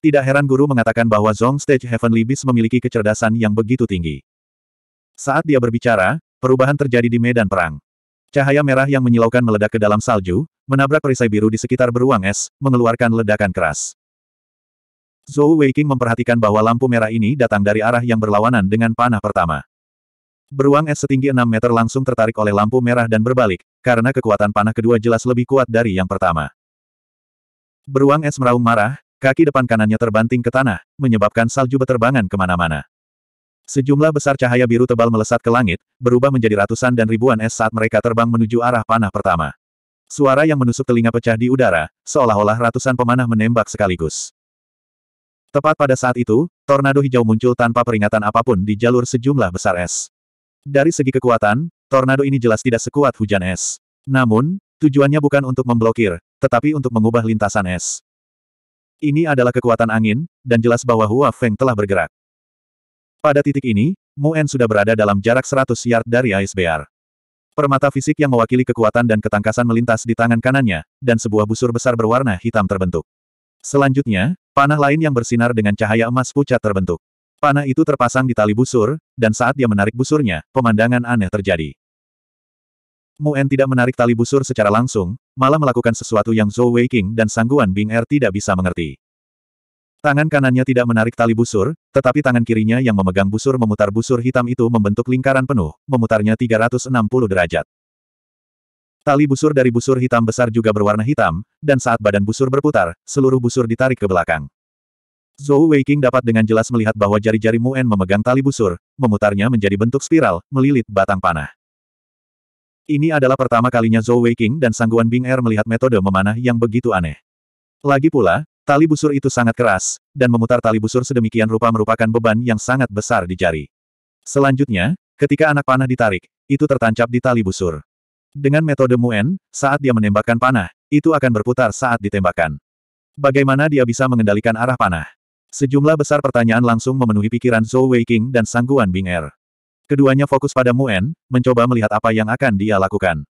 Tidak heran guru mengatakan bahwa Zong Stage Heavenly Beast memiliki kecerdasan yang begitu tinggi. Saat dia berbicara, perubahan terjadi di medan perang. Cahaya merah yang menyilaukan meledak ke dalam salju, menabrak perisai biru di sekitar beruang es, mengeluarkan ledakan keras. Zhou Weiqing memperhatikan bahwa lampu merah ini datang dari arah yang berlawanan dengan panah pertama. Beruang es setinggi 6 meter langsung tertarik oleh lampu merah dan berbalik, karena kekuatan panah kedua jelas lebih kuat dari yang pertama. Beruang es meraung marah, kaki depan kanannya terbanting ke tanah, menyebabkan salju beterbangan kemana-mana. Sejumlah besar cahaya biru tebal melesat ke langit, berubah menjadi ratusan dan ribuan es saat mereka terbang menuju arah panah pertama. Suara yang menusuk telinga pecah di udara, seolah-olah ratusan pemanah menembak sekaligus. Tepat pada saat itu, tornado hijau muncul tanpa peringatan apapun di jalur sejumlah besar es. Dari segi kekuatan, tornado ini jelas tidak sekuat hujan es. Namun, tujuannya bukan untuk memblokir, tetapi untuk mengubah lintasan es. Ini adalah kekuatan angin, dan jelas bahwa Hua Feng telah bergerak. Pada titik ini, Muen sudah berada dalam jarak 100 yard dari Ice Bear. Permata fisik yang mewakili kekuatan dan ketangkasan melintas di tangan kanannya, dan sebuah busur besar berwarna hitam terbentuk. Selanjutnya, panah lain yang bersinar dengan cahaya emas pucat terbentuk. Panah itu terpasang di tali busur, dan saat dia menarik busurnya, pemandangan aneh terjadi. Muen tidak menarik tali busur secara langsung, malah melakukan sesuatu yang Zhou Wei King dan Sangguan Bing Er tidak bisa mengerti. Tangan kanannya tidak menarik tali busur, tetapi tangan kirinya yang memegang busur memutar busur hitam itu membentuk lingkaran penuh, memutarnya 360 derajat. Tali busur dari busur hitam besar juga berwarna hitam, dan saat badan busur berputar, seluruh busur ditarik ke belakang. Zhou Weiqing dapat dengan jelas melihat bahwa jari-jari Muen memegang tali busur, memutarnya menjadi bentuk spiral, melilit batang panah. Ini adalah pertama kalinya Zhou Weiqing dan sangguan Bing Er melihat metode memanah yang begitu aneh. Lagi pula, Tali busur itu sangat keras, dan memutar tali busur sedemikian rupa merupakan beban yang sangat besar di jari. Selanjutnya, ketika anak panah ditarik, itu tertancap di tali busur. Dengan metode Muen, saat dia menembakkan panah, itu akan berputar saat ditembakkan. Bagaimana dia bisa mengendalikan arah panah? Sejumlah besar pertanyaan langsung memenuhi pikiran Zhou Weiqing dan sangguan Bing Er. Keduanya fokus pada Muen, mencoba melihat apa yang akan dia lakukan.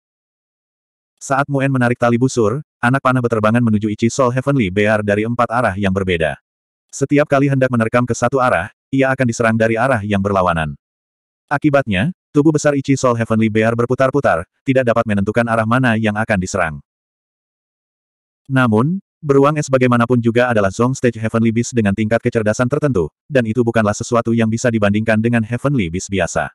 Saat Muen menarik tali busur, anak panah beterbangan menuju Ichi Soul Heavenly Bear dari empat arah yang berbeda. Setiap kali hendak menerkam ke satu arah, ia akan diserang dari arah yang berlawanan. Akibatnya, tubuh besar Ichi Soul Heavenly Bear berputar-putar, tidak dapat menentukan arah mana yang akan diserang. Namun, Beruang es bagaimanapun juga adalah Zong Stage Heavenly Beast dengan tingkat kecerdasan tertentu, dan itu bukanlah sesuatu yang bisa dibandingkan dengan Heavenly Beast biasa.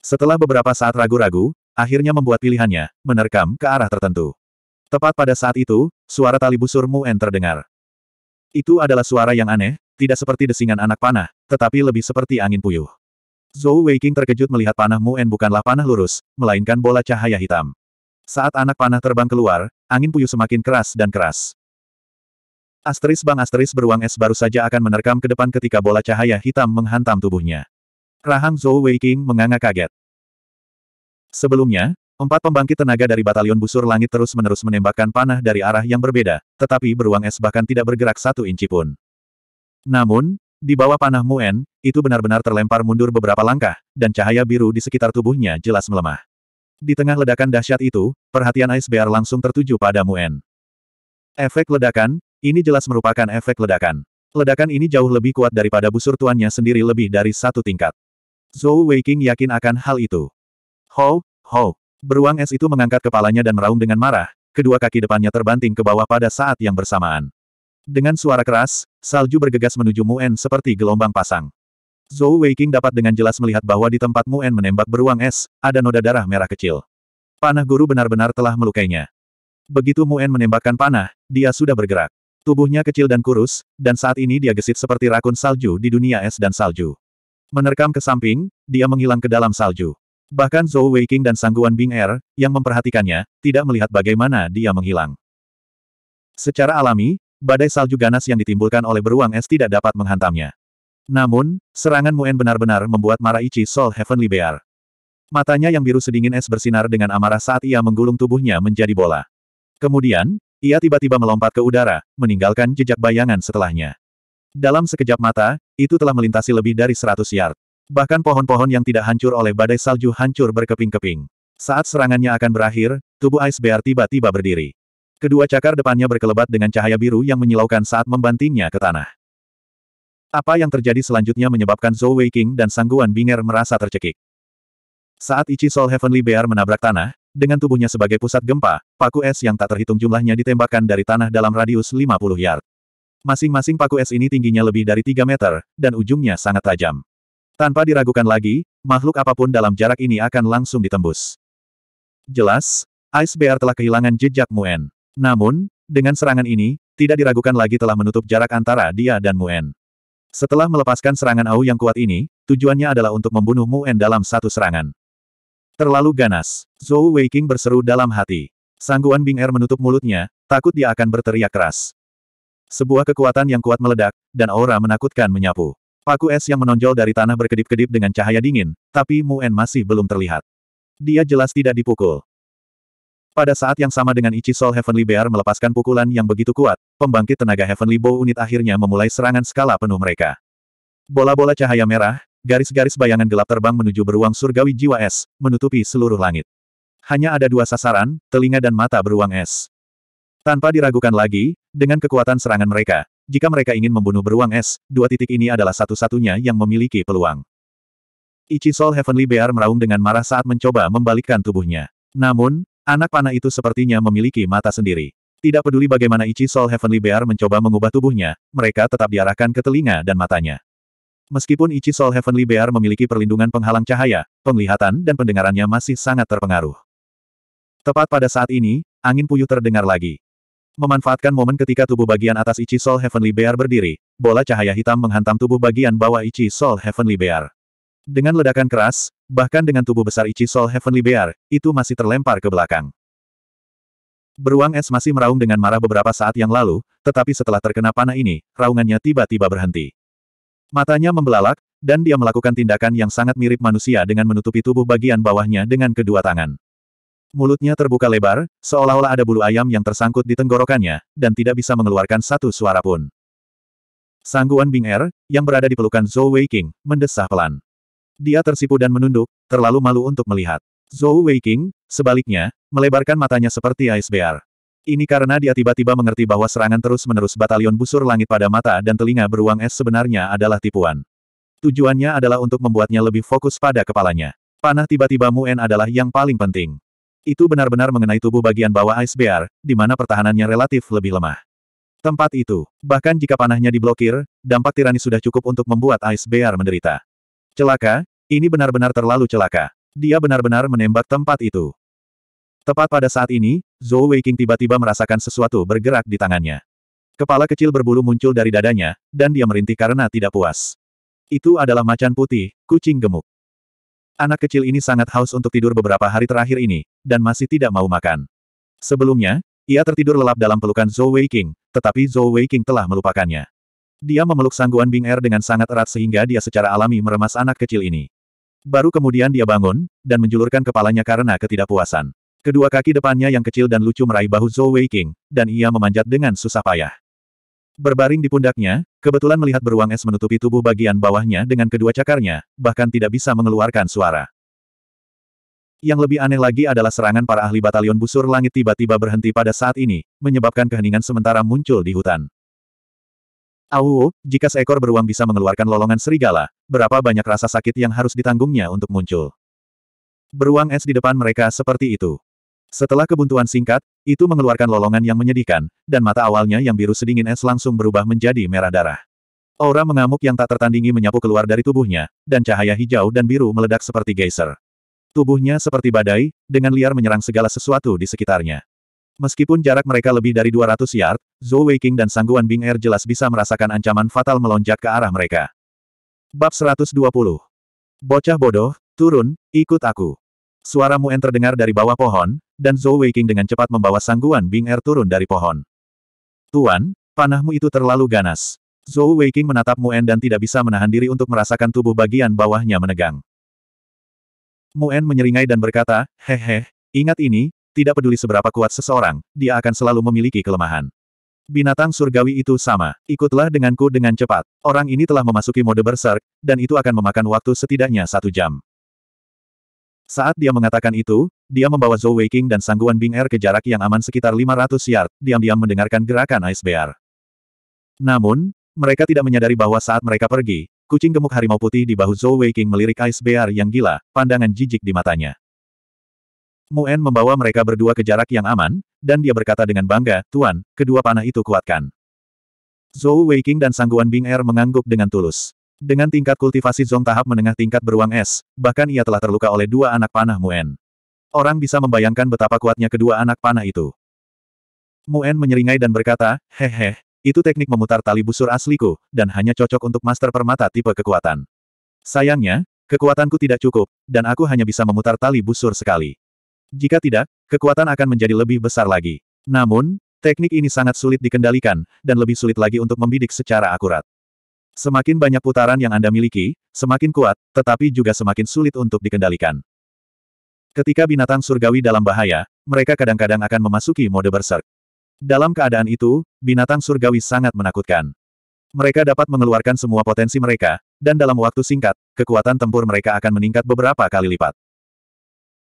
Setelah beberapa saat ragu-ragu, akhirnya membuat pilihannya, menerkam ke arah tertentu. Tepat pada saat itu, suara tali busur Muen terdengar. Itu adalah suara yang aneh, tidak seperti desingan anak panah, tetapi lebih seperti angin puyuh. Zhou Weiqing terkejut melihat panah Muen bukanlah panah lurus, melainkan bola cahaya hitam. Saat anak panah terbang keluar, angin puyuh semakin keras dan keras. Asteris bang asteris beruang es baru saja akan menerkam ke depan ketika bola cahaya hitam menghantam tubuhnya. Rahang Zhou Weiqing menganga kaget. Sebelumnya, empat pembangkit tenaga dari batalion busur langit terus-menerus menembakkan panah dari arah yang berbeda, tetapi beruang es bahkan tidak bergerak satu inci pun. Namun, di bawah panah Muen, itu benar-benar terlempar mundur beberapa langkah, dan cahaya biru di sekitar tubuhnya jelas melemah. Di tengah ledakan dahsyat itu, perhatian Ice Bear langsung tertuju pada Muen. Efek ledakan, ini jelas merupakan efek ledakan. Ledakan ini jauh lebih kuat daripada busur tuannya sendiri lebih dari satu tingkat. Zhou Weiking yakin akan hal itu. Ho, ho. Beruang es itu mengangkat kepalanya dan meraung dengan marah, kedua kaki depannya terbanting ke bawah pada saat yang bersamaan. Dengan suara keras, salju bergegas menuju Muen seperti gelombang pasang. Zhou Weiqing dapat dengan jelas melihat bahwa di tempat Muen menembak beruang es, ada noda darah merah kecil. Panah guru benar-benar telah melukainya. Begitu Muen menembakkan panah, dia sudah bergerak. Tubuhnya kecil dan kurus, dan saat ini dia gesit seperti rakun salju di dunia es dan salju. Menerkam ke samping, dia menghilang ke dalam salju. Bahkan Zhou Weiqing dan Sangguan Bing Er, yang memperhatikannya, tidak melihat bagaimana dia menghilang. Secara alami, badai salju ganas yang ditimbulkan oleh beruang es tidak dapat menghantamnya. Namun, serangan Muen benar-benar membuat marah Ichi Soul Heavenly Bear. Matanya yang biru sedingin es bersinar dengan amarah saat ia menggulung tubuhnya menjadi bola. Kemudian, ia tiba-tiba melompat ke udara, meninggalkan jejak bayangan setelahnya. Dalam sekejap mata, itu telah melintasi lebih dari 100 yard. Bahkan pohon-pohon yang tidak hancur oleh badai salju hancur berkeping-keping. Saat serangannya akan berakhir, tubuh Ice Bear tiba-tiba berdiri. Kedua cakar depannya berkelebat dengan cahaya biru yang menyilaukan saat membantingnya ke tanah. Apa yang terjadi selanjutnya menyebabkan Zhou King dan Sangguan Binger merasa tercekik. Saat Ichi Soul Heavenly Bear menabrak tanah, dengan tubuhnya sebagai pusat gempa, paku es yang tak terhitung jumlahnya ditembakkan dari tanah dalam radius 50 yard. Masing-masing paku es ini tingginya lebih dari 3 meter, dan ujungnya sangat tajam. Tanpa diragukan lagi, makhluk apapun dalam jarak ini akan langsung ditembus. Jelas, Ice Bear telah kehilangan jejak Muen. Namun, dengan serangan ini, tidak diragukan lagi telah menutup jarak antara dia dan Muen. Setelah melepaskan serangan Au yang kuat ini, tujuannya adalah untuk membunuh Muen dalam satu serangan. Terlalu ganas, Zhou Weiqing berseru dalam hati. Sangguan Bing Er menutup mulutnya, takut dia akan berteriak keras. Sebuah kekuatan yang kuat meledak, dan aura menakutkan menyapu. Paku es yang menonjol dari tanah berkedip-kedip dengan cahaya dingin, tapi Muen masih belum terlihat. Dia jelas tidak dipukul. Pada saat yang sama dengan Ichi Soul Heavenly Bear melepaskan pukulan yang begitu kuat, pembangkit tenaga Heavenly Bow unit akhirnya memulai serangan skala penuh mereka. Bola-bola cahaya merah, garis-garis bayangan gelap terbang menuju beruang surgawi jiwa es, menutupi seluruh langit. Hanya ada dua sasaran, telinga dan mata beruang es. Tanpa diragukan lagi, dengan kekuatan serangan mereka, jika mereka ingin membunuh beruang es, dua titik ini adalah satu-satunya yang memiliki peluang. Ichisol Heavenly Bear meraung dengan marah saat mencoba membalikkan tubuhnya. Namun, anak panah itu sepertinya memiliki mata sendiri. Tidak peduli bagaimana Ichisol Heavenly Bear mencoba mengubah tubuhnya, mereka tetap diarahkan ke telinga dan matanya. Meskipun Ichisol Heavenly Bear memiliki perlindungan penghalang cahaya, penglihatan dan pendengarannya masih sangat terpengaruh. Tepat pada saat ini, angin puyuh terdengar lagi. Memanfaatkan momen ketika tubuh bagian atas Ichi Soul Heavenly Bear berdiri, bola cahaya hitam menghantam tubuh bagian bawah Ichi Soul Heavenly Bear. Dengan ledakan keras, bahkan dengan tubuh besar Ichi Soul Heavenly Bear, itu masih terlempar ke belakang. Beruang es masih meraung dengan marah beberapa saat yang lalu, tetapi setelah terkena panah ini, raungannya tiba-tiba berhenti. Matanya membelalak, dan dia melakukan tindakan yang sangat mirip manusia dengan menutupi tubuh bagian bawahnya dengan kedua tangan. Mulutnya terbuka lebar, seolah-olah ada bulu ayam yang tersangkut di tenggorokannya, dan tidak bisa mengeluarkan satu suara pun. Sangguan Bing Er, yang berada di pelukan Zhou Weiqing, mendesah pelan. Dia tersipu dan menunduk, terlalu malu untuk melihat. Zhou Weiqing, sebaliknya, melebarkan matanya seperti iceberg. Ini karena dia tiba-tiba mengerti bahwa serangan terus-menerus batalion busur langit pada mata dan telinga beruang es sebenarnya adalah tipuan. Tujuannya adalah untuk membuatnya lebih fokus pada kepalanya. Panah tiba-tiba Muen adalah yang paling penting. Itu benar-benar mengenai tubuh bagian bawah Ice Bear, di mana pertahanannya relatif lebih lemah. Tempat itu, bahkan jika panahnya diblokir, dampak tirani sudah cukup untuk membuat Ice Bear menderita. Celaka, ini benar-benar terlalu celaka. Dia benar-benar menembak tempat itu. Tepat pada saat ini, Zhou Weiqing tiba-tiba merasakan sesuatu bergerak di tangannya. Kepala kecil berbulu muncul dari dadanya, dan dia merintih karena tidak puas. Itu adalah macan putih, kucing gemuk. Anak kecil ini sangat haus untuk tidur beberapa hari terakhir ini, dan masih tidak mau makan. Sebelumnya, ia tertidur lelap dalam pelukan Zhou Weiqing, tetapi Zhou Weiqing telah melupakannya. Dia memeluk sangguan Bing Er dengan sangat erat sehingga dia secara alami meremas anak kecil ini. Baru kemudian dia bangun, dan menjulurkan kepalanya karena ketidakpuasan. Kedua kaki depannya yang kecil dan lucu meraih bahu Zhou Weiqing, dan ia memanjat dengan susah payah. Berbaring di pundaknya, kebetulan melihat beruang es menutupi tubuh bagian bawahnya dengan kedua cakarnya, bahkan tidak bisa mengeluarkan suara. Yang lebih aneh lagi adalah serangan para ahli batalion busur langit tiba-tiba berhenti pada saat ini, menyebabkan keheningan sementara muncul di hutan. Awu, jika seekor beruang bisa mengeluarkan lolongan serigala, berapa banyak rasa sakit yang harus ditanggungnya untuk muncul. Beruang es di depan mereka seperti itu. Setelah kebuntuan singkat, itu mengeluarkan lolongan yang menyedihkan, dan mata awalnya yang biru sedingin es langsung berubah menjadi merah darah. Aura mengamuk yang tak tertandingi menyapu keluar dari tubuhnya, dan cahaya hijau dan biru meledak seperti geyser. Tubuhnya seperti badai, dengan liar menyerang segala sesuatu di sekitarnya. Meskipun jarak mereka lebih dari 200 yard, Zhou Weiqing dan Sangguan Bing Air jelas bisa merasakan ancaman fatal melonjak ke arah mereka. Bab 120 Bocah bodoh, turun, ikut aku. Suara Muen terdengar dari bawah pohon, dan Zhou Weiqing dengan cepat membawa sangguan Bing Er turun dari pohon. Tuan, panahmu itu terlalu ganas. Zhou Weiqing menatap Muen dan tidak bisa menahan diri untuk merasakan tubuh bagian bawahnya menegang. Muen menyeringai dan berkata, hehe, ingat ini, tidak peduli seberapa kuat seseorang, dia akan selalu memiliki kelemahan. Binatang surgawi itu sama, ikutlah denganku dengan cepat. Orang ini telah memasuki mode berserk, dan itu akan memakan waktu setidaknya satu jam. Saat dia mengatakan itu, dia membawa Zhou Weiking dan Sangguan Bing Er ke jarak yang aman sekitar 500 yard, diam-diam mendengarkan gerakan Ice Bear. Namun, mereka tidak menyadari bahwa saat mereka pergi, kucing gemuk harimau putih di bahu Zhou Weiking melirik Ice Bear yang gila, pandangan jijik di matanya. Muen membawa mereka berdua ke jarak yang aman, dan dia berkata dengan bangga, Tuan, kedua panah itu kuatkan. Zhou Weiking dan Sangguan Bing Er mengangguk dengan tulus. Dengan tingkat kultivasi zong tahap menengah tingkat beruang es, bahkan ia telah terluka oleh dua anak panah Muen. Orang bisa membayangkan betapa kuatnya kedua anak panah itu. Muen menyeringai dan berkata, hehe, itu teknik memutar tali busur asliku, dan hanya cocok untuk master permata tipe kekuatan. Sayangnya, kekuatanku tidak cukup, dan aku hanya bisa memutar tali busur sekali. Jika tidak, kekuatan akan menjadi lebih besar lagi. Namun, teknik ini sangat sulit dikendalikan, dan lebih sulit lagi untuk membidik secara akurat. Semakin banyak putaran yang Anda miliki, semakin kuat, tetapi juga semakin sulit untuk dikendalikan. Ketika binatang surgawi dalam bahaya, mereka kadang-kadang akan memasuki mode berserk. Dalam keadaan itu, binatang surgawi sangat menakutkan. Mereka dapat mengeluarkan semua potensi mereka, dan dalam waktu singkat, kekuatan tempur mereka akan meningkat beberapa kali lipat.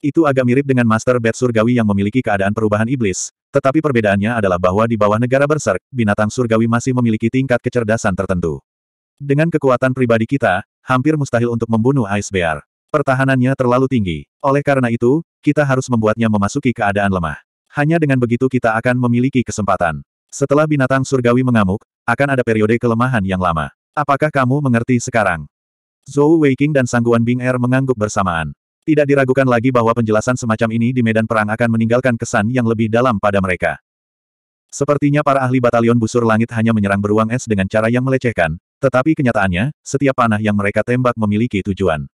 Itu agak mirip dengan Master Bed Surgawi yang memiliki keadaan perubahan iblis, tetapi perbedaannya adalah bahwa di bawah negara berserk, binatang surgawi masih memiliki tingkat kecerdasan tertentu. Dengan kekuatan pribadi kita, hampir mustahil untuk membunuh Ice Bear. Pertahanannya terlalu tinggi. Oleh karena itu, kita harus membuatnya memasuki keadaan lemah. Hanya dengan begitu kita akan memiliki kesempatan. Setelah binatang surgawi mengamuk, akan ada periode kelemahan yang lama. Apakah kamu mengerti sekarang? Zhou Weiqing dan Sangguan Bing Er mengangguk bersamaan. Tidak diragukan lagi bahwa penjelasan semacam ini di medan perang akan meninggalkan kesan yang lebih dalam pada mereka. Sepertinya para ahli batalion busur langit hanya menyerang beruang es dengan cara yang melecehkan, tetapi kenyataannya, setiap panah yang mereka tembak memiliki tujuan.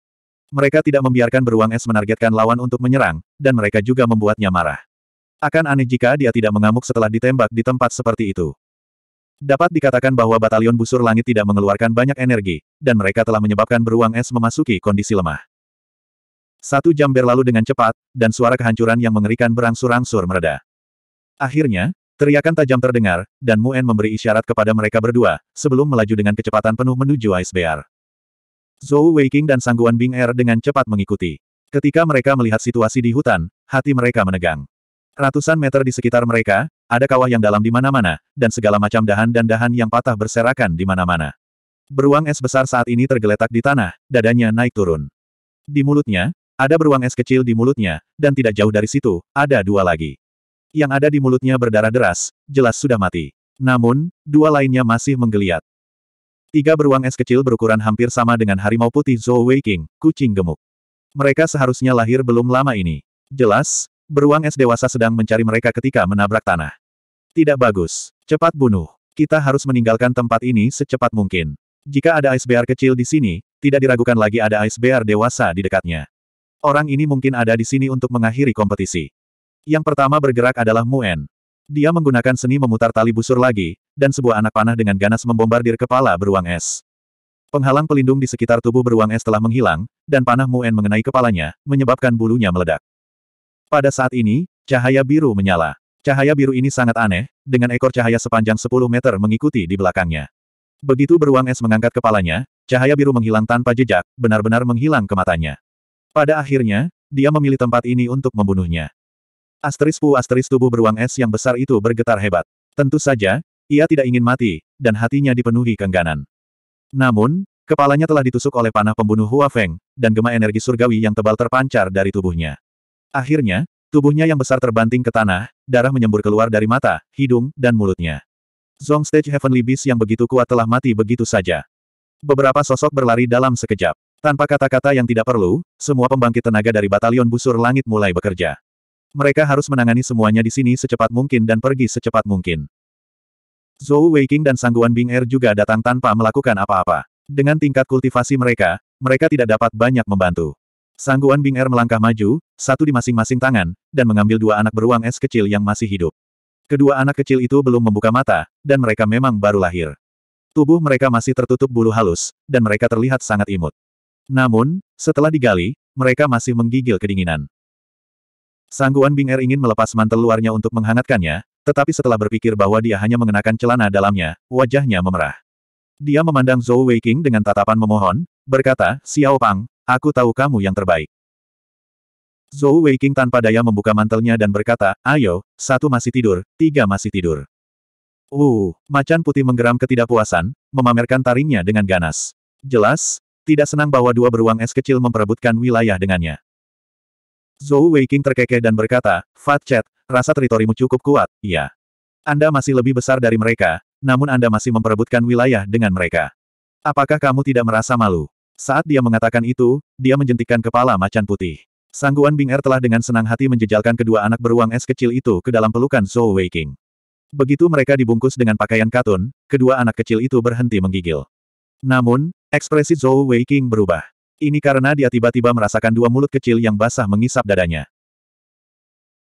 Mereka tidak membiarkan beruang es menargetkan lawan untuk menyerang, dan mereka juga membuatnya marah. Akan aneh jika dia tidak mengamuk setelah ditembak di tempat seperti itu. Dapat dikatakan bahwa batalion busur langit tidak mengeluarkan banyak energi, dan mereka telah menyebabkan beruang es memasuki kondisi lemah. Satu jam berlalu dengan cepat, dan suara kehancuran yang mengerikan berangsur-angsur mereda. Akhirnya, Teriakan tajam terdengar, dan Muen memberi isyarat kepada mereka berdua, sebelum melaju dengan kecepatan penuh menuju Ice Bear. Zhou Weiking dan Sangguan Bing Er dengan cepat mengikuti. Ketika mereka melihat situasi di hutan, hati mereka menegang. Ratusan meter di sekitar mereka, ada kawah yang dalam di mana-mana, dan segala macam dahan dan dahan yang patah berserakan di mana-mana. Beruang es besar saat ini tergeletak di tanah, dadanya naik turun. Di mulutnya, ada beruang es kecil di mulutnya, dan tidak jauh dari situ, ada dua lagi yang ada di mulutnya berdarah deras, jelas sudah mati. Namun, dua lainnya masih menggeliat. Tiga beruang es kecil berukuran hampir sama dengan harimau putih Zhou Weiqing, kucing gemuk. Mereka seharusnya lahir belum lama ini. Jelas, beruang es dewasa sedang mencari mereka ketika menabrak tanah. Tidak bagus. Cepat bunuh. Kita harus meninggalkan tempat ini secepat mungkin. Jika ada iceberg kecil di sini, tidak diragukan lagi ada iceberg dewasa di dekatnya. Orang ini mungkin ada di sini untuk mengakhiri kompetisi. Yang pertama bergerak adalah Muen. Dia menggunakan seni memutar tali busur lagi, dan sebuah anak panah dengan ganas membombardir kepala beruang es. Penghalang pelindung di sekitar tubuh beruang es telah menghilang, dan panah Muen mengenai kepalanya, menyebabkan bulunya meledak. Pada saat ini, cahaya biru menyala. Cahaya biru ini sangat aneh, dengan ekor cahaya sepanjang 10 meter mengikuti di belakangnya. Begitu beruang es mengangkat kepalanya, cahaya biru menghilang tanpa jejak, benar-benar menghilang ke matanya. Pada akhirnya, dia memilih tempat ini untuk membunuhnya. Asteris pu asteris tubuh beruang es yang besar itu bergetar hebat. Tentu saja, ia tidak ingin mati, dan hatinya dipenuhi kengganan. Namun, kepalanya telah ditusuk oleh panah pembunuh Hua Feng, dan gema energi surgawi yang tebal terpancar dari tubuhnya. Akhirnya, tubuhnya yang besar terbanting ke tanah, darah menyembur keluar dari mata, hidung, dan mulutnya. Zong Stage Heavenly Beast yang begitu kuat telah mati begitu saja. Beberapa sosok berlari dalam sekejap. Tanpa kata-kata yang tidak perlu, semua pembangkit tenaga dari batalion busur langit mulai bekerja. Mereka harus menangani semuanya di sini secepat mungkin dan pergi secepat mungkin. Zhou Weiqing dan Sangguan Bing Er juga datang tanpa melakukan apa-apa. Dengan tingkat kultivasi mereka, mereka tidak dapat banyak membantu. Sangguan Bing Er melangkah maju, satu di masing-masing tangan, dan mengambil dua anak beruang es kecil yang masih hidup. Kedua anak kecil itu belum membuka mata, dan mereka memang baru lahir. Tubuh mereka masih tertutup bulu halus, dan mereka terlihat sangat imut. Namun, setelah digali, mereka masih menggigil kedinginan. Sangguan Bing ingin melepas mantel luarnya untuk menghangatkannya, tetapi setelah berpikir bahwa dia hanya mengenakan celana dalamnya, wajahnya memerah. Dia memandang Zhou Weiqing dengan tatapan memohon, berkata, Xiao Pang, aku tahu kamu yang terbaik. Zhou Weiqing tanpa daya membuka mantelnya dan berkata, ayo, satu masih tidur, tiga masih tidur. Uh, macan putih menggeram ketidakpuasan, memamerkan taringnya dengan ganas. Jelas, tidak senang bahwa dua beruang es kecil memperebutkan wilayah dengannya. Zhou Weiqing terkekeh dan berkata, Fat Chat, rasa teritorimu cukup kuat, ya. Anda masih lebih besar dari mereka, namun Anda masih memperebutkan wilayah dengan mereka. Apakah kamu tidak merasa malu? Saat dia mengatakan itu, dia menjentikkan kepala macan putih. Sangguan Bing Er telah dengan senang hati menjejalkan kedua anak beruang es kecil itu ke dalam pelukan Zhou Weiqing. Begitu mereka dibungkus dengan pakaian katun, kedua anak kecil itu berhenti menggigil. Namun, ekspresi Zhou Weiqing berubah. Ini karena dia tiba-tiba merasakan dua mulut kecil yang basah mengisap dadanya.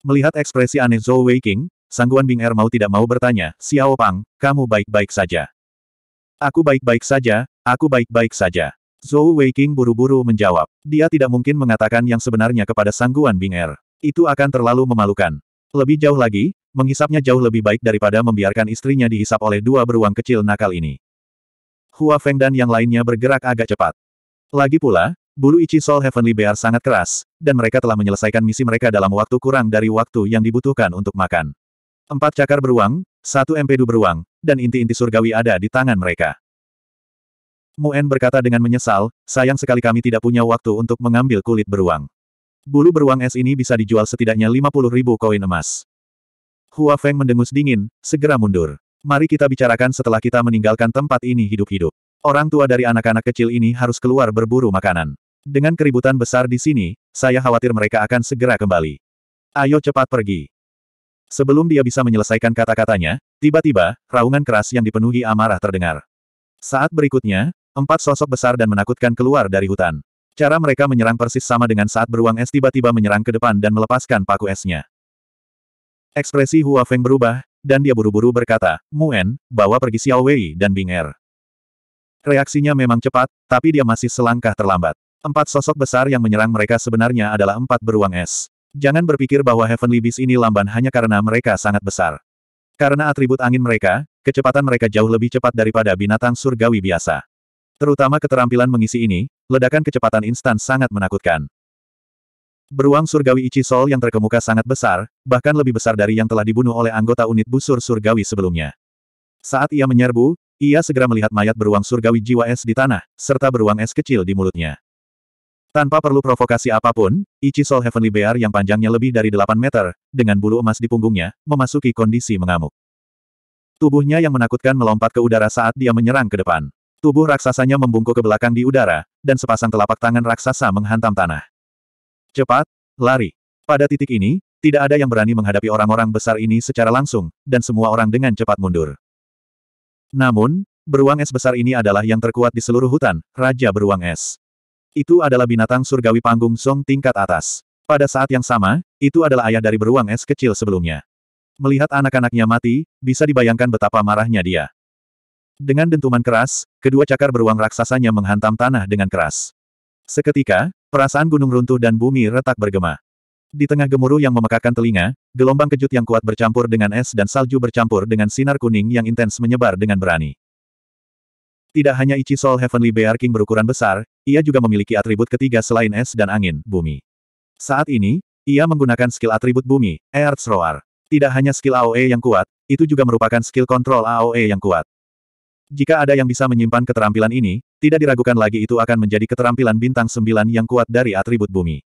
Melihat ekspresi aneh Zhou Weiqing, Sangguan Bing Er mau tidak mau bertanya, Xiao Pang, kamu baik-baik saja. Aku baik-baik saja, aku baik-baik saja. Zhou Weiqing buru-buru menjawab. Dia tidak mungkin mengatakan yang sebenarnya kepada Sangguan Bing Er. Itu akan terlalu memalukan. Lebih jauh lagi, menghisapnya jauh lebih baik daripada membiarkan istrinya dihisap oleh dua beruang kecil nakal ini. Hua Feng dan yang lainnya bergerak agak cepat. Lagi pula, bulu Ichi Soul Heavenly Bear sangat keras, dan mereka telah menyelesaikan misi mereka dalam waktu kurang dari waktu yang dibutuhkan untuk makan. Empat cakar beruang, satu empedu beruang, dan inti-inti surgawi ada di tangan mereka. Muen berkata dengan menyesal, sayang sekali kami tidak punya waktu untuk mengambil kulit beruang. Bulu beruang es ini bisa dijual setidaknya 50 ribu koin emas. Hua Feng mendengus dingin, segera mundur. Mari kita bicarakan setelah kita meninggalkan tempat ini hidup-hidup. Orang tua dari anak-anak kecil ini harus keluar berburu makanan. Dengan keributan besar di sini, saya khawatir mereka akan segera kembali. Ayo cepat pergi. Sebelum dia bisa menyelesaikan kata-katanya, tiba-tiba, raungan keras yang dipenuhi amarah terdengar. Saat berikutnya, empat sosok besar dan menakutkan keluar dari hutan. Cara mereka menyerang persis sama dengan saat beruang es tiba-tiba menyerang ke depan dan melepaskan paku esnya. Ekspresi Hua Feng berubah, dan dia buru-buru berkata, Muen, bawa pergi Xiao Wei dan Bing Er. Reaksinya memang cepat, tapi dia masih selangkah terlambat. Empat sosok besar yang menyerang mereka sebenarnya adalah empat beruang es. Jangan berpikir bahwa Heavenly Beast ini lamban hanya karena mereka sangat besar. Karena atribut angin mereka, kecepatan mereka jauh lebih cepat daripada binatang surgawi biasa. Terutama keterampilan mengisi ini, ledakan kecepatan instan sangat menakutkan. Beruang surgawi Ichisol yang terkemuka sangat besar, bahkan lebih besar dari yang telah dibunuh oleh anggota unit busur surgawi sebelumnya. Saat ia menyerbu, ia segera melihat mayat beruang surgawi jiwa es di tanah, serta beruang es kecil di mulutnya. Tanpa perlu provokasi apapun, Ichi Soul Heavenly Bear yang panjangnya lebih dari 8 meter, dengan bulu emas di punggungnya, memasuki kondisi mengamuk. Tubuhnya yang menakutkan melompat ke udara saat dia menyerang ke depan. Tubuh raksasanya membungkuk ke belakang di udara, dan sepasang telapak tangan raksasa menghantam tanah. Cepat, lari. Pada titik ini, tidak ada yang berani menghadapi orang-orang besar ini secara langsung, dan semua orang dengan cepat mundur. Namun, beruang es besar ini adalah yang terkuat di seluruh hutan, Raja Beruang Es. Itu adalah binatang surgawi panggung Song tingkat atas. Pada saat yang sama, itu adalah ayah dari beruang es kecil sebelumnya. Melihat anak-anaknya mati, bisa dibayangkan betapa marahnya dia. Dengan dentuman keras, kedua cakar beruang raksasanya menghantam tanah dengan keras. Seketika, perasaan gunung runtuh dan bumi retak bergema. Di tengah gemuruh yang memekakan telinga, gelombang kejut yang kuat bercampur dengan es dan salju bercampur dengan sinar kuning yang intens menyebar dengan berani. Tidak hanya Ichi Soul Heavenly Bear King berukuran besar, ia juga memiliki atribut ketiga selain es dan angin, bumi. Saat ini, ia menggunakan skill atribut bumi, Earths Roar. Tidak hanya skill AOE yang kuat, itu juga merupakan skill kontrol AOE yang kuat. Jika ada yang bisa menyimpan keterampilan ini, tidak diragukan lagi itu akan menjadi keterampilan bintang sembilan yang kuat dari atribut bumi.